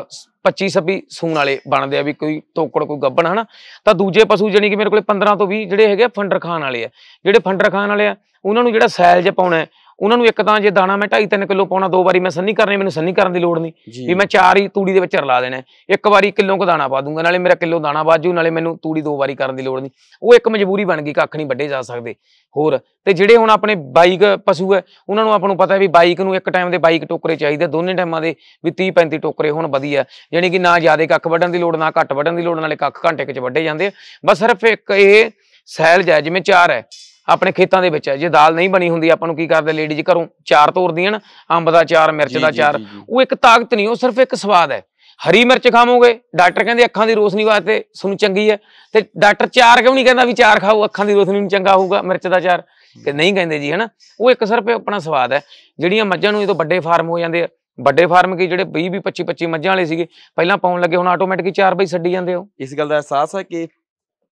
25 26 ਸੂਣ ਵਾਲੇ ਬਣਦੇ ਆ ਵੀ ਕੋਈ ਤੋਕੜ ਕੋਈ ਗੱਬਣ ਹਨਾ ਤਾਂ ਦੂਜੇ ਪਸ਼ੂ ਜਾਨੀ ਕਿ ਮੇਰੇ ਕੋਲੇ 15 ਤੋਂ 20 ਜਿਹੜੇ ਹੈਗੇ ਫੰਡਰ ਵਾਲੇ ਆ ਜਿਹੜੇ ਫੰਡਰ ਵਾਲੇ ਆ ਉਹਨਾਂ ਨੂੰ ਜਿਹੜਾ ਸੈਲ ਜਪਾਉਣਾ ਉਹਨਾਂ ਨੂੰ ਇੱਕ ਤਾਂ ਜੇ ਦਾਣਾ ਮੈਂ 2.5 3 ਕਿਲੋ ਪਾਉਣਾ ਦੋ ਵਾਰੀ ਮੈਂ ਸੰਨੀ ਕਰਨੀ ਮੈਨੂੰ ਸੰਨੀ ਕਰਨ ਦੀ ਲੋੜ ਨਹੀਂ ਵੀ ਮੈਂ ਚਾਰ ਹੀ ਤੂੜੀ ਦੇ ਵਿੱਚ ਰਲਾ ਦੇਣਾ ਇੱਕ ਵਾਰੀ ਕਿਲੋ ਕੁ ਦਾਣਾ ਪਾ ਦੂੰਗਾ ਨਾਲੇ ਮੇਰਾ ਕਿਲੋ ਦਾਣਾ ਬਾਜੂ ਨਾਲੇ ਮੈਨੂੰ ਤੂੜੀ ਦੋ ਵਾਰੀ ਕਰਨ ਦੀ ਲੋੜ ਨਹੀਂ ਉਹ ਇੱਕ ਮਜਬੂਰੀ ਬਣ ਗਈ ਕੱਖ ਨਹੀਂ ਵੱਡੇ ਜਾ ਸਕਦੇ ਹੋਰ ਤੇ ਜਿਹੜੇ ਹੁਣ ਆਪਣੇ ਬਾਈਕ ਪਸ਼ੂ ਹੈ ਉਹਨਾਂ ਨੂੰ ਆਪਾਂ ਨੂੰ ਪਤਾ ਹੈ ਵੀ ਬਾਈਕ ਨੂੰ ਇੱਕ ਟਾਈਮ ਦੇ ਬਾਈਕ ਟੋਕਰੇ ਚਾਹੀਦੇ ਦੋਨੇ ਟਾਈਮਾਂ ਦੇ ਵੀ 30 35 ਟੋਕਰੇ ਹੁਣ ਵਧੀਆ ਯਾਨੀ ਕਿ ਨਾ ਜ਼ਿਆਦਾ ਕੱਖ ਵੱਢਣ ਦੀ ਲੋੜ ਨਾ ਘੱਟ ਵੱਢਣ ਦੀ ਲੋੜ ਨਾਲੇ ਕੱਖ ਘੰਟੇ 'ਚ ਵੱਢੇ ਜਾਂਦੇ ਬਸ ਸਿਰਫ ਇੱਕ ਇਹ ਸੈਲਜ ਹੈ ਜਿਵੇਂ ਚਾਰ ਹੈ ਆਪਣੇ ਖੇਤਾਂ ਦੇ ਵਿੱਚ ਜੇ ਦਾਲ ਨਹੀਂ ਬਣੀ ਹੁੰਦੀ ਆਪਾਂ ਨੂੰ ਕੀ ਕਰਦੇ ਲੇਡੀਜ਼ ਘਰੋਂ ਚਾਰ ਤੋੜਦੀਆਂ ਨਾ ਅੰਬ ਦਾ ਚਾਰ ਮਿਰਚ ਦਾ ਚਾਰ ਉਹ ਇੱਕ ਤਾਕਤ ਨਹੀਂ ਉਹ ਸਿਰਫ ਇੱਕ ਸਵਾਦ ਹੈ ਹਰੀ ਮਿਰਚ ਖਾਵੋਗੇ ਡਾਕਟਰ ਕਹਿੰਦੇ ਅੱਖਾਂ ਦੀ ਰੋਸ਼ਨੀ ਵਾਸਤੇ ਤੁਹਾਨੂੰ ਚੰਗੀ ਹੈ ਤੇ ਡਾਕਟਰ ਚਾਰ ਕਿਉਂ ਨਹੀਂ ਕਹਿੰਦਾ ਵੀ ਚਾਰ ਖਾਓ ਅੱਖਾਂ ਦੀ ਰੋਸ਼ਨੀ ਨੂੰ ਚੰਗਾ ਹੋਊਗਾ ਮਿਰਚ ਦਾ ਚਾਰ ਕਿ ਨਹੀਂ ਕਹਿੰਦੇ ਜੀ ਹਨਾ ਉਹ ਇੱਕ ਸਿਰਫ ਆਪਣਾ ਸਵਾਦ ਹੈ ਜਿਹੜੀਆਂ ਮੱਝਾਂ ਨੂੰ ਇਹ ਤੋਂ ਵੱਡੇ ਫਾਰਮ ਹੋ ਜਾਂਦੇ ਆ ਵੱਡੇ ਫਾਰਮ ਕੀ ਜਿਹੜੇ 20 20 25 25 ਮੱਝਾਂ ਵਾਲੇ ਸੀਗੇ ਪਹਿਲਾਂ ਪਾਉਣ ਲੱਗੇ ਹੁਣ ਆਟੋਮੈਟਿਕ ਚਾਰ ਬਈ ਛੱਡੀ ਜਾਂਦੇ ਹੋ ਇਸ ਗੱਲ ਦਾ ਅਹਿਸਾਸ ਹੈ ਕਿ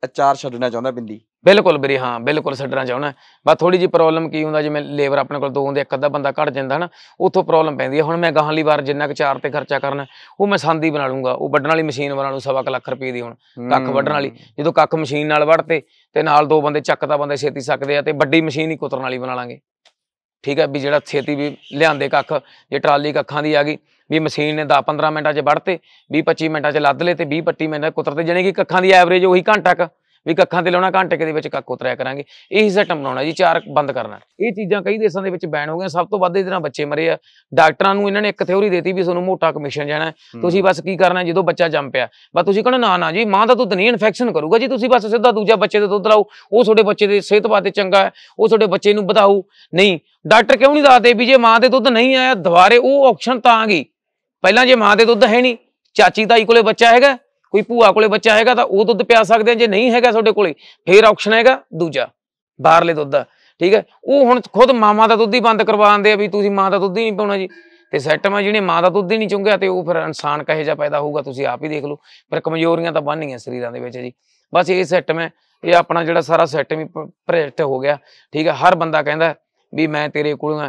ਅਚਾਰ ਛੱਡਣਾ ਚਾਹੁੰਦਾ ਬਿੰਦੀ ਬਿਲਕੁਲ ਵੀਰੇ ਹਾਂ ਬਿਲਕੁਲ ਛੱਡਣਾ ਚਾਹਣਾ ਬਸ ਥੋੜੀ ਜੀ ਪ੍ਰੋਬਲਮ ਕੀ ਹੁੰਦਾ ਜਿਵੇਂ ਲੇਬਰ ਆਪਣੇ ਕੋਲ ਦੋ ਹੁੰਦੇ ਇੱਕ ਅੱਧਾ ਬੰਦਾ ਘਟ ਜਾਂਦਾ ਹਨਾ ਉਥੋਂ ਪ੍ਰੋਬਲਮ ਪੈਂਦੀ ਹੈ ਹੁਣ ਮੈਂ ਗਾਹਾਂ ਲਈ ਵਾਰ ਜਿੰਨਾ ਕੁ ਚਾਰ ਤੇ ਖਰਚਾ ਕਰਨਾ ਉਹ ਮੈਂ ਸੰਦੀ ਬਣਾ ਲੂੰਗਾ ਉਹ ਵੱਢਣ ਵਾਲੀ ਮਸ਼ੀਨ ਬਣਾ ਲੂ ਸਵਾ ਲੱਖ ਰੁਪਏ ਦੀ ਹੁਣ ਕੱਖ ਵੱਢਣ ਵਾਲੀ ਜਦੋਂ ਕੱਖ ਮਸ਼ੀਨ ਨਾਲ ਵੱਢਤੇ ਤੇ ਨਾਲ ਦੋ ਬੰਦੇ ਚੱਕ ਤਾਂ ਬੰਦੇ ਛੇਤੀ ਸਕਦੇ ਆ ਤੇ ਵੱਡੀ ਮਸ਼ੀਨ ਹੀ ਕੁਤਰਨ ਵਾਲੀ ਬਣਾ ਲਾਂਗੇ ਠੀਕ ਹੈ ਵੀ ਜਿਹੜਾ ਛੇਤੀ ਵੀ ਲਿਆਂਦੇ ਕੱਖ ਜੇ ਟਰਾਲੀ ਕੱਖਾਂ ਦੀ ਆ ਗਈ ਵੀ ਮਸ਼ੀਨ ਨੇ 10 15 ਮਿੰਟਾਂ 'ਚ ਵੱਢਤੇ 20 25 ਮਿੰਟਾਂ 'ਚ ਲੱਦ ਲੇ ਤੇ 20 25 ਮਿੰਟਾਂ ਕੁਤਰਤੇ ਜਣੇ ਕਿ ਕੱਖਾਂ ਦੀ ਐਵਰੇਜ ਉਹੀ ਘੰਟਾ ਕ ਵੀ ਕੱਖਾਂ ਤੇ ਲਾਉਣਾ ਘੰਟੇ ਦੇ ਵਿੱਚ ਕੱਕ ਉਤਰਿਆ ਕਰਾਂਗੇ ਇਹ ਸਿਸਟਮ ਬਣਾਉਣਾ ਜੀ ਚਾਰ ਬੰਦ ਕਰਨਾ ਇਹ ਚੀਜ਼ਾਂ ਕਈ ਦੇਸ਼ਾਂ ਦੇ ਵਿੱਚ ਬੈਨ ਹੋ ਗਈਆਂ ਸਭ ਤੋਂ ਵੱਧ ਇਹਦੇ ਨਾਲ ਬੱਚੇ ਮਰੇ ਆ ਡਾਕਟਰਾਂ ਨੂੰ ਇਹਨਾਂ ਨੇ ਇੱਕ ਥਿਉਰੀ ਦੇਤੀ ਵੀ ਤੁਹਾਨੂੰ ਮੋਟਾ ਕਮਿਸ਼ਨ ਜਾਣਾ ਤੁਸੀਂ ਬਸ ਕੀ ਕਰਨਾ ਜਦੋਂ ਬੱਚਾ ਜੰਮ ਪਿਆ ਬਸ ਤੁਸੀਂ ਕਹਣਾ ਨਾ ਨਾ ਜੀ ਮਾਂ ਦਾ ਦੁੱਧ ਨਹੀਂ ਇਨਫੈਕਸ਼ਨ ਕਰੂਗਾ ਜੀ ਤੁਸੀਂ ਬਸ ਸਿੱਧਾ ਦੂਜਾ ਬੱਚੇ ਦੇ ਦੁੱਧ ਲਾਓ ਉਹ ਤੁਹਾਡੇ ਬੱਚੇ ਦੇ ਸਿਹਤ ਵਾਸਤੇ ਚੰਗਾ ਹੈ ਉਹ ਤੁਹਾਡੇ ਬੱਚੇ ਨੂੰ ਵਧਾਊ ਨਹੀਂ ਡਾਕਟਰ ਕਿਉਂ ਨਹੀਂ ਦੱਸਦੇ ਵੀ ਜੇ ਮਾਂ ਦੇ ਦੁੱਧ ਨਹੀਂ ਆਇਆ ਦੁਬਾਰੇ ਉਹ ਆਪਸ਼ਨ ਤਾਂ ਆ ਗਈ ਪਹਿਲਾਂ ਜੇ ਮਾਂ ਦੇ ਦੁੱਧ ਹੈ ਨਹੀਂ ਚਾਚੀ ਤਾਈ ਕੋਲੇ ਬੱਚਾ ਹੈਗਾ ਕੋਈ ਭੂਆ ਕੋਲੇ ਬੱਚਾ ਹੈਗਾ ਤਾਂ ਉਹ ਦੁੱਧ ਪਿਆ ਸਕਦੇ ਆ ਜੇ ਨਹੀਂ ਹੈਗਾ ਤੁਹਾਡੇ ਕੋਲੇ ਫੇਰ ਆਪਸ਼ਨ ਹੈਗਾ ਦੂਜਾ ਬਾਹਰਲੇ ਦੁੱਧ ਦਾ ਠੀਕ ਹੈ ਉਹ ਹੁਣ ਖੁਦ ਮਾਮਾ ਦਾ ਦੁੱਧ ਹੀ ਬੰਦ ਕਰਵਾਉਂਦੇ ਆ ਵੀ ਤੁਸੀਂ ਮਾਂ ਦਾ ਦੁੱਧ ਹੀ ਨਹੀਂ ਪਾਉਣਾ ਜੀ ਤੇ ਸੈਟਮ ਆ ਜਿਹਨੇ ਮਾਂ ਦਾ ਦੁੱਧ ਹੀ ਨਹੀਂ ਚੁੰਗਿਆ ਤੇ ਉਹ ਫਿਰ ਇਨਸਾਨ ਕਹੇ ਜਾ ਪੈਦਾ ਹੋਊਗਾ ਤੁਸੀਂ ਆਪ ਹੀ ਦੇਖ ਲਓ ਪਰ ਕਮਜ਼ੋਰੀਆਂ ਤਾਂ ਬੰਨੀਆਂ ਸਰੀਰਾਂ ਦੇ ਵਿੱਚ ਜੀ ਬਸ ਇਹ ਸੈਟਮ ਹੈ ਇਹ ਆਪਣਾ ਜਿਹੜਾ ਸਾਰਾ ਸੈਟਮ ਹੀ ਪ੍ਰੋਜੈਕਟ ਹੋ ਗਿਆ ਠੀਕ ਹੈ ਹਰ ਬੰਦਾ ਕਹਿੰਦਾ ਵੀ ਮੈਂ ਤੇਰੇ ਕੋਲੋਂ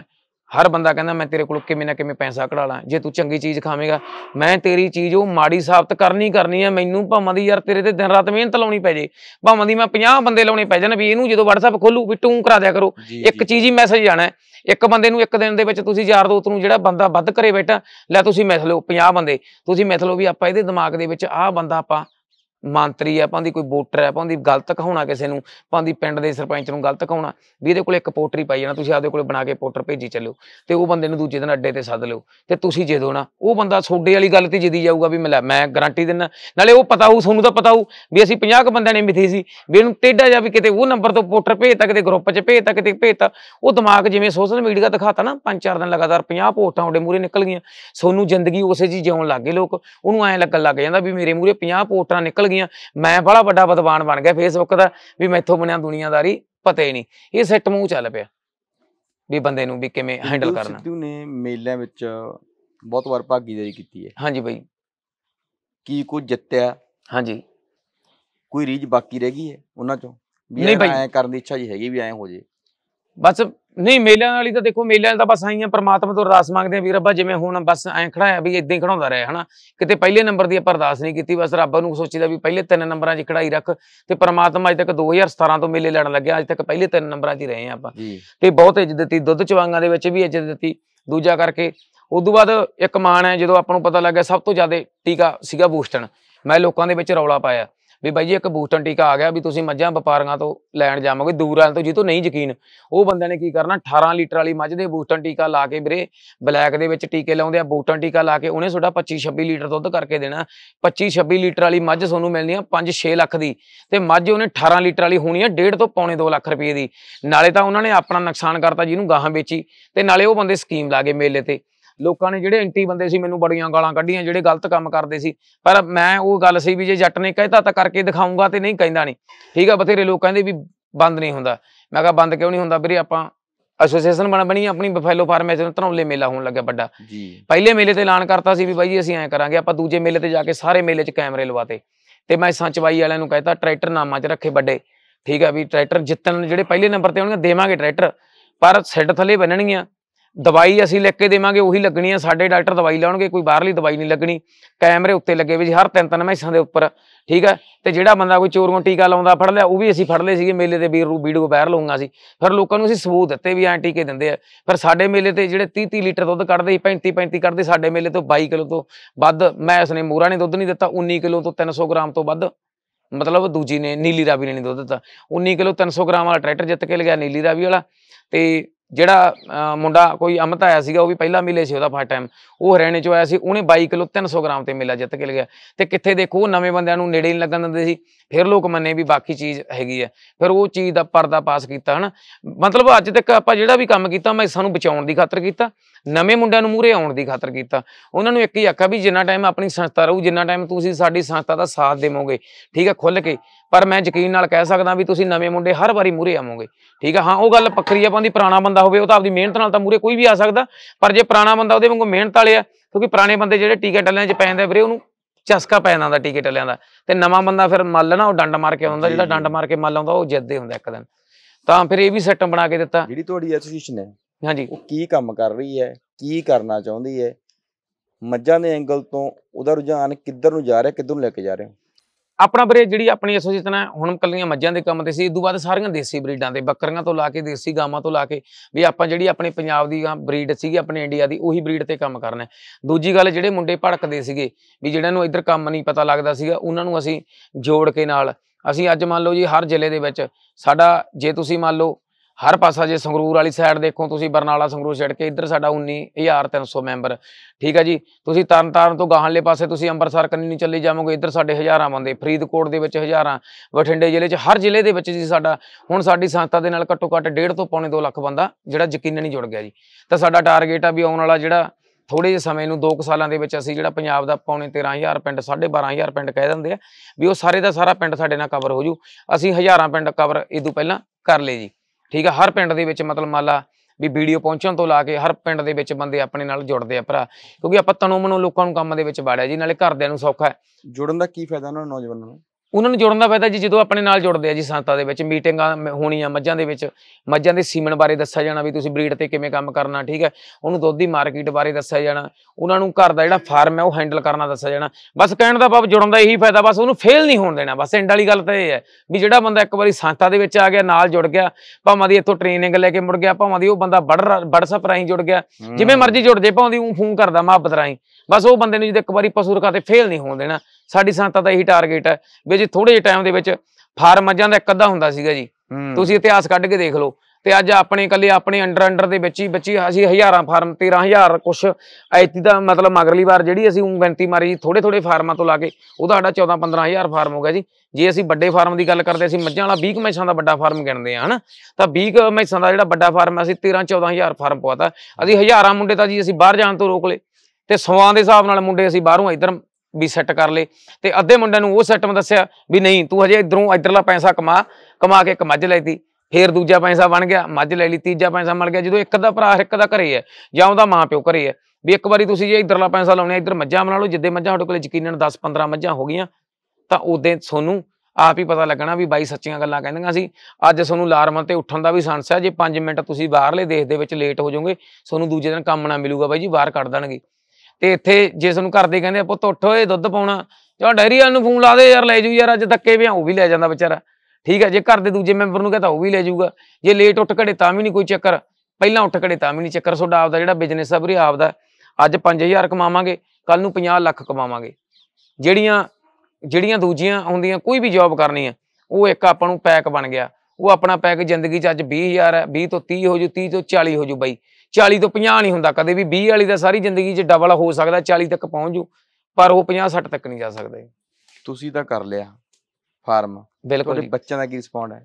ਹਰ ਬੰਦਾ ਕਹਿੰਦਾ ਮੈਂ ਤੇਰੇ ਕੋਲ ਕਿਵੇਂ ਨਾ ਕਿਵੇਂ ਪੈਸਾ ਕਢਾ ਲਾਂ ਜੇ ਤੂੰ ਚੰਗੀ ਚੀਜ਼ ਖਾਵੇਂਗਾ ਮੈਂ ਤੇਰੀ ਚੀਜ਼ ਉਹ ਮਾੜੀ ਸਾਫਤ ਕਰਨੀ ਕਰਨੀ ਹੈ ਮੈਨੂੰ ਭਾਵੇਂ ਦੀ ਯਾਰ ਤੇਰੇ ਤੇ ਦਿਨ ਰਾਤ ਮਿਹਨਤ ਲਾਉਣੀ ਪੈ ਜੇ ਭਾਵੇਂ ਦੀ ਮੈਂ 50 ਬੰਦੇ ਲਾਉਣੇ ਪੈ ਜਾਣ ਵੀ ਇਹਨੂੰ ਜਦੋਂ WhatsApp ਖੋਲੂ ਵੀ ਟੂੰ ਕਰਾ ਦਿਆ ਕਰੋ ਇੱਕ ਚੀਜ਼ ਹੀ ਮੈਸੇਜ ਜਾਣਾ ਇੱਕ ਬੰਦੇ ਨੂੰ ਇੱਕ ਦਿਨ ਦੇ ਵਿੱਚ ਤੁਸੀਂ ਯਾਰ ਦੋਸਤ ਨੂੰ ਜਿਹੜਾ ਬੰਦਾ ਵੱਧ ਕਰੇ ਬੈਠਾ ਲੈ ਤੁਸੀਂ ਮਿਥ ਲਓ 50 ਬੰਦੇ ਤੁਸੀਂ ਮਿਥ ਲਓ ਵੀ ਆਪਾਂ ਇਹਦੇ ਦਿਮਾਗ ਦੇ ਵਿੱਚ ਆਹ ਬੰਦਾ ਆਪਾਂ ਮੰਤਰੀ ਆ ਭਾਂਦੀ ਕੋਈ ਵੋਟਰ ਆ ਭਾਂਦੀ ਗਲਤ ਕਹਾਉਣਾ ਕਿਸੇ ਨੂੰ ਭਾਂਦੀ ਪਿੰਡ ਦੇ ਸਰਪੰਚ ਨੂੰ ਗਲਤ ਕਹਾਉਣਾ ਵੀ ਇਹਦੇ ਕੋਲ ਇੱਕ ਪੋਟਰੀ ਪਾਈ ਜਾਣਾ ਤੁਸੀਂ ਆਪਦੇ ਕੋਲ ਬਣਾ ਕੇ ਪੋਟਰ ਭੇਜੀ ਚੱਲੋ ਤੇ ਉਹ ਬੰਦੇ ਨੂੰ ਦੂਜੇ ਦਿਨ ਅੱਡੇ ਤੇ ਸੱਦ ਲਿਓ ਤੇ ਤੁਸੀਂ ਜੇ ਦੋ ਨਾ ਉਹ ਬੰਦਾ ਛੋਡੇ ਵਾਲੀ ਗੱਲ ਤੇ ਜਿੱਦੀ ਜਾਊਗਾ ਵੀ ਮੈਂ ਮੈਂ ਗਾਰੰਟੀ ਦਿੰਨਾ ਨਾਲੇ ਉਹ ਪਤਾ ਹੋਊ ਤੁਹਾਨੂੰ ਤਾਂ ਪਤਾ ਹੋਊ ਵੀ ਅਸੀਂ 50 ਕ ਬੰਦਿਆਂ ਨੇ ਮਿੱਥੀ ਸੀ ਵੀ ਇਹਨੂੰ ਟੇਡਾ ਜਾ ਵੀ ਕਿਤੇ ਉਹ ਨੰਬਰ ਤੋਂ ਪੋਟਰ ਭੇਜਤਾ ਕਿਤੇ ਗਰੁੱਪ 'ਚ ਭੇਜਤਾ ਕਿਤੇ ਭੇਜਤਾ ਉਹ ਦਿਮਾਗ ਜਿਵੇਂ ਸੋਸ਼ਲ ਮੀਡੀਆ ਦਿਖਾਤਾ ਨਾ ਪੰਜ ਚਾਰ ਦਿਨ ਲਗਾਤਾਰ 50 ਪੋਸਟਾਂ ਉਹਦੇ ਮੂਰੇ ਨਿਕਲ ਗਈਆਂ ਸੋਨੂੰ ਜ਼ਿੰਦਗੀ ਉਸੇ ਜੀ ਜਿਉਣ ਲੱਗੇ ਲੋਕ ਉਹਨੂੰ ਐਂ ਲੱਗਣ ਲੱਗ ਜਾਂਦਾ ਵੀ ਮੇਰੇ ਮੂਰੇ 50 ਪੋਸਟਾਂ ਨਿਕਲ ਗਈਆਂ ਨਹੀਂ ਆ ਮੈਂ ਬੜਾ ਵੱਡਾ ਵਿਦਵਾਨ ਬਣ ਗਿਆ ਫੇਸਬੁੱਕ ਦਾ ਵੀ ਮੈਥੋਂ ਬਣਿਆ ਦੁਨੀਆਦਾਰੀ ਪਤਾ ਹੀ ਨਹੀਂ ਇਹ ਸੱਟ ਮੂੰਹ ਚੱਲ ਪਿਆ ਵੀ ਬੰਦੇ ਨੂੰ ਵੀ ਕਿਵੇਂ ਹੈਂਡਲ ਕਰਨਾ ਸਿੱਧੂ ਨੇ ਮੇਲਿਆਂ ਵਿੱਚ ਬਹੁਤ ਵਾਰ ਭਾਗੀਦਾਰੀ ਕੀਤੀ ਹੈ ਹਾਂਜੀ ਬਾਈ ਕੀ ਕੁਝ ਜਿੱਤਿਆ ਹਾਂਜੀ ਕੋਈ ਰੀਜ ਬਾਕੀ ਰਹਿ ਗਈ ਹੈ ਉਹਨਾਂ ਚੋਂ ਵੀ ਐ ਕਰਨ ਦੀ ਇੱਛਾ ਜੀ ਹੈਗੀ ਵੀ ਐ ਹੋ ਜੇ ਬਸ ਨਹੀਂ ਮੇਲਿਆਂ ਵਾਲੀ ਤਾਂ ਦੇਖੋ ਮੇਲਿਆਂ ਦਾ ਬਸ ਆਈਆਂ ਪ੍ਰਮਾਤਮਾ ਤੋਂ ਅਰਦਾਸ ਮੰਗਦੇ ਆ ਵੀ ਰੱਬਾ ਜਿਵੇਂ ਹੁਣ ਬਸ ਐ ਖੜਾ ਆ ਵੀ ਇਦਾਂ ਹੀ ਖੜਾਉਂਦਾ ਰਹੇ ਹਨਾ ਕਿਤੇ ਪਹਿਲੇ ਨੰਬਰ ਦੀ ਆਪਾਂ ਅਰਦਾਸ ਨਹੀਂ ਕੀਤੀ ਬਸ ਰੱਬ ਨੂੰ ਸੋਚੀਦਾ ਵੀ ਪਹਿਲੇ ਤਿੰਨ ਨੰਬਰਾਂ 'ਚ ਖੜਾਈ ਰੱਖ ਤੇ ਪ੍ਰਮਾਤਮਾ ਅਜੇ ਤੱਕ 2017 ਤੋਂ ਮੇਲੇ ਲੈਣ ਲੱਗਿਆ ਅਜੇ ਤੱਕ ਪਹਿਲੇ ਤਿੰਨ ਨੰਬਰਾਂ 'ਚ ਹੀ ਰਹੇ ਆ ਆਪਾਂ ਤੇ ਬਹੁਤ ਇੱਜ਼ਤ ਦਿੱਤੀ ਦੁੱਧ ਚਵਾਂਗਾ ਦੇ ਵਿੱਚ ਵੀ ਇੱਜ਼ਤ ਦਿੱਤੀ ਦੂਜਾ ਕਰਕੇ ਉਦੋਂ ਬਾਅਦ ਇੱਕ ਮਾਣ ਹੈ ਜਦੋਂ ਆਪਾਂ ਨੂੰ ਪਤਾ ਲੱਗਿਆ ਸਭ ਤੋਂ ਜ਼ਿਆਦਾ ਟੀਕਾ ਸੀਗਾ ਬੂਸਟਨ ਮੈਂ ਲੋਕਾਂ ਦੇ ਵਿੱਚ ਰੌਲਾ ਪਾਇਆ ਵੀ ਬਾਈ ਜੀ ਇੱਕ ਬੂਸਟਨ ਟੀਕਾ ਆ ਗਿਆ ਵੀ ਤੁਸੀਂ ਮੱਝਾਂ ਵਪਾਰੀਆਂ ਤੋਂ ਲੈਣ ਜਾਵੋਗੇ ਦੂਰ ਵਾਲਿਆਂ ਤੋਂ ਜਿੱਤੋਂ ਨਹੀਂ ਯਕੀਨ ਉਹ ਬੰਦੇ ਨੇ ਕੀ ਕਰਨਾ 18 ਲੀਟਰ ਵਾਲੀ ਮੱਝ ਦੇ ਬੂਟਨ ਟੀਕਾ ਲਾ ਕੇ ਵੀਰੇ ਬਲੈਕ ਦੇ ਵਿੱਚ ਟੀਕੇ ਲਾਉਂਦੇ ਆ ਬੂਟਨ ਟੀਕਾ ਲਾ ਕੇ ਉਹਨੇ ਤੁਹਾਡਾ 25 26 ਲੀਟਰ ਦੁੱਧ ਕਰਕੇ ਦੇਣਾ 25 26 ਲੀਟਰ ਵਾਲੀ ਮੱਝ ਤੁਹਾਨੂੰ ਮਿਲਣੀ ਆ 5 6 ਲੱਖ ਦੀ ਤੇ ਮੱਝ ਉਹਨੇ 18 ਲੀਟਰ ਵਾਲੀ ਹੋਣੀ ਆ 1.5 ਤੋਂ ਪੌਣੇ 2 ਲੱਖ ਰੁਪਏ ਦੀ ਨਾਲੇ ਤਾਂ ਉਹਨਾਂ ਨੇ ਆਪਣਾ ਨੁਕਸਾਨ ਕਰਤਾ ਜਿਹਨੂੰ ਗਾਹਾਂ ਵੇਚੀ ਤੇ ਨਾਲੇ ਉਹ ਬੰਦੇ ਸਕੀਮ ਲਾ ਕੇ ਮੇਲੇ ਤੇ ਲੋਕਾਂ ਨੇ ਜਿਹੜੇ ਐਂਟੀ ਬੰਦੇ ਸੀ ਮੈਨੂੰ ਬੜੀਆਂ ਗਾਲਾਂ ਕੱਢੀਆਂ ਜਿਹੜੇ ਗਲਤ ਕੰਮ ਕਰਦੇ ਸੀ ਪਰ ਮੈਂ ਉਹ ਗੱਲ ਸਹੀ ਵੀ ਜੇ ਜੱਟ ਨੇ ਕਹਿਤਾ ਤਾਂ ਕਰਕੇ ਦਿਖਾਉਂਗਾ ਤੇ ਨਹੀਂ ਕਹਿੰਦਾ ਨਹੀਂ ਠੀਕ ਆ ਬਥੇਰੇ ਲੋਕ ਕਹਿੰਦੇ ਵੀ ਬੰਦ ਨਹੀਂ ਹੁੰਦਾ ਮੈਂ ਕਿਹਾ ਬੰਦ ਕਿਉਂ ਨਹੀਂ ਹੁੰਦਾ ਵੀਰੇ ਆਪਾਂ ਐਸੋਸੀਏਸ਼ਨ ਬਣ ਬਣੀ ਆਪਣੀ ਬਫੈਲੋ ਫਾਰਮੇਸੀ ਨੂੰ ਧਨੌਲੇ ਮੇਲਾ ਹੋਣ ਲੱਗਿਆ ਵੱਡਾ ਜੀ ਪਹਿਲੇ ਮੇਲੇ ਤੇ ਐਲਾਨ ਕਰਤਾ ਸੀ ਵੀ ਬਾਈ ਜੀ ਅਸੀਂ ਐਂ ਕਰਾਂਗੇ ਆਪਾਂ ਦੂਜੇ ਮੇਲੇ ਤੇ ਜਾ ਕੇ ਸਾਰੇ ਮੇਲੇ 'ਚ ਕੈਮਰੇ ਲਵਾਤੇ ਤੇ ਮੈਂ ਸੱਚਵਾਈ ਵਾਲਿਆਂ ਨੂੰ ਕਹਿਤਾ ਟਰੈਕਟਰ ਨਾਮਾਂ 'ਚ ਰੱਖੇ ਵੱਡੇ ਠੀਕ ਆ ਵੀ ਟਰੈਕਟਰ ਜਿੱਤਣ ਜਿਹੜੇ ਪਹਿਲੇ ਨੰਬਰ ਤੇ ਆਉਣਗੇ ਦੇਵਾਂਗੇ ਟਰੈਕਟਰ ਪਰ ਸੈੱਡ ਥੱਲੇ ਬੰਨਣਗੀਆਂ ਦਵਾਈ ਅਸੀਂ ਲਿਖ ਕੇ ਦੇਵਾਂਗੇ ਉਹੀ ਲੱਗਣੀ ਆ ਸਾਡੇ ਡਾਕਟਰ ਦਵਾਈ ਲਾਉਣਗੇ ਕੋਈ ਬਾਹਰਲੀ ਦਵਾਈ ਨਹੀਂ ਲੱਗਣੀ ਕੈਮਰੇ ਉੱਤੇ ਲੱਗੇ ਵੀ ਜੀ ਹਰ ਤਿੰਨ ਤਿੰਨ ਮਹੀਸਾਂ ਦੇ ਉੱਪਰ ਠੀਕ ਹੈ ਤੇ ਜਿਹੜਾ ਬੰਦਾ ਕੋਈ ਚੋਰੋਂ ਟੀਕਾ ਲਾਉਂਦਾ ਫੜ ਲਿਆ ਉਹ ਵੀ ਅਸੀਂ ਫੜ ਲਏ ਸੀਗੇ ਮੇਲੇ ਦੇ ਵੀਰ ਨੂੰ ਵੀਡੀਓ ਵਾਇਰਲ ਹੋਊਗਾ ਸੀ ਫਿਰ ਲੋਕਾਂ ਨੂੰ ਅਸੀਂ ਸਬੂਤ ਦਿੱਤੇ ਵੀ ਐਂ ਟੀਕੇ ਦਿੰਦੇ ਆ ਫਿਰ ਸਾਡੇ ਮੇਲੇ ਤੇ ਜਿਹੜੇ 30 30 ਲੀਟਰ ਦੁੱਧ ਕੱਢਦੇ ਸੀ 35 35 ਕੱਢਦੇ ਸਾਡੇ ਮੇਲੇ ਤੋਂ 22 ਕਿਲੋ ਤੋਂ ਵੱਧ ਮੈਂ ਨੇ ਮੂਰਾ ਨੇ ਦੁੱਧ ਨਹੀਂ ਦਿੱਤਾ 19 ਕਿਲੋ ਤੋਂ 300 ਗ੍ਰਾਮ ਤੋਂ ਵੱਧ ਮਤਲਬ ਦੂਜੀ ਨੇ ਨੀਲੀ ਰਾਵੀ ਨੇ ਨਹੀਂ ਦੁੱਧ ਦਿੱਤਾ 19 ਕਿਲੋ 300 ਗ੍ਰਾਮ ਵਾਲਾ ਟਰੈਕਟਰ ਜਿੱਤ ਕੇ ਲਿਆ ਨੀਲੀ ਰਾਵੀ ਵਾਲਾ ਤੇ ਜਿਹੜਾ ਮੁੰਡਾ ਕੋਈ ਅਮਤ ਆਇਆ ਸੀਗਾ ਉਹ ਵੀ ਪਹਿਲਾ ਮਿਲੇ ਸੀ ਉਹਦਾ ਫਸਟ ਟਾਈਮ ਉਹ ਹਰਿਆਣੇ ਚੋਂ ਆਇਆ ਸੀ ਉਹਨੇ 22 ਕਿਲੋ 300 ਗ੍ਰਾਮ ਤੇ ਮਿਲਿਆ ਜਿੱਤ ਕੇ ਲਿਆ ਤੇ ਕਿੱਥੇ ਦੇਖੋ ਉਹ ਨਵੇਂ ਬੰਦਿਆਂ ਨੂੰ ਨੇੜੇ ਨਹੀਂ ਲੱਗਣ ਦਿੰਦੇ ਸੀ ਫਿਰ ਲੋਕ ਮੰਨੇ ਵੀ ਬਾਕੀ ਚੀਜ਼ ਹੈਗੀ ਹੈ ਫਿਰ ਉਹ ਚੀਜ਼ ਦਾ ਪਰਦਾ ਪਾਸ ਕੀਤਾ ਹਨ ਮਤਲਬ ਅੱਜ ਤੱਕ ਆਪਾਂ ਜਿਹੜਾ ਵੀ ਕੰਮ ਕੀਤਾ ਮੈਂ ਸਾਨੂੰ ਬਚਾਉਣ ਦੀ ਖਾਤਰ ਕੀਤਾ ਨਵੇਂ ਮੁੰਡਿਆਂ ਨੂੰ ਮੂਰੇ ਆਉਣ ਦੀ ਖਾਤਰ ਕੀਤਾ ਉਹਨਾਂ ਨੂੰ ਇੱਕ ਹੀ ਆਖਿਆ ਵੀ ਜਿੰਨਾ ਟਾਈਮ ਆਪਣੀ ਸੰਸਥਾ ਰਹੂ ਜਿੰਨਾ ਟਾਈਮ ਤੁਸੀਂ ਸਾਡੀ ਸੰਸਥਾ ਦਾ ਸਾਥ ਦੇਵੋਗੇ ਠੀਕ ਹੈ ਖੁੱਲ ਕੇ ਪਰ ਮੈਂ ਯਕੀਨ ਨਾਲ ਕਹਿ ਸਕਦਾ ਵੀ ਤੁਸੀਂ ਨਵੇਂ ਮੁੰਡੇ ਹਰ ਵਾਰੀ ਮੂਰੇ ਆਵੋਗੇ ਠੀਕ ਆ ਹਾਂ ਉਹ ਗੱਲ ਪੱਕਰੀ ਆਪਾਂ ਦੀ ਪੁਰਾਣਾ ਬੰਦਾ ਹੋਵੇ ਉਹ ਤਾਂ ਆਪਦੀ ਮਿਹਨਤ ਨਾਲ ਤਾਂ ਮੂਰੇ ਕੋਈ ਵੀ ਆ ਸਕਦਾ ਪਰ ਜੇ ਪੁਰਾਣਾ ਬੰਦਾ ਉਹਦੇ ਵਾਂਗੂ ਮਿਹਨਤ ਵਾਲੇ ਆ ਕਿਉਂਕਿ ਪੁਰਾਣੇ ਬੰਦੇ ਜਿਹੜੇ ਟਿਕਟ ਟੱਲਿਆਂ 'ਚ ਪੈ ਜਾਂਦੇ ਵੀਰੇ ਉਹਨੂੰ ਚਸਕਾ ਪੈ ਜਾਂਦਾ ਟਿਕਟ ਟੱਲਿਆਂ ਦਾ ਤੇ ਨਵਾਂ ਬੰਦਾ ਫਿਰ ਮੱਲ ਨਾ ਉਹ ਡੰਡ ਮਾਰ ਕੇ ਆਉਂਦਾ ਜਿਹੜਾ ਡੰਡ ਮਾਰ ਕੇ ਮੱਲ ਆਉਂਦਾ ਉਹ ਜਿੱਦ ਦੇ ਹੁੰਦਾ ਇੱਕ ਦਿਨ ਤਾਂ ਫਿਰ ਇਹ ਵੀ ਸਿਸਟਮ ਬਣਾ ਕੇ ਦਿੱਤਾ ਜਿਹੜੀ ਤੁਹਾਡੀ ਐਸੋਸੀਏਸ਼ਨ ਹੈ ਹਾਂਜੀ ਉਹ ਕੀ ਕੰਮ ਕਰ ਰਹੀ ਹੈ ਕੀ ਕਰਨਾ ਚਾਹੁੰਦੀ ਹੈ ਮੱਝਾਂ ਦੇ ਐਂਗਲ ਤੋਂ ਉਹਦਾ ਰੁਝਾਨ ਕਿੱਧਰ ਨੂੰ ਜਾ ਰਿਹਾ ਕਿੱਧਰ ਨੂੰ ਲੈ ਕੇ ਜਾ ਰਿਹਾ ਆਪਣਾ ਬਰੇ ਜਿਹੜੀ ਆਪਣੀ ਐਸੋਸੀਏਸ਼ਨ ਹੈ ਹੁਣ ਕੱਲੀਆਂ ਮੱਝਾਂ ਦੇ ਕੰਮ ਤੇ ਸੀ ਇਸ ਤੋਂ ਬਾਅਦ ਸਾਰੀਆਂ ਦੇਸੀ ਬਰੀਡਾਂ ਦੇ ਬੱਕਰੀਆਂ ਤੋਂ ਲਾ ਕੇ ਦੇਸੀ ਗਾਵਾਂ ਤੋਂ ਲਾ ਕੇ ਵੀ ਆਪਾਂ ਜਿਹੜੀ ਆਪਣੇ ਪੰਜਾਬ ਦੀ ਬਰੀਡ ਸੀਗੀ ਆਪਣੇ ਇੰਡੀਆ ਦੀ ਉਹੀ ਬਰੀਡ ਤੇ ਕੰਮ ਕਰਨਾ ਦੂਜੀ ਗੱਲ ਜਿਹੜੇ ਮੁੰਡੇ ਭੜਕਦੇ ਸੀਗੇ ਵੀ ਜਿਹੜਿਆਂ ਨੂੰ ਇੱਧਰ ਕੰਮ ਨਹੀਂ ਪਤਾ ਲੱਗਦਾ ਸੀਗਾ ਉਹਨਾਂ ਨੂੰ ਅਸੀਂ ਜੋੜ ਕੇ ਨਾਲ ਅਸੀਂ ਅੱਜ ਮੰਨ ਲਓ ਜੀ ਹਰ ਜ਼ਿਲ੍ਹੇ ਦੇ ਵਿੱਚ ਸਾਡਾ ਜੇ ਤੁਸੀਂ ਮੰਨ ਲਓ ਹਰ ਪਾਸਾ ਜੇ ਸੰਗਰੂਰ ਵਾਲੀ ਸਾਈਡ ਦੇਖੋ ਤੁਸੀਂ ਬਰਨਾਲਾ ਸੰਗਰੂਰ ਛੱਡ ਕੇ ਇੱਧਰ ਸਾਡਾ 19300 ਮੈਂਬਰ ਠੀਕ ਹੈ ਜੀ ਤੁਸੀਂ ਤਰਨਤਾਰਨ ਤੋਂ ਗਾਹਾਂਲੇ ਪਾਸੇ ਤੁਸੀਂ ਅੰਮ੍ਰਿਤਸਰ ਕੰਨੀ ਨਹੀਂ ਚੱਲੇ ਜਾਵੋਗੇ ਇੱਧਰ ਸਾਡੇ ਹਜ਼ਾਰਾਂ ਬੰਦੇ ਫਰੀਦਕੋਟ ਦੇ ਵਿੱਚ ਹਜ਼ਾਰਾਂ ਬਠਿੰਡੇ ਜ਼ਿਲ੍ਹੇ 'ਚ ਹਰ ਜ਼ਿਲ੍ਹੇ ਦੇ ਵਿੱਚ ਜੀ ਸਾਡਾ ਹੁਣ ਸਾਡੀ ਸੰਸਥਾ ਦੇ ਨਾਲ ਘੱਟੋ ਘੱਟ 1.5 ਤੋਂ ਪੌਣੇ 2 ਲੱਖ ਬੰਦਾ ਜਿਹੜਾ ਯਕੀਨਨ ਹੀ ਜੁੜ ਗਿਆ ਜੀ ਤਾਂ ਸਾਡਾ ਟਾਰਗੇਟ ਆ ਵੀ ਆਉਣ ਵਾਲਾ ਜਿਹੜਾ ਥੋੜੇ ਜਿਹੇ ਸਮੇਂ ਨੂੰ 2 ਸਾਲਾਂ ਦੇ ਵਿੱਚ ਅਸੀਂ ਜਿਹੜਾ ਪੰਜਾਬ ਦਾ ਪੌਣੇ 13000 ਪਿੰਡ 12500 ਪਿੰਡ ਕਹਿ ਦਿੰਦੇ ਆ ਵੀ ਉਹ ਸਾਰੇ ਦਾ ਸਾਰਾ ਪਿੰਡ ਸਾਡੇ ਨਾਲ ਕਵਰ ਹੋ ਜੂ ਅਸੀਂ ਹਜ਼ਾਰਾਂ ਪਿੰਡ ਕਵਰ ਇਹ ਤੋਂ ਪਹਿਲਾਂ ਕਰ ਲਏ ਜੀ ਠੀਕ ਆ ਹਰ ਪਿੰਡ ਦੇ ਵਿੱਚ ਮਤਲਬ ਮੰਨ ਲਾ ਵੀ ਵੀਡੀਓ ਪਹੁੰਚਣ ਤੋਂ ਲਾ ਕੇ ਹਰ ਪਿੰਡ ਦੇ ਵਿੱਚ ਬੰਦੇ ਆਪਣੇ ਨਾਲ ਜੁੜਦੇ ਆ ਭਰਾ ਕਿਉਂਕਿ ਆਪਾਂ ਤਨੋਂ ਮਨੋਂ ਲੋਕਾਂ ਨੂੰ ਕੰਮ ਦੇ ਵਿੱਚ ਵਾੜਿਆ ਜੀ ਨਾਲੇ ਘਰਦਿਆਂ ਨੂੰ ਸੌਖਾ ਹੈ ਜੁੜਨ ਦਾ ਕੀ ਫਾਇਦਾ ਉਹਨਾਂ ਨੌਜਵਾਨਾਂ ਨੂੰ ਉਹਨਾਂ ਨੂੰ ਜੋੜਨ ਦਾ ਫਾਇਦਾ ਜੀ ਜਦੋਂ ਆਪਣੇ ਨਾਲ ਜੁੜਦੇ ਆ ਜੀ ਸੰਸਥਾ ਦੇ ਵਿੱਚ ਮੀਟਿੰਗਾਂ ਹੋਣੀਆਂ ਮੱਝਾਂ ਦੇ ਵਿੱਚ ਮੱਝਾਂ ਦੇ ਸੀਮਨ ਬਾਰੇ ਦੱਸਿਆ ਜਾਣਾ ਵੀ ਤੁਸੀਂ ਬਰੀਡ ਤੇ ਕਿਵੇਂ ਕੰਮ ਕਰਨਾ ਠੀਕ ਹੈ ਉਹਨੂੰ ਦੁੱਧ ਦੀ ਮਾਰਕੀਟ ਬਾਰੇ ਦੱਸਿਆ ਜਾਣਾ ਉਹਨਾਂ ਨੂੰ ਘਰ ਦਾ ਜਿਹੜਾ ਫਾਰਮ ਹੈ ਉਹ ਹੈਂਡਲ ਕਰਨਾ ਦੱਸਿਆ ਜਾਣਾ ਬਸ ਕਹਿਣ ਦਾ ਭਾਵ ਜੁੜਨ ਦਾ ਇਹੀ ਫਾਇਦਾ ਬਸ ਉਹਨੂੰ ਫੇਲ ਨਹੀਂ ਹੋਣ ਦੇਣਾ ਬਸ ਐਂਡ ਵਾਲੀ ਗੱਲ ਤਾਂ ਇਹ ਹੈ ਵੀ ਜਿਹੜਾ ਬੰਦਾ ਇੱਕ ਵਾਰੀ ਸੰਸਥਾ ਦੇ ਵਿੱਚ ਆ ਗਿਆ ਨਾਲ ਜੁੜ ਗਿਆ ਭਾਵੇਂ ਦੀ ਇੱਥੋਂ ਟ੍ਰੇਨਿੰਗ ਲੈ ਕੇ ਮੁੜ ਗਿਆ ਭਾਵੇਂ ਦੀ ਉਹ ਬੰਦਾ WhatsApp ਰਾਹੀਂ ਜੁੜ ਗਿਆ ਜਿਵੇਂ ਮਰਜ਼ੀ ਜੁੜ ਜੇ ਭਾਵੇਂ ਦੀ ਉਹ ਫੋਨ ਕਰਦਾ ਮੁਹੱਬਤ ਰਾਹੀਂ ਬਸ ਉਹ ਬੰਦੇ ਨੂੰ ਜਦੋਂ ਇੱਕ ਵਾਰੀ ਪਸੂਰਕਾ ਤੇ ਫੇਲ ਨਹੀਂ ਹੋਣ ਦੇਣਾ ਸਾਡੀ ਸੰਸਥਾ ਦਾ ਇਹੀ ਟਾਰਗੇਟ ਹੈ ਜੀ ਥੋੜੇ ਜਿਹੇ ਟਾਈਮ ਦੇ ਵਿੱਚ ਫਾਰਮ ਮੱਝਾਂ ਦਾ ਇੱਕ ਅੱਧਾ ਹੁੰਦਾ ਸੀਗਾ ਜੀ ਤੁਸੀਂ ਇਤਿਹਾਸ ਕੱਢ ਕੇ ਦੇਖ ਲਓ ਤੇ ਅੱਜ ਆਪਣੇ ਕੱਲੇ ਆਪਣੇ ਅੰਡਰ ਅੰਡਰ ਦੇ ਵਿੱਚ ਹੀ ਬੱਚੀ ਅਸੀਂ ਹਜ਼ਾਰਾਂ ਫਾਰਮ 13000 ਕੁਛ ਐਤੀ ਦਾ ਮਤਲਬ ਮਗਰਲੀ ਵਾਰ ਜਿਹੜੀ ਅਸੀਂ ਉਹ ਗਿਣਤੀ ਮਾਰੀ ਥੋੜੇ ਥੋੜੇ ਫਾਰਮਾਂ ਤੋਂ ਲਾ ਕੇ ਉਹਦਾ ਸਾਡਾ 14 15000 ਫਾਰਮ ਹੋ ਗਿਆ ਜੀ ਜੇ ਅਸੀਂ ਵੱਡੇ ਫਾਰਮ ਦੀ ਗੱਲ ਕਰਦੇ ਅਸੀਂ ਮੱਝਾਂ ਵਾਲਾ 20 ਮੈਸਾਂ ਦਾ ਵੱਡਾ ਫਾਰਮ ਗਿਣਦੇ ਆ ਹਨਾ ਤਾਂ 20 ਮੈਸਾਂ ਦਾ ਜਿਹੜਾ ਵੱਡਾ ਫਾਰਮ ਅਸੀਂ 13 14000 ਫਾਰਮ ਪਵਾਤਾ ਅਸੀਂ ਹਜ਼ਾਰਾਂ ਮੁੰਡੇ ਤਾਂ ਜੀ ਅਸੀਂ ਬਾਹਰ ਜਾਣ ਤੋਂ ਰੋਕ ਲਏ ਤੇ ਸਵਾਂ ਦੇ ਹਿਸਾਬ ਨਾਲ ਮੁੰਡੇ ਅਸੀਂ ਬਾਹਰੋਂ ਇਧਰ ਵੀ ਸੈੱਟ ਕਰ ਲੇ ਤੇ ਅੱਧੇ ਮੁੰਡਿਆਂ ਨੂੰ ਉਹ ਸਿਸਟਮ ਦੱਸਿਆ ਵੀ ਨਹੀਂ ਤੂੰ ਹਜੇ ਇਧਰੋਂ ਇਧਰਲਾ ਪੈਸਾ ਕਮਾ ਕਮਾ ਕੇ ਇੱਕ ਮੱਝ ਲੈਤੀ ਫੇਰ ਦੂਜਾ ਪੈਸਾ ਬਣ ਗਿਆ ਮੱਝ ਲੈ ਲਈ ਤੀਜਾ ਪੈਸਾ ਮਿਲ ਗਿਆ ਜਦੋਂ ਇੱਕ ਦਾ ਭਰਾ ਇੱਕ ਦਾ ਘਰੇ ਹੈ ਜਾਂ ਉਹਦਾ ਮਾਂ ਪਿਓ ਘਰੇ ਹੈ ਵੀ ਇੱਕ ਵਾਰੀ ਤੁਸੀਂ ਜੇ ਇਧਰਲਾ ਪੈਸਾ ਲਾਉਣਾ ਇਧਰ ਮੱਝਾਂ ਬਣਾ ਲਓ ਜਿੱਦੇ ਮੱਝਾਂ ਤੁਹਾਡੇ ਕੋਲੇ ਯਕੀਨਨ 10 15 ਮੱਝਾਂ ਹੋ ਗਈਆਂ ਤਾਂ ਉਦੋਂ ਤੁਹਾਨੂੰ ਆਪ ਹੀ ਪਤਾ ਲੱਗਣਾ ਵੀ ਬਾਈ ਸੱਚੀਆਂ ਗੱਲਾਂ ਕਹਿੰਦੀਆਂ ਸੀ ਅੱਜ ਤੁਹਾਨੂੰ ਲਾਰਮਨ ਤੇ ਉੱਠਣ ਦਾ ਵੀ ਸੰਸ ਹੈ ਜੇ 5 ਮਿੰਟ ਤੁਸੀਂ ਬਾਹਰਲੇ ਦੇਸ਼ ਦੇ ਵਿੱਚ ਲੇਟ ਹੋ ਜਾਓਗੇ ਤੁਹਾਨੂੰ ਦੂਜੇ ਦਿਨ ਕੰਮ ਨਾ ਮਿਲੂਗਾ ਬਾਈ ਜੀ ਬਾਹਰ ਕੱਢ ਦੇਣਗੇ ਤੇ ਇੱਥੇ ਜੇ ਨੂੰ ਕਰਦੇ ਕਹਿੰਦੇ ਪੁੱਤ ਉੱਠ ਓਏ ਦੁੱਧ ਪਾਉਣਾ ਜਾਂ ਡੈਰੀ ਵਾਲ ਨੂੰ ਫੋਨ ਲਾ ਦੇ ਯਾਰ ਲੈ ਜੂ ਯਾਰ ਅੱਜ ਧੱਕੇ ਵਿਆਹ ਉਹ ਵੀ ਲੈ ਜਾਂਦਾ ਵਿਚਾਰਾ ਠੀਕ ਹੈ ਜੇ ਘਰ ਦੇ ਦੂਜੇ ਮੈਂਬਰ ਨੂੰ ਕਹਤਾ ਉਹ ਵੀ ਲੈ ਜਾਊਗਾ ਜੇ ਲੇਟ ਉੱਠ ਘੜੇ ਤਾਂ ਵੀ ਨਹੀਂ ਕੋਈ ਚੱਕਰ ਪਹਿਲਾਂ ਉੱਠ ਘੜੇ ਤਾਂ ਵੀ ਨਹੀਂ ਚੱਕਰ ਤੁਹਾਡਾ ਆਪਦਾ ਜਿਹੜਾ ਬਿਜ਼ਨਸ ਆ ਵੀਰੇ ਆਪਦਾ ਅੱਜ 5000 ਕਮਾਵਾਂਗੇ ਕੱਲ ਨੂੰ 50 ਲੱਖ ਕਮਾਵਾਂਗੇ ਜਿਹੜੀਆਂ ਜਿਹੜੀਆਂ ਦੂਜੀਆਂ ਆਉਂਦੀਆਂ ਕੋਈ ਵੀ ਜੌਬ ਕਰਨੀ ਆ ਉਹ ਇੱਕ ਆਪਾਂ ਨੂੰ ਪੈਕ ਬਣ ਗਿਆ ਉਹ ਆਪਣਾ ਪੈਕ ਜ਼ਿੰਦਗੀ 'ਚ ਅੱਜ 20000 ਹੈ 20 ਤੋਂ 30 ਹੋ ਜੂ 30 ਤੋਂ 40 ਹੋ ਜੂ ਬਾਈ 40 ਤੋਂ 50 ਨਹੀਂ ਹੁੰਦਾ ਕਦੇ ਵੀ 20 ਵਾਲੀ ਦਾ ਸਾਰੀ ਜ਼ਿੰਦਗੀ 'ਚ ਡਬਲ ਹੋ ਸਕਦਾ 40 ਤੱਕ ਪਹੁੰਚ ਜੂ ਪਰ ਉਹ 50 60 ਤੱਕ ਨਹੀਂ ਜਾ ਸਕਦਾ ਤੁਸੀਂ ਤਾਂ ਕਰ ਲਿਆ ਫਾਰਮ ਬਿਲਕੁਲ ਤੇ ਬੱਚਿਆਂ ਦਾ ਕੀ ਰਿਸਪੌਂਡ ਹੈ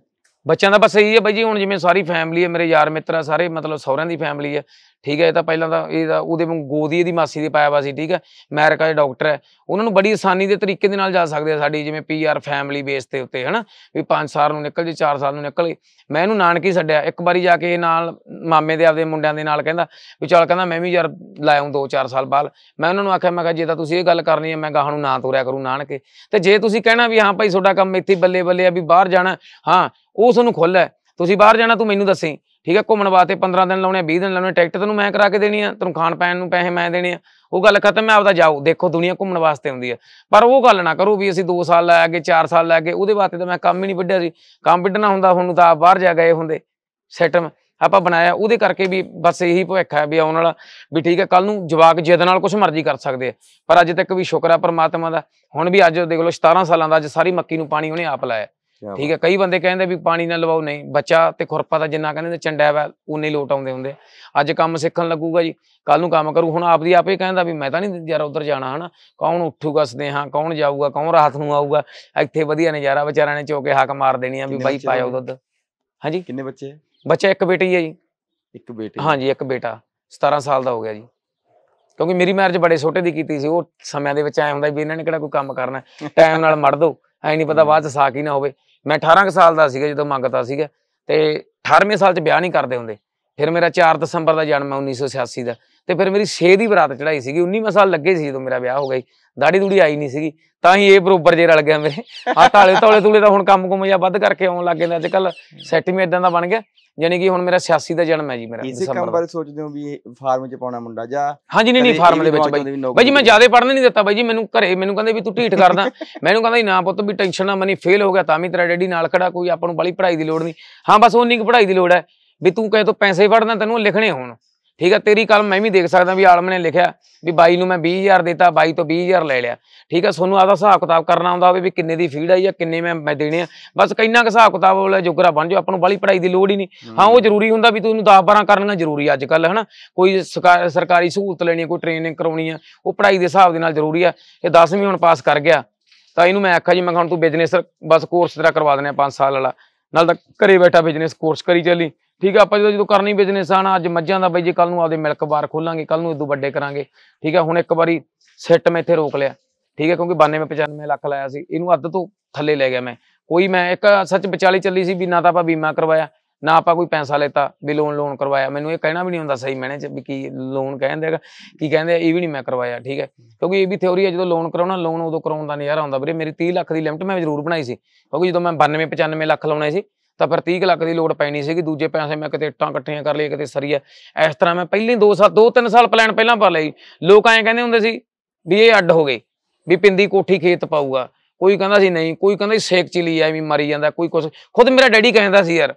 ਬੱਚਿਆਂ ਦਾ ਬਸ ਇਹੀ ਹੈ ਬਾਈ ਜੀ ਹੁਣ ਜਿਵੇਂ ਸਾਰੀ ਫੈਮਿਲੀ ਹੈ ਮੇਰੇ ਯਾਰ ਮਿੱਤਰ ਆ ਸਾਰੇ ਮਤਲਬ ਸਹੁਰਿਆਂ ਦੀ ਫੈਮਿਲੀ ਹੈ ਠੀਕ ਹੈ ਇਹ ਤਾਂ ਪਹਿਲਾਂ ਤਾਂ ਇਹ ਉਹਦੇ ਵਾਂਗ ਗੋਦੀ ਇਹਦੀ ਮਾਸੀ ਦੇ ਪਾਇਆ ਵਾ ਸੀ ਠੀਕ ਹੈ ਅਮਰੀਕਾ ਦੇ ਡਾਕਟਰ ਹੈ ਉਹਨਾਂ ਨੂੰ ਬੜੀ ਆਸਾਨੀ ਦੇ ਤਰੀਕੇ ਦੇ ਨਾਲ ਜਾ ਸਕਦੇ ਆ ਸਾਡੀ ਜਿਵੇਂ ਪੀਆਰ ਫੈਮਿਲੀ ਬੇਸ ਤੇ ਉੱਤੇ ਹਨਾ ਵੀ 5 ਸਾਲ ਨੂੰ ਨਿਕਲ ਜੇ 4 ਸਾਲ ਨੂੰ ਨਿਕਲੇ ਮੈਂ ਇਹਨੂੰ ਨਾਨਕੀ ਛੱਡਿਆ ਇੱਕ ਵਾਰੀ ਜਾ ਕੇ ਨਾਲ ਮਾਮੇ ਦੇ ਆਪਦੇ ਮੁੰਡਿਆਂ ਦੇ ਨਾਲ ਕਹਿੰਦਾ ਵੀ ਚਲ ਕਹਿੰਦਾ ਮੈਂ ਵੀ ਯਾਰ ਲਾਇਆ 2-4 ਸਾਲ ਬਾਅਦ ਮੈਂ ਉਹਨਾਂ ਨੂੰ ਆਖਿਆ ਮੈਂ ਕਿਹਾ ਜੇ ਤਾਂ ਤੁਸੀਂ ਇਹ ਗੱਲ ਕਰਨੀ ਹੈ ਮੈਂ ਗਾਹਾਂ ਨੂੰ ਨਾ ਤੋਰਿਆ ਕਰੂ ਨਾਨਕੇ ਤੇ ਜੇ ਤੁਸੀਂ ਕਹਿਣਾ ਵੀ ਹਾਂ ਭਾਈ ਤੁਹਾਡਾ ਕੰਮ ਇੱਥੇ ਬੱਲੇ ਬੱਲੇ ਆ ਵੀ ਬਾਹਰ ਜਾਣਾ ਹਾਂ ਉਹ ਤੁਹਾਨੂੰ ਖੁੱਲ ਹੈ ਤੁਸੀਂ ਬਾਹਰ ਜਾਣਾ ਤੂੰ ਮੈਨੂੰ ਦੱਸੇ ਠੀਕ ਹੈ ਘੁੰਮਣ ਵਾਸਤੇ 15 ਦਿਨ ਲਾਉਣੇ 20 ਦਿਨ ਲਾਉਣੇ ਟਿਕਟ ਤੈਨੂੰ ਮੈਂ ਕਰਾ ਕੇ ਦੇਣੀ ਆ ਤੈਨੂੰ ਖਾਣ ਪੈਣ ਨੂੰ ਪੈਸੇ ਮੈਂ ਦੇਣੇ ਆ ਉਹ ਗੱਲ ਖਤਮ ਹੈ ਆਪਦਾ ਜਾਓ ਦੇਖੋ ਦੁਨੀਆ ਘੁੰਮਣ ਵਾਸਤੇ ਹੁੰਦੀ ਆ ਪਰ ਉਹ ਗੱਲ ਨਾ ਕਰੋ ਵੀ ਅਸੀਂ 2 ਸਾਲ ਲਾ ਕੇ 4 ਸਾਲ ਲਾ ਕੇ ਉਹਦੇ ਵਾਸਤੇ ਤਾਂ ਮੈਂ ਕੰਮ ਹੀ ਨਹੀਂ ਵਿੱਢਿਆ ਸੀ ਕੰਮ ਵਿੱਢਣਾ ਹੁੰਦਾ ਹੁਣ ਤਾਂ ਬਾਹਰ ਜਾ ਗਏ ਹੁੰਦੇ ਸੈਟਮ ਆਪਾਂ ਬਣਾਇਆ ਉਹਦੇ ਕਰਕੇ ਵੀ ਬਸ ਇਹੀ ਭਵਿੱਖ ਹੈ ਵੀ ਆਉਣ ਵਾਲਾ ਵੀ ਠੀਕ ਹੈ ਕੱਲ ਨੂੰ ਜਵਾਕ ਜਿੱਦ ਨਾਲ ਕੁਝ ਮਰਜ਼ੀ ਕਰ ਸਕਦੇ ਆ ਪਰ ਅੱਜ ਤੱਕ ਵੀ ਸ਼ੁਕਰ ਆ ਪਰਮਾਤਮਾ ਦਾ ਹੁਣ ਵੀ ਅੱਜ ਦੇਖ ਲਓ 17 ਸਾਲਾਂ ਦਾ ਅੱਜ ਸਾਰੀ ਮੱਕੀ ਨੂੰ ਪਾਣੀ ਉਹਨੇ ਆਪ ਲਾਇਆ ਠੀਕ ਹੈ ਕਈ ਬੰਦੇ ਕਹਿੰਦੇ ਵੀ ਪਾਣੀ ਨਾ ਲਵਾਓ ਨਹੀਂ ਬੱਚਾ ਤੇ ਖੁਰਪਾ ਦਾ ਜਿੰਨਾ ਕਹਿੰਦੇ ਚੰਡਾ ਵਾ ਉਨੇ ਲੋਟ ਆਉਂਦੇ ਹੁੰਦੇ ਅੱਜ ਕੰਮ ਸਿੱਖਣ ਲੱਗੂਗਾ ਜੀ ਕੱਲ ਨੂੰ ਕੰਮ ਕਰੂ ਹੁਣ ਆਪਦੀ ਆਪੇ ਕਹਿੰਦਾ ਵੀ ਮੈਂ ਤਾਂ ਨਹੀਂ ਯਾਰ ਉਧਰ ਜਾਣਾ ਹਨਾ ਕੌਣ ਉੱਠੂਗਾ ਸਦੇਹਾ ਕੌਣ ਜਾਊਗਾ ਕੌਣ ਰਾਤ ਨੂੰ ਆਊਗਾ ਇੱਥੇ ਵਧੀਆ ਨਜ਼ਾਰਾ ਵਿਚਾਰਿਆਂ ਨੇ ਚੋਕੇ ਹੱਕ ਮਾਰ ਦੇਣੀ ਆ ਵੀ ਬਾਈ ਪਾਇਓ ਦੁੱਧ ਹਾਂਜੀ ਕਿੰਨੇ ਬੱਚੇ ਬੱਚਾ ਇੱਕ ਬੇਟੀ ਹੈ ਜੀ ਇੱਕ ਬੇਟੀ ਹਾਂਜੀ ਇੱਕ ਬੇਟਾ 17 ਸਾਲ ਦਾ ਹੋ ਗਿਆ ਜੀ ਕਿਉਂਕਿ ਮੇਰੀ ਮੈਰਿਜ ਬੜੇ ਛੋਟੇ ਦੀ ਕੀਤੀ ਸੀ ਉਹ ਸਮਿਆਂ ਦੇ ਵਿੱਚ ਆਇਆ ਹੁੰਦਾ ਵੀ ਇਹਨਾਂ ਨੇ ਕਿਹੜਾ ਕੋਈ ਕੰਮ ਕਰਨਾ ਟਾਈਮ ਨਾਲ ਮੜ ਦੋ ਐ ਨਹੀਂ ਪਤਾ ਬਾਅਦ ਚ ਸਾਕ ਹੀ ਨਾ ਹੋਵੇ ਮੈਂ 18 ਸਾਲ ਦਾ ਸੀਗਾ ਜਦੋਂ ਮੰਗਤਾ ਸੀਗਾ ਤੇ 18ਵੇਂ ਸਾਲ 'ਚ ਵਿਆਹ ਨਹੀਂ ਕਰਦੇ ਹੁੰਦੇ ਫਿਰ ਮੇਰਾ 4 ਦਸੰਬਰ ਦਾ ਜਨਮ ਹੈ 1986 ਦਾ ਤੇ ਫਿਰ ਮੇਰੀ 6 ਦੀ ਬਰਾਤ ਚੜਾਈ ਸੀਗੀ 19 ਸਾਲ ਲੱਗੇ ਸੀ ਜਦੋਂ ਮੇਰਾ ਵਿਆਹ ਹੋ ਗਈ ਦਾੜੀ ਦੂੜੀ ਆਈ ਨਹੀਂ ਸੀਗੀ ਤਾਂ ਹੀ ਇਹ ਬਰੋਬਰ ਜੇ ਰਲ ਗਿਆ ਮੇਰੇ ਆ ਤਾਲੇ ਤੋਲੇ ਤੂਲੇ ਦਾ ਹੁਣ ਕੰਮ ਕੁਮ ਜਾਂ ਵੱਧ ਕਰਕੇ ਆਉਣ ਲੱਗ ਨੇ ਅੱਜ ਕੱਲ ਸੈਟਿੰਗ ਇਦਾਂ ਦਾ ਬਣ ਗਿਆ ਯਾਨੀ ਕਿ ਹੁਣ ਮੇਰਾ 86 ਦਾ ਜਨਮ ਹੈ ਜੀ ਮੇਰਾ ਇਸੇ ਕੰਮ ਬਾਰੇ ਸੋਚਦੇ ਹੋ ਵੀ ਫਾਰਮ 'ਚ ਪਾਉਣਾ ਮੁੰਡਾ ਜਾਂ ਹਾਂਜੀ ਨਹੀਂ ਨਹੀਂ ਫਾਰਮ ਦੇ ਵਿੱਚ ਬਾਈ ਬਾਈ ਜੀ ਮੈਂ ਜ਼ਿਆਦਾ ਪੜਨ ਨਹੀਂ ਦਿੱਤਾ ਬਾਈ ਜੀ ਮੈਨੂੰ ਘਰੇ ਮੈਨੂੰ ਕਹਿੰਦੇ ਵੀ ਤੂੰ ਢੀਠ ਕਰਦਾ ਮੈਨੂੰ ਕਹਿੰਦਾ ਨਾ ਪੁੱਤ ਵੀ ਟੈਨਸ਼ਨ ਨਾ ਮਨੀ ਫੇਲ ਹੋ ਗਿਆ ਤਾਂ ਵੀ ਤੇਰਾ ਡੈਡੀ ਨਾਲ ਖੜਾ ਕੋਈ ਆਪਾਂ ਨੂੰ ਬੜੀ ਪੜ੍ਹਾਈ ਦੀ ਲੋੜ ਨਹੀਂ ਹਾਂ ਬਸ ਉਹਨੀ ਕੁ ਪੜ੍ਹਾਈ ਦੀ ਲੋੜ ਹੈ ਵੀ ਤੂੰ ਕਹੇ ਤੋ ਪੈਸੇ ਵੜਨਾ ਤੈਨੂੰ ਲਿਖਣੇ ਹੋਣ ਠੀਕ ਹੈ ਤੇਰੀ ਕਲਮ ਮੈਂ ਵੀ ਦੇਖ ਸਕਦਾ ਵੀ ਆਲਮ ਨੇ ਲਿਖਿਆ ਵੀ ਬਾਈ ਨੂੰ ਮੈਂ 20000 ਦਿੱਤਾ ਬਾਈ ਤੋਂ 20000 ਲੈ ਲਿਆ ਠੀਕ ਹੈ ਤੁਹਾਨੂੰ ਆਦਾ ਹਿਸਾਬ ਕਿਤਾਬ ਕਰਨਾ ਆਉਂਦਾ ਹੋਵੇ ਵੀ ਕਿੰਨੇ ਦੀ ਫੀਡ ਆਈ ਜਾਂ ਕਿੰਨੇ ਮੈਂ ਮੈਂ ਦੇਣੇ ਆ ਬਸ ਕਿੰਨਾ ਹਿਸਾਬ ਕਿਤਾਬ ਵਾਲਾ ਜੋਗਰਾ ਬਣ ਜਾ ਆਪਾਂ ਨੂੰ ਬਾਲੀ ਪੜਾਈ ਦੀ ਲੋੜ ਹੀ ਨਹੀਂ ਹਾਂ ਉਹ ਜ਼ਰੂਰੀ ਹੁੰਦਾ ਵੀ ਤੁਹਾਨੂੰ 10 12 ਕਰਨੀਆਂ ਜ਼ਰੂਰੀ ਅੱਜ ਕੱਲ ਹਨਾ ਕੋਈ ਸਰਕਾਰੀ ਸਹੂਲਤ ਲੈਣੀ ਕੋਈ ਟ੍ਰੇਨਿੰਗ ਕਰਾਉਣੀ ਆ ਉਹ ਪੜਾਈ ਦੇ ਹਿਸਾਬ ਦੇ ਨਾਲ ਜ਼ਰੂਰੀ ਆ ਇਹ 10ਵੀਂ ਹੁਣ ਪਾਸ ਕਰ ਗਿਆ ਤਾਂ ਇਹਨੂੰ ਮੈਂ ਆਖਿਆ ਜੀ ਮੈਂ ਹੁਣ ਤੂੰ ਬਿਜ਼ਨਸ ਬਸ ਕੋਰਸ ਤੇਰਾ ਕਰਵਾ ਦਿੰਦੇ ਆ 5 ਸਾਲ ਵਾਲਾ ਨਾਲ ਤਾਂ ਘਰੇ ਬੈਠਾ ਬਿਜ਼ਨਸ ਕੋਰਸ ਕਰੀ ਚੱਲੀ ਠੀਕ ਆ ਆਪਾਂ ਜਦੋਂ ਜਦੋਂ ਕਰਨੀ ਬਿਜ਼ਨਸ ਆਣਾ ਅੱਜ ਮੱਝਾਂ ਦਾ ਬਾਈ ਜੀ ਕੱਲ ਨੂੰ ਆਪਦੇ ਮਿਲਕ ਬਾਰ ਖੋਲਾਂਗੇ ਕੱਲ ਨੂੰ ਇਦੋਂ ਵੱਡੇ ਕਰਾਂਗੇ ਠੀਕ ਆ ਹੁਣ ਇੱਕ ਵਾਰੀ ਸੈੱਟ ਮੈਂ ਇੱਥੇ ਰੋਕ ਲਿਆ ਠੀਕ ਆ ਕਿਉਂਕਿ 92 95 ਲੱਖ ਲਾਇਆ ਸੀ ਇਹਨੂੰ ਅੱਧ ਤੋਂ ਥੱਲੇ ਲੈ ਗਿਆ ਮੈਂ ਕੋਈ ਮੈਂ ਇੱਕ ਸੱਚ ਵਿਚਾਲੀ ਚੱਲੀ ਸੀ ਵੀ ਨਾ ਤਾਂ ਆਪਾਂ ਬੀਮਾ ਕਰਵਾਇਆ ਨਾ ਆਪਾਂ ਕੋਈ ਪੈਸਾ ਲੈਤਾ ਵੀ ਲੋਨ ਲੋਨ ਕਰਵਾਇਆ ਮੈਨੂੰ ਇਹ ਕਹਿਣਾ ਵੀ ਨਹੀਂ ਹੁੰਦਾ ਸਹੀ ਮੈਨੇ ਚ ਵੀ ਕੀ ਲੋਨ ਕਹਿੰਦੇ ਹੈਗਾ ਕੀ ਕਹਿੰਦੇ ਇਹ ਵੀ ਨਹੀਂ ਮੈਂ ਕਰਵਾਇਆ ਠੀਕ ਹੈ ਕਿਉਂਕਿ ਇਹ ਵੀ ਥਿਉਰੀ ਹੈ ਜਦੋਂ ਲੋਨ ਕਰਾਉਣਾ ਲੋਨ ਉਦੋਂ ਕਰਾਉਣ ਦਾ ਨਜ਼ਾਰਾ ਆਉਂਦਾ ਵੀਰੇ ਮੇਰੀ 30 ਲੱਖ ਦੀ ਲਿਮਟ ਮੈਂ ਜ਼ਰੂਰ ਬਣਾਈ ਸੀ ਕਿਉਂਕਿ ਜਦੋਂ ਮੈਂ 92 95 ਲੱਖ ਲਾਉਣੇ ਸੀ ਤਾਂ ਫਿਰ 30 ਲੱਖ ਦੀ ਲੋੜ ਪੈਣੀ ਸੀਗੀ ਦੂਜੇ ਪੈਸੇ ਮੈਂ ਕਿਤੇ ਇੱਟਾਂ ਇਕੱਠੀਆਂ ਕਰ ਲਈ ਕਿਤੇ ਸਰੀਆ ਇਸ ਤਰ੍ਹਾਂ ਮੈਂ ਪਹਿਲੇ 2 ਸਾਲ 2-3 ਸਾਲ ਪਲਾਨ ਪਹਿਲਾਂ ਪਾ ਲਈ ਲੋਕ ਐਂ ਕਹਿੰਦੇ ਹੁੰਦੇ ਸੀ ਵੀ ਇਹ ਅੱਡ ਹੋ ਗਏ ਵੀ ਪਿੰਦੀ ਕੋਠੀ ਖੇਤ ਪਾਊਗਾ ਕੋਈ ਕਹਿੰਦਾ ਸੀ ਨਹੀਂ ਕੋਈ ਕਹਿੰਦਾ ਸੀ ਸੇਕ ਚਿਲੀ ਵੀ ਮਰੀ ਜਾਂਦਾ ਕੋਈ ਕੁਝ ਖੁਦ ਮੇਰਾ ਡੈਡੀ ਕਹਿੰਦਾ ਸੀ ਯਾਰ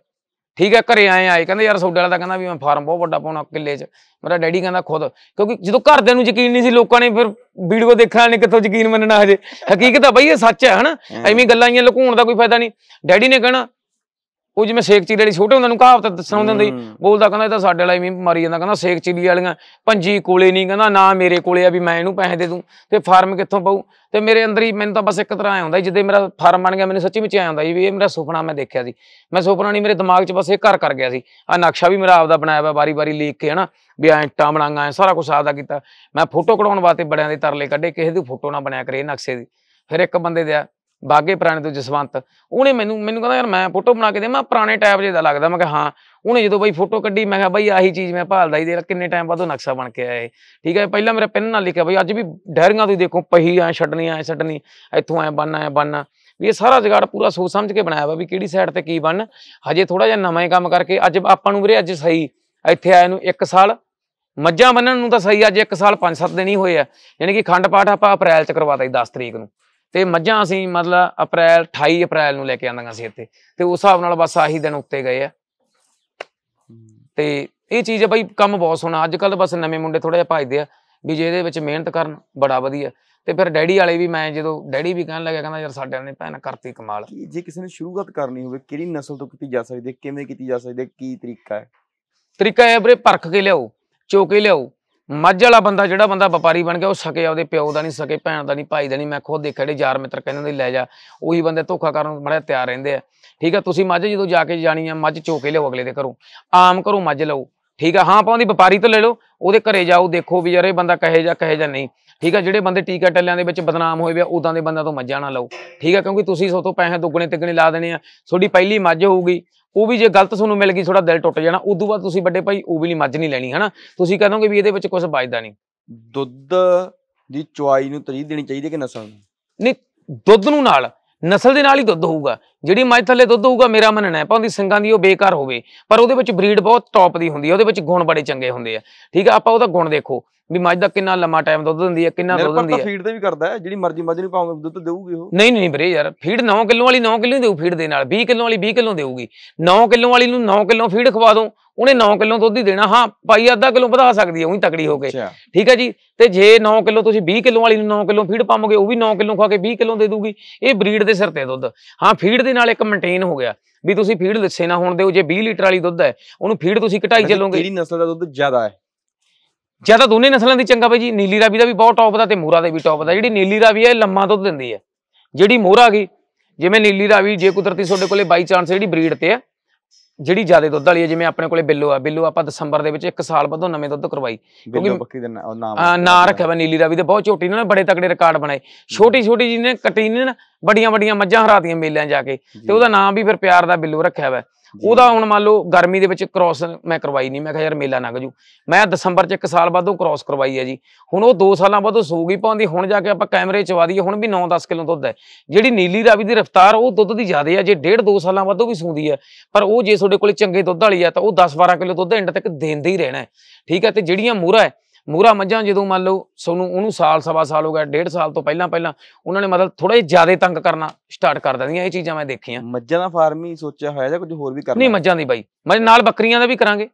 ਠੀਕ ਹੈ ਘਰੇ ਆਏ ਆਏ ਕਹਿੰਦੇ ਯਾਰ ਸੌਡੇ ਵਾਲਾ ਤਾਂ ਕਹਿੰਦਾ ਵੀ ਮੈਂ ਫਾਰਮ ਬਹੁਤ ਵੱਡਾ ਪਾਉਣਾ ਕਿੱਲੇ 'ਚ ਮੇਰਾ ਡੈਡੀ ਕਹਿੰਦਾ ਖੁਦ ਕਿਉਂਕਿ ਜਦੋਂ ਘਰਦਿਆਂ ਨੂੰ ਯਕੀਨ ਨਹੀਂ ਸੀ ਲੋਕਾਂ ਨੇ ਫਿਰ ਵੀਡੀਓ ਦੇਖਣ ਵਾਲੇ ਕਿੱਥੋਂ ਯਕੀਨ ਮੰਨਣਾ ਹਜੇ ਹਕੀਕਤ ਆ ਬਈ ਇਹ ਸੱਚ ਹੈ ਹਨਾ ਐਵੇਂ ਗੱਲਾਂ ਹੀ ਲੁਕਾਉਣ ਦਾ ਕੋਈ ਫਾਇਦਾ ਨਹੀਂ ਡੈਡੀ ਨੇ ਕਹਿਣਾ ਉਹ ਜਿਵੇਂ ਸੇਕ ਚੀਲੀ ਵਾਲੀ ਛੋਟੇ ਹੁੰਦੇ ਨੂੰ ਕਹਾਵਤ ਦੱਸਣ ਦਿੰਦੇ ਬੋਲਦਾ ਕਹਿੰਦਾ ਇਹ ਤਾਂ ਸਾਡੇ ਵਾਲਾ ਹੀ ਮਾਰੀ ਜਾਂਦਾ ਕਹਿੰਦਾ ਸੇਕ ਚੀਲੀ ਵਾਲੀਆਂ ਪੰਜੀ ਕੋਲੇ ਨਹੀਂ ਕਹਿੰਦਾ ਨਾ ਮੇਰੇ ਕੋਲੇ ਆ ਵੀ ਮੈਂ ਇਹਨੂੰ ਪੈਸੇ ਦੇ ਦੂੰ ਤੇ ਫਾਰਮ ਕਿੱਥੋਂ ਪਾਉ ਤੇ ਮੇਰੇ ਅੰਦਰ ਹੀ ਮੈਨੂੰ ਤਾਂ ਬਸ ਇੱਕ ਤਰ੍ਹਾਂ ਆਉਂਦਾ ਜਿੱਦੇ ਮੇਰਾ ਫਾਰਮ ਬਣ ਗਿਆ ਮੈਨੂੰ ਸੱਚੀ ਵਿੱਚ ਆ ਜਾਂਦਾ ਜੀ ਵੀ ਇਹ ਮੇਰਾ ਸੁਪਨਾ ਮੈਂ ਦੇਖਿਆ ਸੀ ਮੈਂ ਸੁਪਨਾ ਨਹੀਂ ਮੇਰੇ ਦਿਮਾਗ 'ਚ ਬਸ ਇਹ ਘਰ ਕਰ ਗਿਆ ਸੀ ਆ ਨਕਸ਼ਾ ਵੀ ਮੇਰਾ ਆਪਦਾ ਬਣਾਇਆ ਹੋਇਆ ਵਾਰੀ-ਵਾਰੀ ਲੀਕ ਕੇ ਹਨਾ ਵੀ ਬਣਾਗਾ ਐ ਸਾਰਾ ਕੁਝ ਆਪਦਾ ਕੀਤਾ ਮੈਂ ਫੋਟੋ ਕਢਾਉਣ ਵਾਸਤੇ ਬੜਿਆਂ ਦੇ ਤਰਲੇ ਕੱਢੇ ਕਿਸੇ ਦੀ ਫੋਟੋ ਨਾ ਬਣਾਇਆ ਕਰੇ ਨਕਸ਼ੇ ਦੀ ਫਿਰ ਇੱਕ ਬੰਦੇ ਦੇ ਬਾਗੇ ਪੁਰਾਣੇ ਤੋਂ ਜਸਵੰਤ ਉਹਨੇ ਮੈਨੂੰ ਮੈਨੂੰ ਕਹਿੰਦਾ ਯਾਰ ਮੈਂ ਫੋਟੋ ਬਣਾ ਕੇ ਦੇ ਮੈਂ ਪੁਰਾਣੇ ਟਾਈਪ ਜਿਹਾ ਲੱਗਦਾ ਮੈਂ ਕਿਹਾ ਹਾਂ ਉਹਨੇ ਜਦੋਂ ਬਈ ਫੋਟੋ ਕੱਢੀ ਮੈਂ ਕਿਹਾ ਬਈ ਆਹੀ ਚੀਜ਼ ਮੈਂ ਭਾਲਦਾ ਹੀ ਦੇ ਕਿੰਨੇ ਟਾਈਮ ਬਾਅਦ ਉਹ ਨਕਸ਼ਾ ਬਣ ਕੇ ਆਇਆ ਠੀਕ ਹੈ ਪਹਿਲਾਂ ਮੇਰਾ ਪੈਨ ਨਾਲ ਲਿਖਿਆ ਬਈ ਅੱਜ ਵੀ ਡਾਇਰੀਆਂ ਤੋਂ ਦੇਖੋ ਪਹੀ ਐ ਛੱਡਣੀ ਐ ਛੱਡਣੀ ਇੱਥੋਂ ਐ ਬਣਨਾ ਐ ਬਣਨਾ ਵੀ ਇਹ ਸਾਰਾ ਜਗੜ ਪੂਰਾ ਸੋਚ ਸਮਝ ਕੇ ਬਣਾਇਆ ਵਾ ਵੀ ਕਿਹੜੀ ਸਾਈਡ ਤੇ ਕੀ ਬੰਨ ਹਜੇ ਥੋੜਾ ਜਿਹਾ ਨਵਾਂ ਹੀ ਕੰਮ ਕਰਕੇ ਅੱਜ ਆਪਾਂ ਨੂੰ ਵੀਰੇ ਅੱਜ ਸਹੀ ਇੱਥੇ ਆਏ ਨੂੰ 1 ਸਾਲ ਮੱਝਾਂ ਬੰਨਣ ਨੂੰ ਤਾਂ ਸਹੀ ਅੱਜ 1 ਸਾਲ 5-7 ਦਿਨ ਹੀ ਹੋਏ ਆ ਯਾਨੀ ਕਿ ਖੰਡ ਪਾਠ ਆਪਾਂ ਅਪ੍ਰੈਲ ਚ ਕਰਵਾਤਾ 10 ਤਰੀਕ ਨੂੰ ਤੇ ਮੱਝਾਂ ਅਸੀਂ ਮਤਲਬ ਅਪ੍ਰੈਲ 28 ਅਪ੍ਰੈਲ ਨੂੰ ਲੈ ਕੇ ਆਂਦਾਂਗਾ ਸੀ ਇੱਥੇ ਤੇ ਉਸ ਹਿਸਾਬ ਨਾਲ ਬਸ ਆਹੀ ਦਿਨ ਉੱਤੇ ਗਏ ਆ ਤੇ ਇਹ ਚੀਜ਼ ਹੈ ਬਈ ਕੰਮ ਬਹੁਤ ਸੋਹਣਾ ਅੱਜ ਕੱਲ ਬਸ ਨਵੇਂ ਮੁੰਡੇ ਥੋੜਾ ਜਿਹਾ ਭਜਦੇ ਆ ਵੀ ਜਿਹਦੇ ਵਿੱਚ ਮਿਹਨਤ ਕਰਨ ਬੜਾ ਵਧੀਆ ਤੇ ਫਿਰ ਡੈਡੀ ਵਾਲੇ ਵੀ ਮੈਂ ਜਦੋਂ ਡੈਡੀ ਵੀ ਕਹਿਣ ਲੱਗਾ ਕਹਿੰਦਾ ਯਾਰ ਸਾਡੇ ਨੇ ਭੈਣ ਕਰਤੀ ਕਮਾਲ ਜੇ ਕਿਸੇ ਨੇ ਸ਼ੁਰੂਆਤ ਕਰਨੀ ਹੋਵੇ ਕਿਹੜੀ ਨਸਲ ਤੋਂ ਕੀਤੀ ਜਾ ਸਕਦੀ ਹੈ ਕਿਵੇਂ ਕੀਤੀ ਜਾ ਸਕਦੀ ਹੈ ਕੀ ਤਰੀਕਾ ਹੈ ਤਰੀਕਾ ਹੈ ਵੀਰੇ ਪਰਖ ਕੇ ਲਿਆਓ ਚੋਕੇ ਲਿਆਓ ਮੱਝ ਵਾਲਾ ਬੰਦਾ ਜਿਹੜਾ ਬੰਦਾ ਵਪਾਰੀ ਬਣ ਗਿਆ ਉਹ ਸਕੇ ਆਪਦੇ ਪਿਓ ਦਾ ਨਹੀਂ ਸਕੇ ਭੈਣ ਦਾ ਨਹੀਂ ਭਾਈ ਦਾ ਨਹੀਂ ਮੈਂ ਖੁਦ ਦੇਖਿਆ ਜਿਹੜੇ ਯਾਰ ਮਿੱਤਰ ਕਹਿੰਦੇ ਨੇ ਲੈ ਜਾ ਉਹੀ ਬੰਦੇ ਧੋਖਾ ਕਰਨ ਬੜਾ ਤਿਆਰ ਰਹਿੰਦੇ ਆ ਠੀਕ ਆ ਤੁਸੀਂ ਮੱਝ ਜਦੋਂ ਜਾ ਕੇ ਜਾਣੀ ਆ ਮੱਝ ਚੋਕੇ ਲਿਓ ਅਗਲੇ ਦੇ ਘਰੋਂ ਆਮ ਘਰੋਂ ਮੱਝ ਲਓ ਠੀਕ ਆ ਹਾਂ ਪਾਉਂਦੀ ਵਪਾਰੀ ਤੋਂ ਲੈ ਲਓ ਉਹਦੇ ਘਰੇ ਜਾਓ ਦੇਖੋ ਵੀ ਯਾਰ ਇਹ ਬੰਦਾ ਕਹੇ ਜਾਂ ਕਹੇ ਜਾਂ ਨਹੀਂ ਠੀਕ ਆ ਜਿਹੜੇ ਬੰਦੇ ਟੀਕਾ ਟੱਲਿਆਂ ਦੇ ਵਿੱਚ ਬਦਨਾਮ ਹੋਏ ਵੇ ਉਦਾਂ ਦੇ ਬੰਦਿਆਂ ਤੋਂ ਮੱਝਾਂ ਨਾ ਲਓ ਠੀਕ ਆ ਕਿਉਂਕਿ ਤੁਸੀਂ ਸੋ ਤੋਂ ਪੈਸੇ ਦੁੱਗਣੇ ਤਿੱਗਣੇ ਲਾ ਦੇਣੇ ਆ ਤੁਹਾਡੀ ਪਹਿਲੀ ਮੱਝ ਹੋਊਗੀ ਉਹ ਵੀ ਜੇ ਗਲਤ ਤੁਹਾਨੂੰ ਮਿਲ ਗਈ ਥੋੜਾ ਦਿਲ ਟੁੱਟ ਜਾਣਾ ਉਦੋਂ ਬਾਅਦ ਤੁਸੀਂ ਵੱਡੇ ਭਾਈ ਉਹ ਵੀ ਨਹੀਂ ਮੱਝ ਨਹੀਂ ਲੈਣੀ ਹਨਾ ਤੁਸੀਂ ਕਹੋਗੇ ਵੀ ਇਹਦੇ ਵਿੱਚ ਕੁਝ ਵਜਦਾ ਨਹੀਂ ਦੁੱਧ ਦੀ ਚੁਆਈ ਨੂੰ ਤਰਜੀਹ ਦੇਣੀ ਚਾਹੀਦੀ ਹੈ ਕਿ ਨਸਲ ਨੂੰ ਨਹੀਂ ਦੁੱਧ ਨੂੰ ਨਾਲ ਨਸਲ ਦੇ ਨਾਲ ਹੀ ਦੁੱਧ ਹੋਊਗਾ ਜਿਹੜੀ ਮੱਝ ਥੱਲੇ ਦੁੱਧ ਹੋਊਗਾ ਮੇਰਾ ਮੰਨਣਾ ਹੈ ਪਾਉਂਦੀ ਸਿੰਘਾਂ ਦੀ ਉਹ ਬੇਕਾਰ ਹੋਵੇ ਪਰ ਉਹਦੇ ਵਿੱਚ ਬਰੀਡ ਬਹੁਤ ਟੌਪ ਦੀ ਹੁੰਦੀ ਹੈ ਉਹਦੇ ਵਿੱਚ ਗੁਣ ਬੜੇ ਚੰਗੇ ਹੁੰਦੇ ਆ ਠੀਕ ਆ ਆਪਾਂ ਉਹਦਾ ਗੁਣ ਦੇਖੋ ਵੀ ਮੱਝ ਦਾ ਕਿੰਨਾ ਲੰਮਾ ਟਾਈਮ ਦੁੱਧ ਦਿੰਦੀ ਹੈ ਕਿੰਨਾ ਦੁੱਧ ਦਿੰਦੀ ਹੈ ਫੀਡ ਤੇ ਵੀ ਕਰਦਾ ਹੈ ਜਿਹੜੀ ਮਰਜ਼ੀ ਮੱਝ ਨੂੰ ਪਾਉਂਗੇ ਦੁੱਧ ਦੇਊਗੀ ਉਹ ਨਹੀਂ ਨਹੀਂ ਵੀਰੇ ਯਾਰ ਫੀਡ 9 ਕਿਲੋ ਵਾਲੀ 9 ਕਿਲੋ ਦੇਊ ਫੀਡ ਦੇ ਨਾਲ 20 ਕਿਲੋ ਵਾਲੀ 20 ਕਿਲੋ ਦੇਊਗੀ 9 ਕਿਲੋ ਵਾਲੀ ਨੂੰ 9 ਕਿਲੋ ਫੀਡ ਖਵਾ ਦੋ ਉਹਨੇ 9 ਕਿਲੋ ਦੁੱਧ ਹੀ ਦੇਣਾ ਹਾਂ ਪਾਈ ਅੱਧਾ ਕਿਲੋ ਵਧਾ ਸਕਦੀ ਹੈ ਉਹੀ ਤਕੜੀ ਹੋ ਕੇ ਠੀਕ ਹੈ ਜੀ ਤੇ ਜੇ 9 ਕਿਲੋ ਤੁਸੀਂ 20 ਕਿਲੋ ਵਾਲੀ ਨੂੰ 9 ਕਿਲੋ ਫੀਡ ਪਾਵੋਗੇ ਉਹ ਵੀ 9 ਕਿਲੋ ਖਾ ਕੇ 20 ਕਿਲੋ ਦੇ ਦੂਗੀ ਇਹ ਬਰੀਡ ਦੇ ਸਿਰ ਤੇ ਦੁੱਧ ਹਾਂ ਫੀਡ ਦੇ ਨਾਲ ਇੱਕ ਮੇਨਟੇਨ ਹੋ ਗਿਆ ਵੀ ਤੁਸੀਂ ਫੀਡ ਲਿੱਸੇ ਨਾ ਹੋਣ ਦਿਓ ਜੇ 20 ਲੀਟਰ ਵਾਲੀ ਦੁੱਧ ਹੈ ਉਹਨੂੰ ਫੀਡ ਤੁਸੀਂ ਘਟਾਈ ਚੱਲੋਗੇ ਜਿਹੜੀ ਨਸਲ ਦਾ ਦੁੱਧ ਜ਼ਿਆਦਾ ਹੈ ਜਾਂ ਤਾਂ ਦੋਨੇ ਨਸਲਾਂ ਦੀ ਚੰਗਾ ਭਾਈ ਜੀ ਨੀਲੀ ਰਾਵੀ ਦਾ ਵੀ ਬਹੁਤ ਟੌਪ ਦਾ ਤੇ ਮੋਰਾ ਦਾ ਵੀ ਟੌਪ ਦਾ ਜਿਹੜੀ ਨੀਲੀ ਰਾਵੀ ਹੈ ਇਹ ਲੰਮਾ ਦੁੱਧ ਦਿੰਦੀ ਹੈ ਜਿਹੜੀ ਮੋਰਾ ਗਈ ਜਿਵੇਂ ਨੀਲੀ ਰਾਵੀ ਜੇ ਕੁਦਰਤੀ ਤੁਹਾਡੇ ਕੋਲੇ ਬਾਈ ਚਾਂਸ ਜਿਹੜੀ ਬਰੀਡ ਤੇ ਆ ਜਿਹੜੀ ਜਿਆਦਾ ਦੁੱਧ ਵਾਲੀ ਹੈ ਜਿਵੇਂ ਆਪਣੇ ਕੋਲੇ ਬਿੱਲੋ ਆ ਬਿੱਲੋ ਆਪਾਂ ਦਸੰਬਰ ਦੇ ਵਿੱਚ 1 ਸਾਲ ਬਾਅਦੋਂ ਨਵੇਂ ਦੁੱਧ ਕਰਵਾਈ ਕਿਉਂਕਿ ਪੱਕੀ ਦਾ ਨਾਮ ਨਾਂ ਰੱਖਿਆ ਵਾ ਨੀਲੀ ਰਾਵੀ ਦੇ ਬਹੁਤ ਛੋਟੀ ਨੇ ਬੜੇ ਤਕੜੇ ਰਿਕਾਰਡ ਬਣਾਏ ਛੋਟੀ ਛੋਟੀ ਜੀ ਨੇ ਕਟੀ ਨੇ ਨਾ ਬੜੀਆਂ ਬੜੀਆਂ ਮੱਝਾਂ ਹਰਾਤੀਆਂ ਮੇਲਿਆਂ ਜਾ ਕੇ ਤੇ ਉਹਦਾ ਨਾਮ ਵੀ ਫਿਰ ਪਿਆਰ ਦਾ ਬਿੱਲੋ ਰੱਖਿਆ ਵਾ ਉਹਦਾ ਹੁਣ ਮੰਨ ਲਓ ਗਰਮੀ ਦੇ ਵਿੱਚ ਕ੍ਰੋਸ ਮੈਂ ਕਰਵਾਈ ਨਹੀਂ ਮੈਂ ਕਿਹਾ ਯਾਰ ਮੇਲਾ ਲੰਘ ਜੂ ਮੈਂ ਦਸੰਬਰ 'ਚ ਇੱਕ ਸਾਲ ਉਹ ਕ੍ਰੋਸ ਕਰਵਾਈ ਹੈ ਜੀ ਹੁਣ ਉਹ 2 ਸਾਲਾਂ ਉਹ ਸੂਗੀ ਪਾਉਂਦੀ ਹੁਣ ਜਾ ਕੇ ਆਪਾਂ ਕੈਮਰੇ 'ਚ ਵਾਦੀਏ ਹੁਣ ਵੀ 9-10 ਕਿਲੋ ਦੁੱਧ ਹੈ ਜਿਹੜੀ ਨੀਲੀ ਰਾਵੀ ਦੀ ਰਫਤਾਰ ਉਹ ਦੁੱਧ ਦੀ ਜ਼ਿਆਦਾ ਹੈ ਜੇ 1.5-2 ਸਾਲਾਂ ਉਹ ਵੀ ਸੂਦੀ ਹੈ ਪਰ ਉਹ ਜੇ ਤੁਹਾਡੇ ਕੋਲੇ ਚੰਗੇ ਦੁੱਧ ਵਾਲੀ ਹੈ ਤਾਂ ਉਹ 10-12 ਕਿਲੋ ਦੁੱਧ ਐਂਡ ਤੱਕ ਦੇਂਦੇ ਹੀ ਰਹਿਣਾ ਠੀਕ ਹੈ ਤੇ ਜਿਹੜੀਆਂ ਮੂਰਾ ਹੈ ਮੂਰਾ ਮੱਝਾਂ ਜਦੋਂ ਮੰਨ ਲਓ ਸਾਨੂੰ ਉਹਨੂੰ ਸਾਲ ਸਵਾ ਸਾਲ ਹੋ ਗਿਆ ਡੇਢ ਸਾਲ ਤੋਂ ਪਹਿਲਾਂ ਪਹਿਲਾਂ ਉਹਨਾਂ ਨੇ ਮਤਲਬ ਥੋੜਾ ਜਿਹਾ ਜ਼ਿਆਦਾ ਤੰਗ ਕਰਨਾ ਸਟਾਰਟ ਕਰ ਦਿੰਦੀਆਂ ਇਹ ਚੀਜ਼ਾਂ ਮੈਂ ਦੇਖੀਆਂ ਮੱਝਾਂ ਦਾ ਫਾਰਮ ਹੀ ਸੋਚਿਆ ਹੋਇਆ ਜਾਂ ਕੁਝ ਹੋਰ ਵੀ ਕਰਨਾ ਨਹੀਂ ਮੱਝਾਂ ਦੀ ਬਾਈ ਮੈਂ ਨਾਲ ਬੱਕਰੀਆਂ ਦਾ ਵੀ ਕਰਾਂਗੇ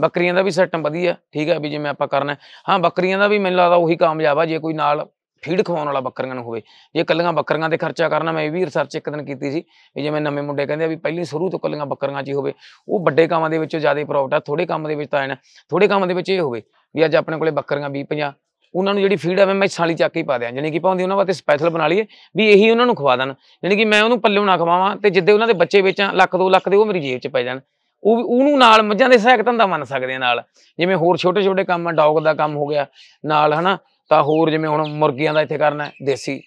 ਬੱਕਰੀਆਂ ਦਾ ਵੀ ਸਿਸਟਮ ਵਧੀਆ ਠੀਕ ਹੈ ਵੀ ਜਿਵੇਂ ਆਪਾਂ ਕਰਨਾ ਹਾਂ ਬੱਕਰੀਆਂ ਦਾ ਵੀ ਮੈਨੂੰ ਲੱਗਦਾ ਉਹੀ ਕਾਮਯਾਬ ਆ ਜੇ ਕੋਈ ਨਾਲ ਫੀਡ ਖਵਾਉਣ ਵਾਲਾ ਬੱਕਰੀਆਂ ਨੂੰ ਹੋਵੇ ਜੇ ਕੱਲੀਆਂ ਬੱਕਰੀਆਂ ਤੇ ਖਰਚਾ ਕਰਨਾ ਮੈਂ ਇਹ ਵੀ ਰਿਸਰਚ ਇੱਕ ਦਿਨ ਕੀਤੀ ਸੀ ਵੀ ਜਿਵੇਂ ਨਵੇਂ ਮੁੰਡੇ ਕਹਿੰਦੇ ਆ ਵੀ ਪਹਿਲੀ ਸ਼ੁਰੂ ਤੋਂ ਕੱਲੀਆਂ ਬੱਕਰੀਆਂ 'ਚ ਹੀ ਹੋਵੇ ਉਹ ਵੱਡੇ ਕੰਮਾਂ ਦੇ ਵਿੱਚੋਂ ਜ਼ਿਆਦਾ ਪ੍ਰੋਫਿਟ ਆ ਥੋੜੇ ਕੰਮ ਦੇ ਵਿੱਚ ਤਾਂ ਆਣਾ ਥੋੜੇ ਕੰਮ ਦੇ ਵਿੱਚ ਇਹ ਹੋਵੇ ਵੀ ਅੱਜ ਆਪਣੇ ਕੋਲੇ ਬੱਕਰੀਆਂ 20 50 ਉਹਨਾਂ ਨੂੰ ਜਿਹੜੀ ਫੀਡ ਆਵੇ ਮੈਂ ਛਾਲੀ ਚੱਕ ਹੀ ਪਾ ਦਿਆਂ ਜਾਨੀ ਕਿ ਪਾਉਂਦੀ ਉਹਨਾਂ ਵਾਸਤੇ ਸਪੈਸ਼ਲ ਬਣਾ ਲਈਏ ਵੀ ਇਹੀ ਉਹਨਾਂ ਨੂੰ ਖਵਾ ਦੇਣ ਜਾਨੀ ਕਿ ਮੈਂ ਉਹਨੂੰ ਪੱਲੇ ਨਾ ਖਵਾਵਾਂ ਤੇ ਜਿੱਦੇ ਉਹਨਾਂ ਦੇ ਬੱਚੇ ਵੇਚਾਂ ਲੱਖ 2 ਲੱਖ ਦੇ ਉਹ ਮੇਰੀ ਜੇਬ 'ਚ ਪੈ ਜਾਣ ਉਹ ਉਹਨੂੰ ਨਾਲ ਮੱਝਾਂ ਦੇ ਸਹਾਇਕ ਧੰਦਾ ਮੰਨ ਸਕਦੇ ਆ ਨਾਲ ਜਿਵੇਂ ਹੋਰ ਛੋਟੇ ਛੋਟੇ ਕੰਮ ਆ ਡੌਗ ਦਾ ਕੰਮ ਹੋ ਗਿਆ ਨਾਲ ਹਨਾ ਤਾਂ ਹੋਰ ਜਿਵੇਂ ਹੁਣ ਮੁਰਗੀਆਂ ਦਾ ਇੱਥੇ ਕਰਨਾ ਦੇਸੀ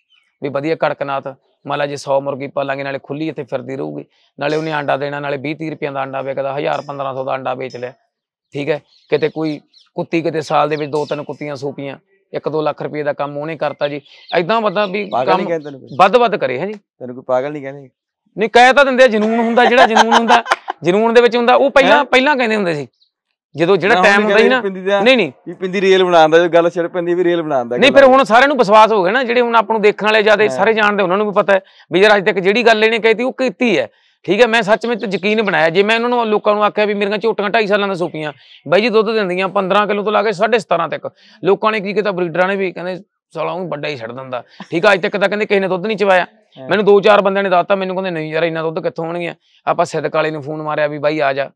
ਵੀ ਵਧੀਆ ਕੜਕਨਾਥ ਮਾਲਾ ਜੇ 100 ਮੁਰਗੀ ਪਾਲਾਂਗੇ ਨਾਲੇ ਖੁੱਲੀ ਇੱਥੇ ਫਿਰਦੀ ਰਹੂਗੀ ਨਾਲੇ ਉਹਨੇ ਆਂਡਾ ਦੇਣਾ ਨਾਲੇ 20 30 ਰੁਪਏ ਦਾ ਆਂਡਾ ਵੇਚਦਾ 1000 1500 ਦਾ ਆਂਡਾ ਵੇਚ ਲਿਆ ਠੀਕ ਹੈ ਕਿਤੇ ਕੋਈ ਕੁੱਤੀ ਕਿਤੇ ਸਾਲ ਦੇ ਵਿੱਚ ਦੋ ਤਿੰਨ ਕੁੱਤੀਆਂ ਸੂਪੀਆਂ 1-2 ਲੱਖ ਰੁਪਏ ਦਾ ਕੰਮ ਉਹਨੇ ਕਰਤਾ ਜੀ ਐਦਾਂ ਵੱਧਾ ਵੀ ਕੰਮ ਵੱਧ-ਵੱਧ ਕਰੇ ਹੈ ਜੀ ਤੈਨੂੰ ਕੋਈ ਪਾਗਲ ਨਹੀਂ ਕਹਿੰਦੇ ਨਹੀਂ ਕਹਿ ਤਾਂ ਦਿੰਦੇ ਜਨੂਨ ਹੁੰਦਾ ਜਿਹੜਾ ਜਨੂਨ ਹੁੰਦਾ ਜਨੂਨ ਦੇ ਵਿੱਚ ਹੁੰਦਾ ਉਹ ਪਹਿਲਾਂ ਪਹਿਲਾਂ ਕਹਿੰਦੇ ਹੁੰਦੇ ਸੀ ਜਦੋਂ ਜਿਹੜਾ ਟਾਈਮ ਹੁੰਦਾ ਸੀ ਨਾ ਨਹੀਂ ਨਹੀਂ ਵੀ ਪਿੰਦੀ ਰੀਲ ਬਣਾਉਂਦਾ ਜੋ ਗੱਲ ਛੜ ਪੈਂਦੀ ਵੀ ਰੀਲ ਬਣਾਉਂਦਾ ਨਹੀਂ ਫਿਰ ਹੁਣ ਸਾਰਿਆਂ ਨੂੰ ਵਿਸ਼ਵਾਸ ਹੋ ਗਿਆ ਨਾ ਜਿਹੜੇ ਹੁਣ ਆਪਾਂ ਨੂੰ ਦੇਖਣ ਵਾਲੇ ਜਿਆਦਾ ਸਾਰੇ ਜਾਣਦੇ ਉਹਨਾਂ ਨੂੰ ਵੀ ਪਤਾ ਹੈ ਵੀ ਜਿਹੜਾ ਅੱਜ ਤੱਕ ਜਿਹੜੀ ਗੱਲ ਇਹਨੇ ਕਹੀ ਤੀ ਉਹ ਕੀਤੀ ਹੈ ਠੀਕ ਹੈ ਮੈਂ ਸੱਚ ਵਿੱਚ ਯਕੀਨ ਬਣਾਇਆ ਜੇ ਮੈਂ ਉਹਨਾਂ ਨੂੰ ਲੋਕਾਂ ਨੂੰ ਆਖਿਆ ਵੀ ਮੇਰੀਆਂ ਝੋਟੀਆਂ 2.5 ਸਾਲਾਂ ਦਾ ਸੁਪੀਆਂ ਬਾਈ ਜੀ ਦੁੱਧ ਦਿੰਦੀਆਂ 15 ਕਿਲੋ ਤੋਂ ਲਾ ਕੇ 17.5 ਤੱਕ ਲੋਕਾਂ ਨੇ ਕੀ ਕੀਤਾ ਬਰੀਡਰਾਂ ਨੇ ਵੀ ਕਹਿੰਦੇ ਸਾਲਾ ਉਹ ਵੱਡਾ ਹੀ ਛੱਡ ਦਿੰਦਾ ਠੀਕ ਆ ਅੱਜ ਤੱਕ ਤਾਂ ਕਹਿੰਦੇ ਕਿਸੇ ਨੇ ਦੁੱਧ ਨਹੀਂ ਚਵਾਇਆ ਮੈਨੂੰ ਦੋ ਚਾਰ ਬੰਦਿਆਂ ਨੇ ਦੱਸਤਾ ਮੈਨੂੰ ਕਹਿੰਦੇ ਨਹੀਂ ਯਾਰ ਇੰਨਾ ਦੁੱਧ ਕਿੱਥੋਂ ਗਿਆ ਆਪਾਂ ਸਿੱਧਕ ਵਾਲੇ ਨੂੰ ਫੋਨ ਮਾਰਿਆ ਵੀ ਬਾਈ ਆ ਜਾ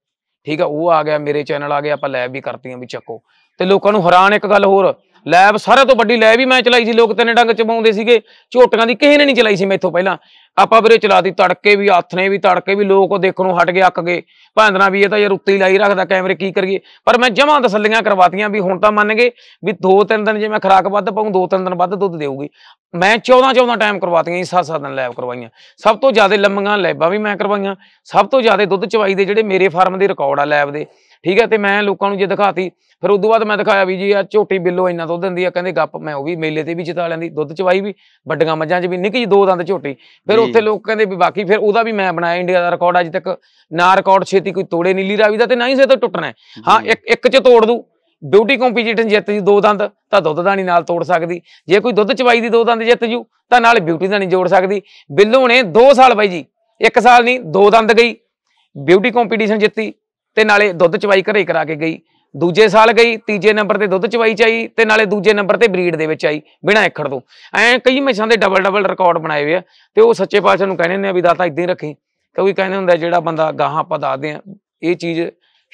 ਠੀਕ ਆ ਉਹ ਆ ਗਿਆ ਮੇਰੇ ਚੈਨਲ ਆ ਗਿਆ ਆਪਾਂ ਲੈਬ ਵੀ ਕਰਤੀਆਂ ਵੀ ਚੱਕੋ ਤੇ ਲੋਕਾਂ ਨੂੰ ਹੈਰਾਨ ਇੱਕ ਗੱਲ ਹੋਰ ਲੈਬ ਸਾਰੇ ਤੋਂ ਵੱਡੀ ਲੈਬ ਹੀ ਮੈਂ ਚਲਾਈ ਸੀ ਲੋਕ ਤਿੰਨ ਡੰਗ ਚਬਾਉਂਦੇ ਸੀਗੇ ਝੋਟੀਆਂ ਦੀ ਕਿਸੇ ਨੇ ਨਹੀਂ ਚਲਾਈ ਸੀ ਮੈਥੋਂ ਪਹਿਲਾਂ ਆਪਾਂ ਵੀਰੇ ਚਲਾਤੀ ਤੜਕੇ ਵੀ ਹੱਥ ਨੇ ਵੀ ਤੜਕੇ ਵੀ ਲੋਕ ਦੇਖਣੋਂ ਹਟ ਗਏ ਅੱਕ ਗਏ ਭਾਂਦਰਾ ਵੀ ਇਹ ਤਾਂ ਯਾਰ ਉੱਤੇ ਲਾਈ ਰੱਖਦਾ ਕੈਮਰੇ ਕੀ ਕਰੀਏ ਪਰ ਮੈਂ ਜਮਾਂ ਤਸੱਲੀਆਂ ਕਰਵਾਤੀਆਂ ਵੀ ਹੁਣ ਤਾਂ ਮੰਨ ਗਏ ਵੀ 2-3 ਦਿਨ ਜੇ ਮੈਂ ਖਰਾਕ ਵੱਧ ਪਾਉਂ ਦੋ ਤਿੰਨ ਦਿਨ ਵੱਧ ਦੁੱਧ ਦੇਊਗੀ ਮੈਂ 14-14 ਟਾਈਮ ਕਰਵਾਤੀਆਂ ਜੀ 7-7 ਦਿਨ ਲੈਬ ਕਰਵਾਈਆਂ ਸਭ ਤੋਂ ਜ਼ਿਆਦਾ ਲੰਮੀਆਂ ਲੈਬਾਂ ਵੀ ਮੈਂ ਕਰਵਾਈਆਂ ਸਭ ਤੋਂ ਜ਼ਿਆਦਾ ਦੁੱਧ ਚਵਾਈ ਦੇ ਜਿਹੜੇ ਮੇਰੇ ਫਾਰਮ ਦੇ ਰਿਕਾਰਡ ਆ ਲੈਬ ਦੇ ਠੀਕ ਹੈ ਤੇ ਮੈਂ ਲੋਕਾਂ ਨੂੰ ਜੇ ਦਿਖਾਤੀ ਫਿਰ ਉਦੋਂ ਬਾਅਦ ਮੈਂ ਦਿਖਾਇਆ ਵੀ ਜੀ ਆ ਝੋਟੀ ਬਿੱਲੋ ਇੰਨਾ ਦੁੱਧ ਦਿੰਦੀ ਆ ਕਹਿੰਦੇ ਗੱਪ ਮੈਂ ਉਹ ਵੀ ਮੇਲੇ ਤੇ ਵੀ ਜਿਤਾ ਲੈਂਦੀ ਦੁੱਧ ਚਵਾਈ ਵੀ ਵੱਡੀਆਂ ਮੱਝਾਂ 'ਚ ਵੀ ਨਿੱਕੀ ਜੀ ਦੋ ਦੰਦ ਝੋਟੀ ਫਿਰ ਉੱਥੇ ਲੋਕ ਕਹਿੰਦੇ ਵੀ ਬਾਕੀ ਫਿਰ ਉਹਦਾ ਵੀ ਮੈਂ ਬਣਾਇਆ ਇੰਡੀਆ ਦਾ ਰਿਕਾਰਡ ਅਜੇ ਤੱਕ ਨਾ ਰਿਕਾਰਡ ਛੇਤੀ ਕੋਈ ਤੋੜੇ ਨੀਲੀ ਰਾਵੀ ਦਾ ਤੇ ਨਾ ਹੀ ਸੇ ਤੋਂ ਟੁੱਟਣਾ ਹਾਂ ਇੱਕ ਇੱਕ 'ਚ ਤੋੜ ਦੂ ਬਿਊਟੀ ਕੰਪੀਟੀਸ਼ਨ ਜਿੱਤ ਜੀ ਦੋ ਦੰਦ ਤਾਂ ਦੁੱਧ ਦਾਣੀ ਨਾਲ ਤੋੜ ਸਕਦੀ ਜੇ ਕੋਈ ਦੁੱਧ ਚਵਾਈ ਦੀ ਦੋ ਦੰਦ ਜਿੱਤ ਜੂ ਤਾਂ ਨਾਲ ਬਿਊਟੀ ਦਾਣੀ ਜੋੜ ਸਕਦੀ ਬਿੱਲੋ ਨੇ 2 ਸਾਲ ਬਾਈ ਜੀ 1 ਸਾਲ ਨਹੀਂ ਦੋ ਦੰਦ ਗਈ ਬਿਊਟੀ ਕੰਪੀਟੀਸ਼ਨ ਜਿੱਤੀ ਤੇ ਨਾਲੇ ਦੁੱਧ ਚਵਾਈ ਘਰੇ ਕਰਾ ਕੇ ਗਈ ਦੂਜੇ ਸਾਲ ਗਈ ਤੀਜੇ ਨੰਬਰ ਤੇ ਦੁੱਧ ਚਵਾਈ ਚਾਈ ਤੇ ਨਾਲੇ ਦੂਜੇ ਨੰਬਰ ਤੇ ਬਰੀਡ ਦੇ ਵਿੱਚ ਆਈ ਬਿਨਾ ਏਖੜ ਤੋਂ ਐ ਕਈ ਮੈਚਾਂ ਦੇ ਡਬਲ ਡਬਲ ਰਿਕਾਰਡ ਬਣਾਏ ਹੋਏ ਆ ਤੇ ਉਹ ਸੱਚੇ ਪਾਤਸ਼ਾਹ ਨੂੰ ਕਹਿੰਦੇ ਨੇ ਵੀ ਦਾਤਾ ਇਦਾਂ ਹੀ ਰੱਖੀ ਕਿਉਂਕਿ ਕਹਿੰਦੇ ਹੁੰਦਾ ਜਿਹੜਾ ਬੰਦਾ ਗਾਹਾਂ ਆਪਾਂ ਦੱਸਦੇ ਆ ਇਹ ਚੀਜ਼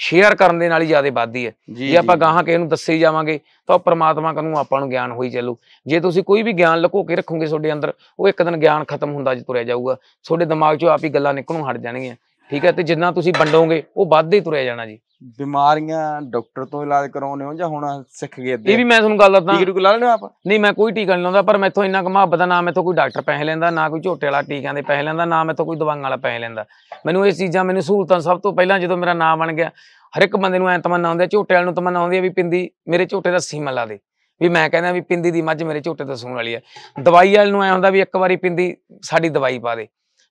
ਸ਼ੇਅਰ ਕਰਨ ਦੇ ਨਾਲ ਹੀ ਜ਼ਿਆਦਾ ਵੱਧਦੀ ਹੈ ਜੇ ਆਪਾਂ ਗਾਹਾਂ ਕੇ ਇਹਨੂੰ ਦੱਸੇ ਜਾਵਾਂਗੇ ਤਾਂ ਉਹ ਪ੍ਰਮਾਤਮਾ ਕਨੂੰ ਆਪਾਂ ਨੂੰ ਗਿਆਨ ਹੋਈ ਚੱਲੂ ਜੇ ਤੁਸੀਂ ਕੋਈ ਵੀ ਗਿਆਨ ਲੁਕੋ ਕੇ ਰੱਖੋਗੇ ਤੁਹਾਡੇ ਅੰਦਰ ਉਹ ਇੱਕ ਦਿਨ ਗਿਆਨ ਖਤਮ ਹੁੰਦਾ ਜਿ ਤੁਰਿਆ ਜਾਊਗਾ ਤੁਹਾਡੇ ਦਿਮਾਗ 'ਚੋਂ ਆਪ ਹੀ ਗੱਲਾਂ ਨਿਕਲਣੋਂ ਹਟ ਜਾਣਗੀਆਂ ਠੀਕ ਹੈ ਤੇ ਜਿੰਨਾ ਤੁਸੀਂ ਵੰਡੋਗੇ ਉਹ ਵੱਧਦੇ ਹੀ ਤੁਰਿਆ ਜਾਣਾ ਜੀ ਬਿਮਾਰੀਆਂ ਡਾਕਟਰ ਤੋਂ ਇਲਾਜ ਕਰਾਉਨੇ ਹੋ ਜਾਂ ਹੁਣ ਸਿੱਖ ਗਏ ਇਹ ਵੀ ਮੈਂ ਤੁਹਾਨੂੰ ਗੱਲ ਦੱਸਦਾ ਟੀਕੇ ਟੂਕੇ ਲਾ ਲੈਣੇ ਆਪ ਨਹੀਂ ਮੈਂ ਕੋਈ ਟੀਕਾ ਨਹੀਂ ਲਾਉਂਦਾ ਪਰ ਮੈਥੋਂ ਇੰਨਾ ਕਮਾ ਦਾ ਨਾ ਮੈਥੋਂ ਕੋਈ ਡਾਕਟਰ ਪੈਸੇ ਲੈਂਦਾ ਨਾ ਕੋਈ ਝੋਟੇ ਵਾਲਾ ਟੀਕਿਆਂ ਦੇ ਪੈਸੇ ਲੈਂਦਾ ਨਾ ਮੈਥੋਂ ਕੋਈ ਦਵਾਈਆਂ ਵਾਲਾ ਪੈਸੇ ਲੈਂਦਾ ਮੈਨੂੰ ਇਹ ਚੀਜ਼ਾਂ ਮੈਨੂੰ ਸਹੂਲਤਾਂ ਸਭ ਤੋਂ ਪਹਿਲਾਂ ਜਦੋਂ ਮੇਰਾ ਨਾਮ ਬਣ ਗਿਆ ਹਰ ਇੱਕ ਬੰਦੇ ਨੂੰ ਐ ਤਮੰਨਾ ਆਉਂਦੀ ਹੈ ਝੋਟੇ ਵਾਲ ਨੂੰ ਤਮੰਨਾ ਆਉਂਦੀ ਹੈ ਵੀ ਪਿੰਦੀ ਮੇਰੇ ਝੋਟੇ ਦਾ ਸੀਮਾ ਲਾ ਦੇ ਵੀ ਮੈਂ ਕਹਿੰਦਾ ਵੀ ਪਿੰਦੀ ਦੀ ਮੱਝ ਮੇਰੇ ਝੋਟੇ ਦਾ ਸੂਣ ਵਾਲੀ ਹੈ ਦਵਾਈ ਵਾਲ ਨੂੰ ਐ ਹੁੰਦਾ ਵੀ ਇੱਕ ਵਾਰੀ ਪਿੰਦੀ ਸਾਡੀ ਦਵਾਈ ਪਾ ਦੇ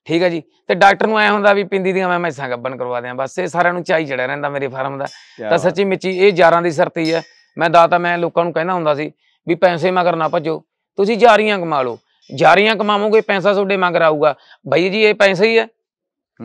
ਠੀਕ ਹੈ ਜੀ ਤੇ ਡਾਕਟਰ ਨੂੰ ਐ ਹੁੰਦਾ ਵੀ ਪਿੰਦੀ ਦੀਆਂ ਮੈਂ ਮੈਸਾਂ ਗੱਬਨ ਕਰਵਾ ਦਿਆਂ ਬਸ ਇਹ ਸਾਰਿਆਂ ਨੂੰ ਚਾਈ ਚੜਿਆ ਰਹਿੰਦਾ ਮੇਰੇ ਫਾਰਮ ਦਾ ਤਾਂ ਸੱਚੀ ਮਿੱਚੀ ਇਹ ਜਾਰਾਂ ਦੀ ਸਰਤੀ ਹੈ ਮੈਂ ਦਾਤਾ ਮੈਂ ਲੋਕਾਂ ਨੂੰ ਕਹਿੰਦਾ ਹੁੰਦਾ ਸੀ ਵੀ ਪੈਸੇ ਮਗਰ ਨਾ ਭੱਜੋ ਤੁਸੀਂ ਜਾਰੀਆਂ ਕਮਾ ਲਓ ਜਾਰੀਆਂ ਕਮਾਵੋਗੇ ਪੈਸਾ ਤੁਹਾਡੇ ਮਗਰ ਆਊਗਾ ਭਾਈ ਜੀ ਇਹ ਪੈਸਾ ਹੀ ਹੈ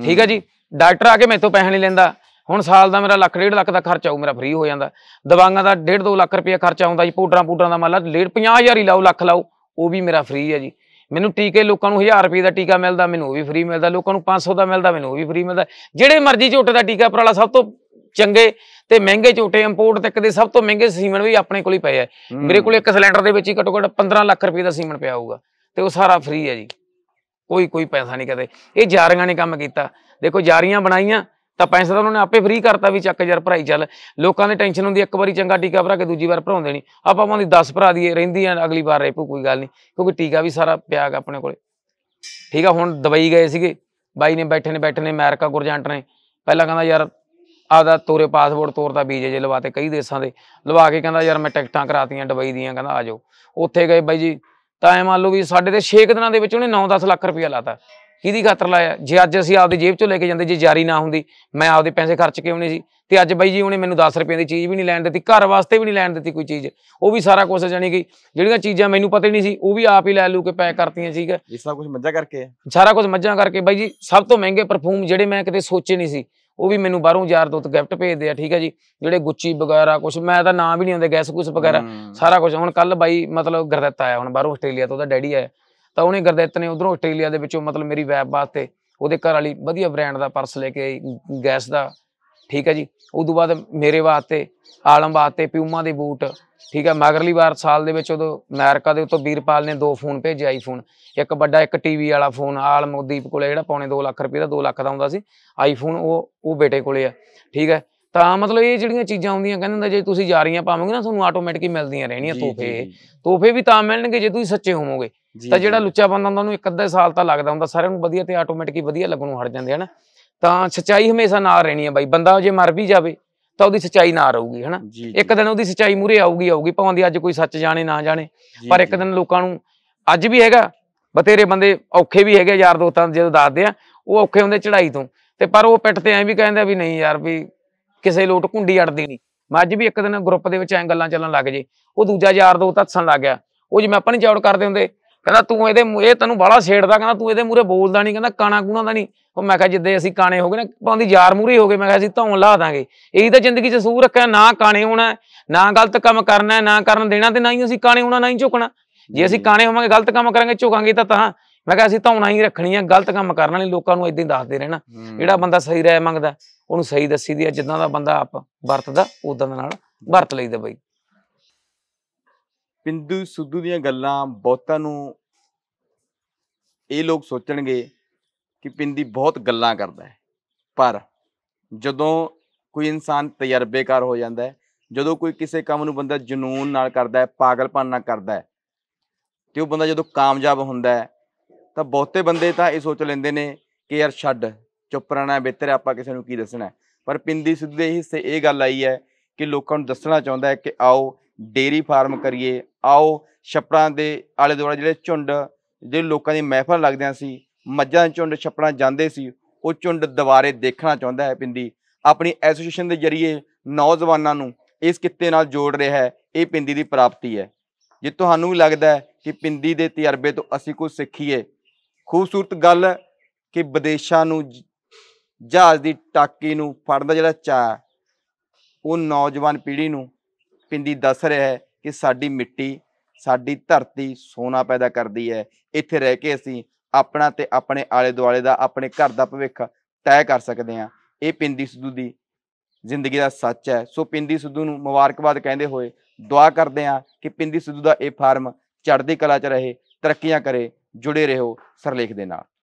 ਠੀਕ ਹੈ ਜੀ ਡਾਕਟਰ ਆ ਕੇ ਮੈਥੋਂ ਪੈਸੇ ਨਹੀਂ ਲੈਂਦਾ ਹੁਣ ਸਾਲ ਦਾ ਮੇਰਾ ਲੱਖ ਡੇਢ ਲੱਖ ਦਾ ਖਰਚਾ ਆਉ ਮੇਰਾ ਫ੍ਰੀ ਹੋ ਜਾਂਦਾ ਦਵਾਈਆਂ ਦਾ ਡੇਢ 2 ਲੱਖ ਰੁਪਏ ਖਰਚਾ ਆਉਂਦਾ ਜੀ ਪਾਊਡਰਾਂ ਪਾਊਡਰਾਂ ਦਾ ਮੰਨ ਲਾ ਡੇਢ 50000 ਹੀ ਲਾਓ ਲੱਖ ਲਾਓ ਉਹ ਵੀ ਮੇਰਾ ਫ੍ਰੀ ਹੈ ਜੀ ਮੈਨੂੰ ਟੀਕੇ ਲੋਕਾਂ ਨੂੰ 1000 ਰੁਪਏ ਦਾ ਟੀਕਾ ਮਿਲਦਾ ਮੈਨੂੰ ਉਹ ਵੀ ਫ੍ਰੀ ਮਿਲਦਾ ਲੋਕਾਂ ਨੂੰ 500 ਦਾ ਮਿਲਦਾ ਮੈਨੂੰ ਉਹ ਵੀ ਫ੍ਰੀ ਮਿਲਦਾ ਜਿਹੜੇ ਮਰਜ਼ੀ ਝੋਟੇ ਦਾ ਟੀਕਾ ਪਰਾਲਾ ਸਭ ਤੋਂ ਚੰਗੇ ਤੇ ਮਹਿੰਗੇ ਝੋਟੇ ਇੰਪੋਰਟ ਤੱਕ ਦੇ ਸਭ ਤੋਂ ਮਹਿੰਗੇ ਸੀਮਨ ਵੀ ਆਪਣੇ ਕੋਲ ਹੀ ਪਏ ਆ ਮੇਰੇ ਕੋਲ ਇੱਕ ਸਿਲੰਡਰ ਦੇ ਵਿੱਚ ਹੀ ਘੱਟੋ ਘੱਟ 15 ਲੱਖ ਰੁਪਏ ਦਾ ਸੀਮਨ ਪਿਆ ਹੋਊਗਾ ਤੇ ਉਹ ਸਾਰਾ ਫ੍ਰੀ ਹੈ ਜੀ ਕੋਈ ਕੋਈ ਪੈਸਾ ਨਹੀਂ ਕਦੇ ਇਹ ਜਾਰੀਆਂ ਨੇ ਕੰਮ ਕੀਤਾ ਦੇਖੋ ਜਾਰੀਆਂ ਬਣਾਈਆਂ ਤਾਂ ਪੈਸਾ ਤਾਂ ਉਹਨਾਂ ਨੇ ਆਪੇ ਫ੍ਰੀ ਕਰਤਾ ਵੀ ਚੱਕ ਯਾਰ ਭਰਾਈ ਚੱਲ ਲੋਕਾਂ ਦੇ ਟੈਨਸ਼ਨ ਹੁੰਦੀ ਇੱਕ ਵਾਰੀ ਚੰਗਾ ਟੀਕਾ ਭਰਾ ਕੇ ਦੂਜੀ ਵਾਰ ਭਰਾਉਂਦੇ ਨਹੀਂ ਆਪਾਂ ਉਹਨਾਂ ਦੀ 10 ਭਰਾ ਦੀਏ ਰਹਿੰਦੀ ਆ ਅਗਲੀ ਵਾਰ ਰੇਪੂ ਕੋਈ ਗੱਲ ਨਹੀਂ ਕਿਉਂਕਿ ਟੀਕਾ ਵੀ ਸਾਰਾ ਪਿਆਗ ਆਪਣੇ ਕੋਲੇ ਠੀਕ ਆ ਹੁਣ ਦਵਾਈ ਗਏ ਸੀਗੇ ਬਾਈ ਨੇ ਬੈਠੇ ਨੇ ਬੈਠੇ ਨੇ ਅਮਰੀਕਾ ਗੁਰਜੰਟ ਨੇ ਪਹਿਲਾਂ ਕਹਿੰਦਾ ਯਾਰ ਆਦਾ ਤੋਰੇ ਪਾਸਪੋਰਟ ਤੋਰਦਾ ਵੀਜ਼ੇ ਜੇ ਲਵਾਤੇ ਕਈ ਦੇਸ਼ਾਂ ਦੇ ਲਵਾ ਕੇ ਕਹਿੰਦਾ ਯਾਰ ਮੈਂ ਟਿਕਟਾਂ ਕਰਾਤੀਆਂ ਦੁਬਈ ਦੀਆਂ ਕਹਿੰਦਾ ਆ ਜਾਓ ਉੱਥੇ ਗਏ ਬਾਈ ਜੀ ਤਾਂ ਐ ਮੰਨ ਲਓ ਵੀ ਸਾਡੇ ਤੇ 6 ਦਿਨਾਂ ਦੇ ਵਿੱਚ ਉਹਨੇ 9-10 ਲੱਖ ਰੁਪਇਆ ਲਾਤਾ ਕਿਹਦੀ ਖਾਤਰ ਲਾਇਆ ਜੇ ਅੱਜ ਅਸੀਂ ਆਪਦੀ ਜੇਬ ਚੋਂ ਲੈ ਕੇ ਜਾਂਦੇ ਜੇ ਜਾਰੀ ਨਾ ਹੁੰਦੀ ਮੈਂ ਆਪਦੇ ਪੈਸੇ ਖਰਚ ਕੇ ਆਉਣੇ ਸੀ ਤੇ ਅੱਜ ਬਾਈ ਜੀ ਉਹਨੇ ਮੈਨੂੰ 10 ਰੁਪਏ ਦੀ ਚੀਜ਼ ਵੀ ਨਹੀਂ ਲੈਣ ਦਿੱਤੀ ਘਰ ਵਾਸਤੇ ਵੀ ਨਹੀਂ ਲੈਣ ਦਿੱਤੀ ਕੋਈ ਚੀਜ਼ ਉਹ ਵੀ ਸਾਰਾ ਕੁਝ ਜਾਨੀ ਕਿ ਜਿਹੜੀਆਂ ਚੀਜ਼ਾਂ ਮੈਨੂੰ ਪਤਾ ਹੀ ਨਹੀਂ ਸੀ ਉਹ ਵੀ ਆਪ ਹੀ ਲੈ ਲੂ ਕੇ ਪੈਕ ਕਰਤੀਆਂ ਸੀਗਾ ਹੈ ਇਹ ਸਭ ਕੁਝ ਮੱਝਾਂ ਕਰਕੇ ਸਾਰਾ ਕੁਝ ਮੱਝਾਂ ਕਰਕੇ ਬਾਈ ਜੀ ਸਭ ਤੋਂ ਮਹਿੰਗੇ ਪਰਫਿਊਮ ਜਿਹੜੇ ਮੈਂ ਕਿਤੇ ਸੋਚੇ ਨਹੀਂ ਸੀ ਉਹ ਵੀ ਮੈਨੂੰ ਬਾਹਰੋਂ ਯਾਰ ਦੋਤ ਗਿਫਟ ਭੇਜਦੇ ਆ ਠੀਕ ਹੈ ਜੀ ਜਿਹੜੇ ਗੁੱਚੀ ਵਗੈਰਾ ਕੁਝ ਮੈਂ ਤਾਂ ਨਾਮ ਵੀ ਨਹੀਂ ਆਉਂਦੇ ਗੈਸ ਕੁਝ ਵਗੈਰਾ ਸਾਰਾ ਕੁਝ ਹੁਣ ਕੱਲ ਬਾਈ ਮਤਲਬ ਗਰਦਤ ਆਇਆ ਹੁਣ ਬਾਹਰੋਂ ਆਸਟ੍ਰੇਲੀਆ ਤੋਂ ਉਹਦਾ ਡੈਡੀ ਆਇਆ ਤਾਂ ਉਹਨੇ ਗੁਰਦਿੱਤ ਨੇ ਉਧਰੋਂ ਆਸਟ੍ਰੇਲੀਆ ਦੇ ਵਿੱਚੋਂ ਮਤਲਬ ਮੇਰੀ ਵੈਬ ਵਾਸਤੇ ਉਹਦੇ ਘਰ ਵਾਲੀ ਵਧੀਆ ਬ੍ਰਾਂਡ ਦਾ ਪਰਸ ਲੈ ਕੇ ਗੈਸ ਦਾ ਠੀਕ ਹੈ ਜੀ ਉਸ ਤੋਂ ਬਾਅਦ ਮੇਰੇ ਵਾਸਤੇ ਆਲਮ ਵਾਸਤੇ ਪਿਊਮਾ ਦੇ ਬੂਟ ਠੀਕ ਹੈ ਮਗਰਲੀ ਵਾਰ ਸਾਲ ਦੇ ਵਿੱਚ ਉਦੋਂ ਅਮਰੀਕਾ ਦੇ ਉੱਤੋਂ ਵੀਰਪਾਲ ਨੇ ਦੋ ਫੋਨ ਭੇਜੇ ਆਈਫੋਨ ਇੱਕ ਵੱਡਾ ਇੱਕ ਟੀਵੀ ਵਾਲਾ ਫੋਨ ਆਲਮ ਉਦੀਪ ਕੋਲੇ ਜਿਹੜਾ ਪੌਣੇ 2 ਲੱਖ ਰੁਪਏ ਦਾ 2 ਲੱਖ ਦਾ ਹੁੰਦਾ ਸੀ ਆਈਫੋਨ ਉਹ ਉਹ ਬੇਟੇ ਕੋਲੇ ਆ ਠੀਕ ਹੈ ਤਾਂ ਮਤਲਬ ਇਹ ਜਿਹੜੀਆਂ ਚੀਜ਼ਾਂ ਆਉਂਦੀਆਂ ਕਹਿੰਦੇ ਹੁੰਦਾ ਜੇ ਤੁਸੀਂ ਜਾਰੀਆਂ ਪਾਵੋਗੇ ਨਾ ਤੁਹਾਨੂੰ ਆਟੋਮੈਟਿਕ ਮਿਲਦੀਆਂ ਰਹਿਣੀਆਂ ਤੋਹਫੇ ਤੋਹਫੇ ਵੀ ਤਾਂ ਮਿਲਣਗੇ ਜੇ ਤੁਸੀਂ ਸੱਚੇ ਹੋਵੋਗੇ ਤਾਂ ਜਿਹੜਾ ਲੁੱਚਾ ਬੰਦਾ ਹੁੰਦਾ ਉਹਨੂੰ ਇੱਕ ਅੱਧਾ ਸਾਲ ਤਾਂ ਲੱਗਦਾ ਹੁੰਦਾ ਸਾਰਿਆਂ ਨੂੰ ਵਧੀਆ ਤੇ ਆਟੋਮੈਟਿਕ ਹੀ ਵਧੀਆ ਲੱਗਣੋਂ ਹਟ ਜਾਂਦੇ ਹਨ ਤਾਂ ਸਚਾਈ ਹਮੇਸ਼ਾ ਨਾਲ ਰਹਿਣੀ ਹੈ ਬਾਈ ਬੰਦਾ ਜੇ ਮਰ ਵੀ ਜਾਵੇ ਤਾਂ ਉਹਦੀ ਸਚਾਈ ਨਾ ਰਹੂਗੀ ਹਨਾ ਇੱਕ ਦਿਨ ਉਹਦੀ ਸਚਾਈ ਮੂਰੇ ਆਊਗੀ ਆਊਗੀ ਭਾਵੇਂ ਦੀ ਅੱਜ ਕੋਈ ਸੱਚ ਜਾਣੇ ਨਾ ਜਾਣੇ ਪਰ ਇੱਕ ਦਿਨ ਲੋਕਾਂ ਨੂੰ ਅੱਜ ਵੀ ਹੈਗਾ ਬਤੇਰੇ ਬੰਦੇ ਔਖੇ ਵੀ ਹੈਗੇ ਯਾਰ ਦੋਸਤਾਂ ਜਦੋਂ ਦੱਸਦੇ ਆ ਉਹ ਔਖੇ ਹੁੰਦੇ ਚੜਾਈ ਤੋਂ ਤੇ ਪਰ ਉਹ ਪਿੱਠ ਤੇ ਐਂ ਵੀ ਕਹਿੰਦੇ ਆ ਵੀ ਨਹੀਂ ਯਾਰ ਵੀ ਕਿਸੇ ਲੋਟ ਕੁੰਡੀ ਅੜਦੀ ਨਹੀਂ ਮੈਂ ਅੱਜ ਵੀ ਇੱਕ ਦਿਨ ਗਰੁੱਪ ਦੇ ਵਿੱਚ ਐਂ ਗੱਲਾਂ ਚੱਲਣ ਲੱਗ ਜੇ ਉਹ ਦੂਜਾ ਯਾਰ ਦੋ ਤਾਂ ਹੱਸਣ ਲੱਗ ਗਿਆ ਉਹ ਜੇ ਮੈਂ ਆਪਾਂ ਨਹੀਂ ਚੌੜ ਕਰਦੇ ਹੁੰਦੇ ਕਹਿੰਦਾ ਤੂੰ ਇਹਦੇ ਇਹ ਤੈਨੂੰ ਬਾਲਾ ਛੇੜਦਾ ਕਹਿੰਦਾ ਤੂੰ ਇਹਦੇ ਮੂਰੇ ਬੋਲਦਾ ਨਹੀਂ ਕਹਿੰਦਾ ਕਾਣਾ ਕੂਣਾ ਦਾ ਨਹੀਂ ਉਹ ਮੈਂ ਕਿਹਾ ਜਿੱਦੇ ਅਸੀਂ ਕਾਣੇ ਹੋ ਗਏ ਨਾ ਪਾਉਂਦੀ ਯਾਰ ਮੂਰੇ ਹੋ ਗਏ ਮੈਂ ਕਿਹਾ ਅਸੀਂ ਧੌਣ ਲਾ ਦਾਂਗੇ ਇਹੀ ਤਾਂ ਜ਼ਿੰਦਗੀ 'ਚ ਸੂਰ ਰੱਖਿਆ ਨਾ ਕਾਣੇ ਹੋਣਾ ਨਾ ਗਲਤ ਕੰਮ ਕਰਨਾ ਨਾ ਕਰਨ ਦੇਣਾ ਤੇ ਨਾ ਹੀ ਅਸੀਂ ਕਾਣੇ ਹੋਣਾ ਨਾ ਹੀ ਝੁਕਣਾ ਜੇ ਅਸੀਂ ਕਾਣੇ ਹੋਵਾਂਗੇ ਗਲਤ ਕੰਮ ਕਰਾਂਗੇ ਝੁਕਾਂਗੇ ਤਾਂ ਤਾਂ ਮੈਂ ਕਿਹਾ ਅਸੀਂ ਉਹਨਾਂ ਹੀ ਰੱਖਣੀ ਆ ਗਲਤ ਕੰਮ ਕਰਨ ਵਾਲੇ ਲੋਕਾਂ ਨੂੰ ਇਦਾਂ ਹੀ ਦੱਸਦੇ ਰਹਿਣਾ ਜਿਹੜਾ ਬੰਦਾ ਸਹੀ ਰਾਇ ਮੰਗਦਾ ਉਹਨੂੰ ਸਹੀ ਦੱਸੀ ਦੀ ਆ ਜਿੱਦਾਂ ਦਾ ਬੰਦਾ ਆਪ ਵਰਤਦਾ ਉਦਾਂ ਦੇ ਨਾਲ ਵਰਤ ਲਈਦਾ ਬਈ ਪਿੰਦੂ ਸੁੱਧੂ ਦੀਆਂ ਗੱਲਾਂ ਬਹੁਤਾਂ ਨੂੰ ਇਹ ਲੋਕ ਸੋਚਣਗੇ ਕਿ ਪਿੰਦੀ ਬਹੁਤ ਗੱਲਾਂ ਕਰਦਾ ਹੈ ਪਰ ਜਦੋਂ ਕੋਈ ਇਨਸਾਨ ਤਜਰਬੇਕਾਰ ਹੋ ਜਾਂਦਾ ਹੈ ਜਦੋਂ ਕੋਈ ਕਿਸੇ ਕੰਮ ਨੂੰ ਬੰਦਾ ਜਨੂਨ ਨਾਲ ਕਰਦਾ ਹੈ ਪਾਗਲਪਨ ਨਾਲ ਕਰਦਾ ਹੈ ਤੇ ਉਹ ਬੰਦਾ ਜਦੋਂ ਕਾਮਯਾਬ ਹੁੰਦਾ ਹੈ ਤਾਂ ਬਹੁਤੇ ਬੰਦੇ ਤਾਂ ਇਹ ਸੋਚ ਲੈਂਦੇ ਨੇ ਕਿ ਯਾਰ ਛੱਡ ਚੁੱਪ ਰਹਿਣਾ ਬਿਹਤਰ ਆਪਾਂ ਕਿਸੇ ਨੂੰ ਕੀ ਦੱਸਣਾ ਪਰ ਪਿੰਦੀ ਸਿੱਧੂ ਦੇ ਹਿੱਸੇ ਇਹ ਗੱਲ ਆਈ ਹੈ ਕਿ ਲੋਕਾਂ ਨੂੰ ਦੱਸਣਾ ਚਾਹੁੰਦਾ ਹੈ ਕਿ ਆਓ ਡੇਰੀ ਫਾਰਮ ਕਰੀਏ ਆਓ ਛੱਪੜਾਂ ਦੇ ਆਲੇ ਦੁਆਲੇ ਜਿਹੜੇ ਝੁੰਡ ਜਿਹੜੇ ਲੋਕਾਂ ਦੀ ਮਹਿਫਲ ਲੱਗਦਿਆਂ ਸੀ ਮੱਝਾਂ ਝੁੰਡ ਛੱਪੜਾਂ ਜਾਂਦੇ ਸੀ ਉਹ ਝੁੰਡ ਦੁਬਾਰੇ ਦੇਖਣਾ ਚਾਹੁੰਦਾ ਹੈ ਪਿੰਦੀ ਆਪਣੀ ਐਸੋਸੀਏਸ਼ਨ ਦੇ ਜ਼ਰੀਏ ਨੌਜਵਾਨਾਂ ਨੂੰ ਇਸ ਕਿੱਤੇ ਨਾਲ ਜੋੜ ਰਿਹਾ ਹੈ ਇਹ ਪਿੰਦੀ ਦੀ ਪ੍ਰਾਪਤੀ ਹੈ ਜੇ ਤੁਹਾਨੂੰ ਵੀ ਲੱਗਦਾ ਹੈ ਕਿ ਪਿੰਦੀ ਦੇ ਤਜਰਬੇ ਤੋਂ ਅਸੀਂ ਕੁਝ ਸਿੱਖੀਏ ਖੂਬਸੂਰਤ ਗੱਲ ਹੈ ਕਿ ਵਿਦੇਸ਼ਾਂ ਨੂੰ ਜਹਾਜ਼ ਦੀ ਟਾਕੀ ਨੂੰ ਫੜਨ ਦਾ ਜਿਹੜਾ ਚਾਹ ਉਹ ਨੌਜਵਾਨ ਪੀੜ੍ਹੀ ਨੂੰ ਪਿੰਦੀ ਦੱਸ ਰਿਹਾ ਹੈ ਕਿ ਸਾਡੀ ਮਿੱਟੀ ਸਾਡੀ ਧਰਤੀ ਸੋਨਾ ਪੈਦਾ ਕਰਦੀ ਹੈ ਇੱਥੇ ਰਹਿ ਕੇ ਅਸੀਂ ਆਪਣਾ ਤੇ ਆਪਣੇ ਆਲੇ ਦੁਆਲੇ ਦਾ ਆਪਣੇ ਘਰ ਦਾ ਭਵਿੱਖ ਤੈਅ ਕਰ ਸਕਦੇ ਹਾਂ ਇਹ ਪਿੰਦੀ ਸਿੱਧੂ ਦੀ ਜ਼ਿੰਦਗੀ ਦਾ ਸੱਚ ਹੈ ਸੋ ਪਿੰਦੀ ਸਿੱਧੂ ਨੂੰ ਮੁਬਾਰਕਬਾਦ ਕਹਿੰਦੇ ਹੋਏ ਦੁਆ ਕਰਦੇ ਹਾਂ ਕਿ ਪਿੰਦੀ ਸਿੱਧੂ ਦਾ ਇਹ ਫਾਰਮ ਚੜ੍ਹਦੀ ਕਲਾ 'ਚ ਰਹੇ ਤਰੱਕੀਆਂ ਕਰੇ ਜੁੜੇ ਰਹੋ ਸਰਲੇਖ ਦੇ ਨਾਲ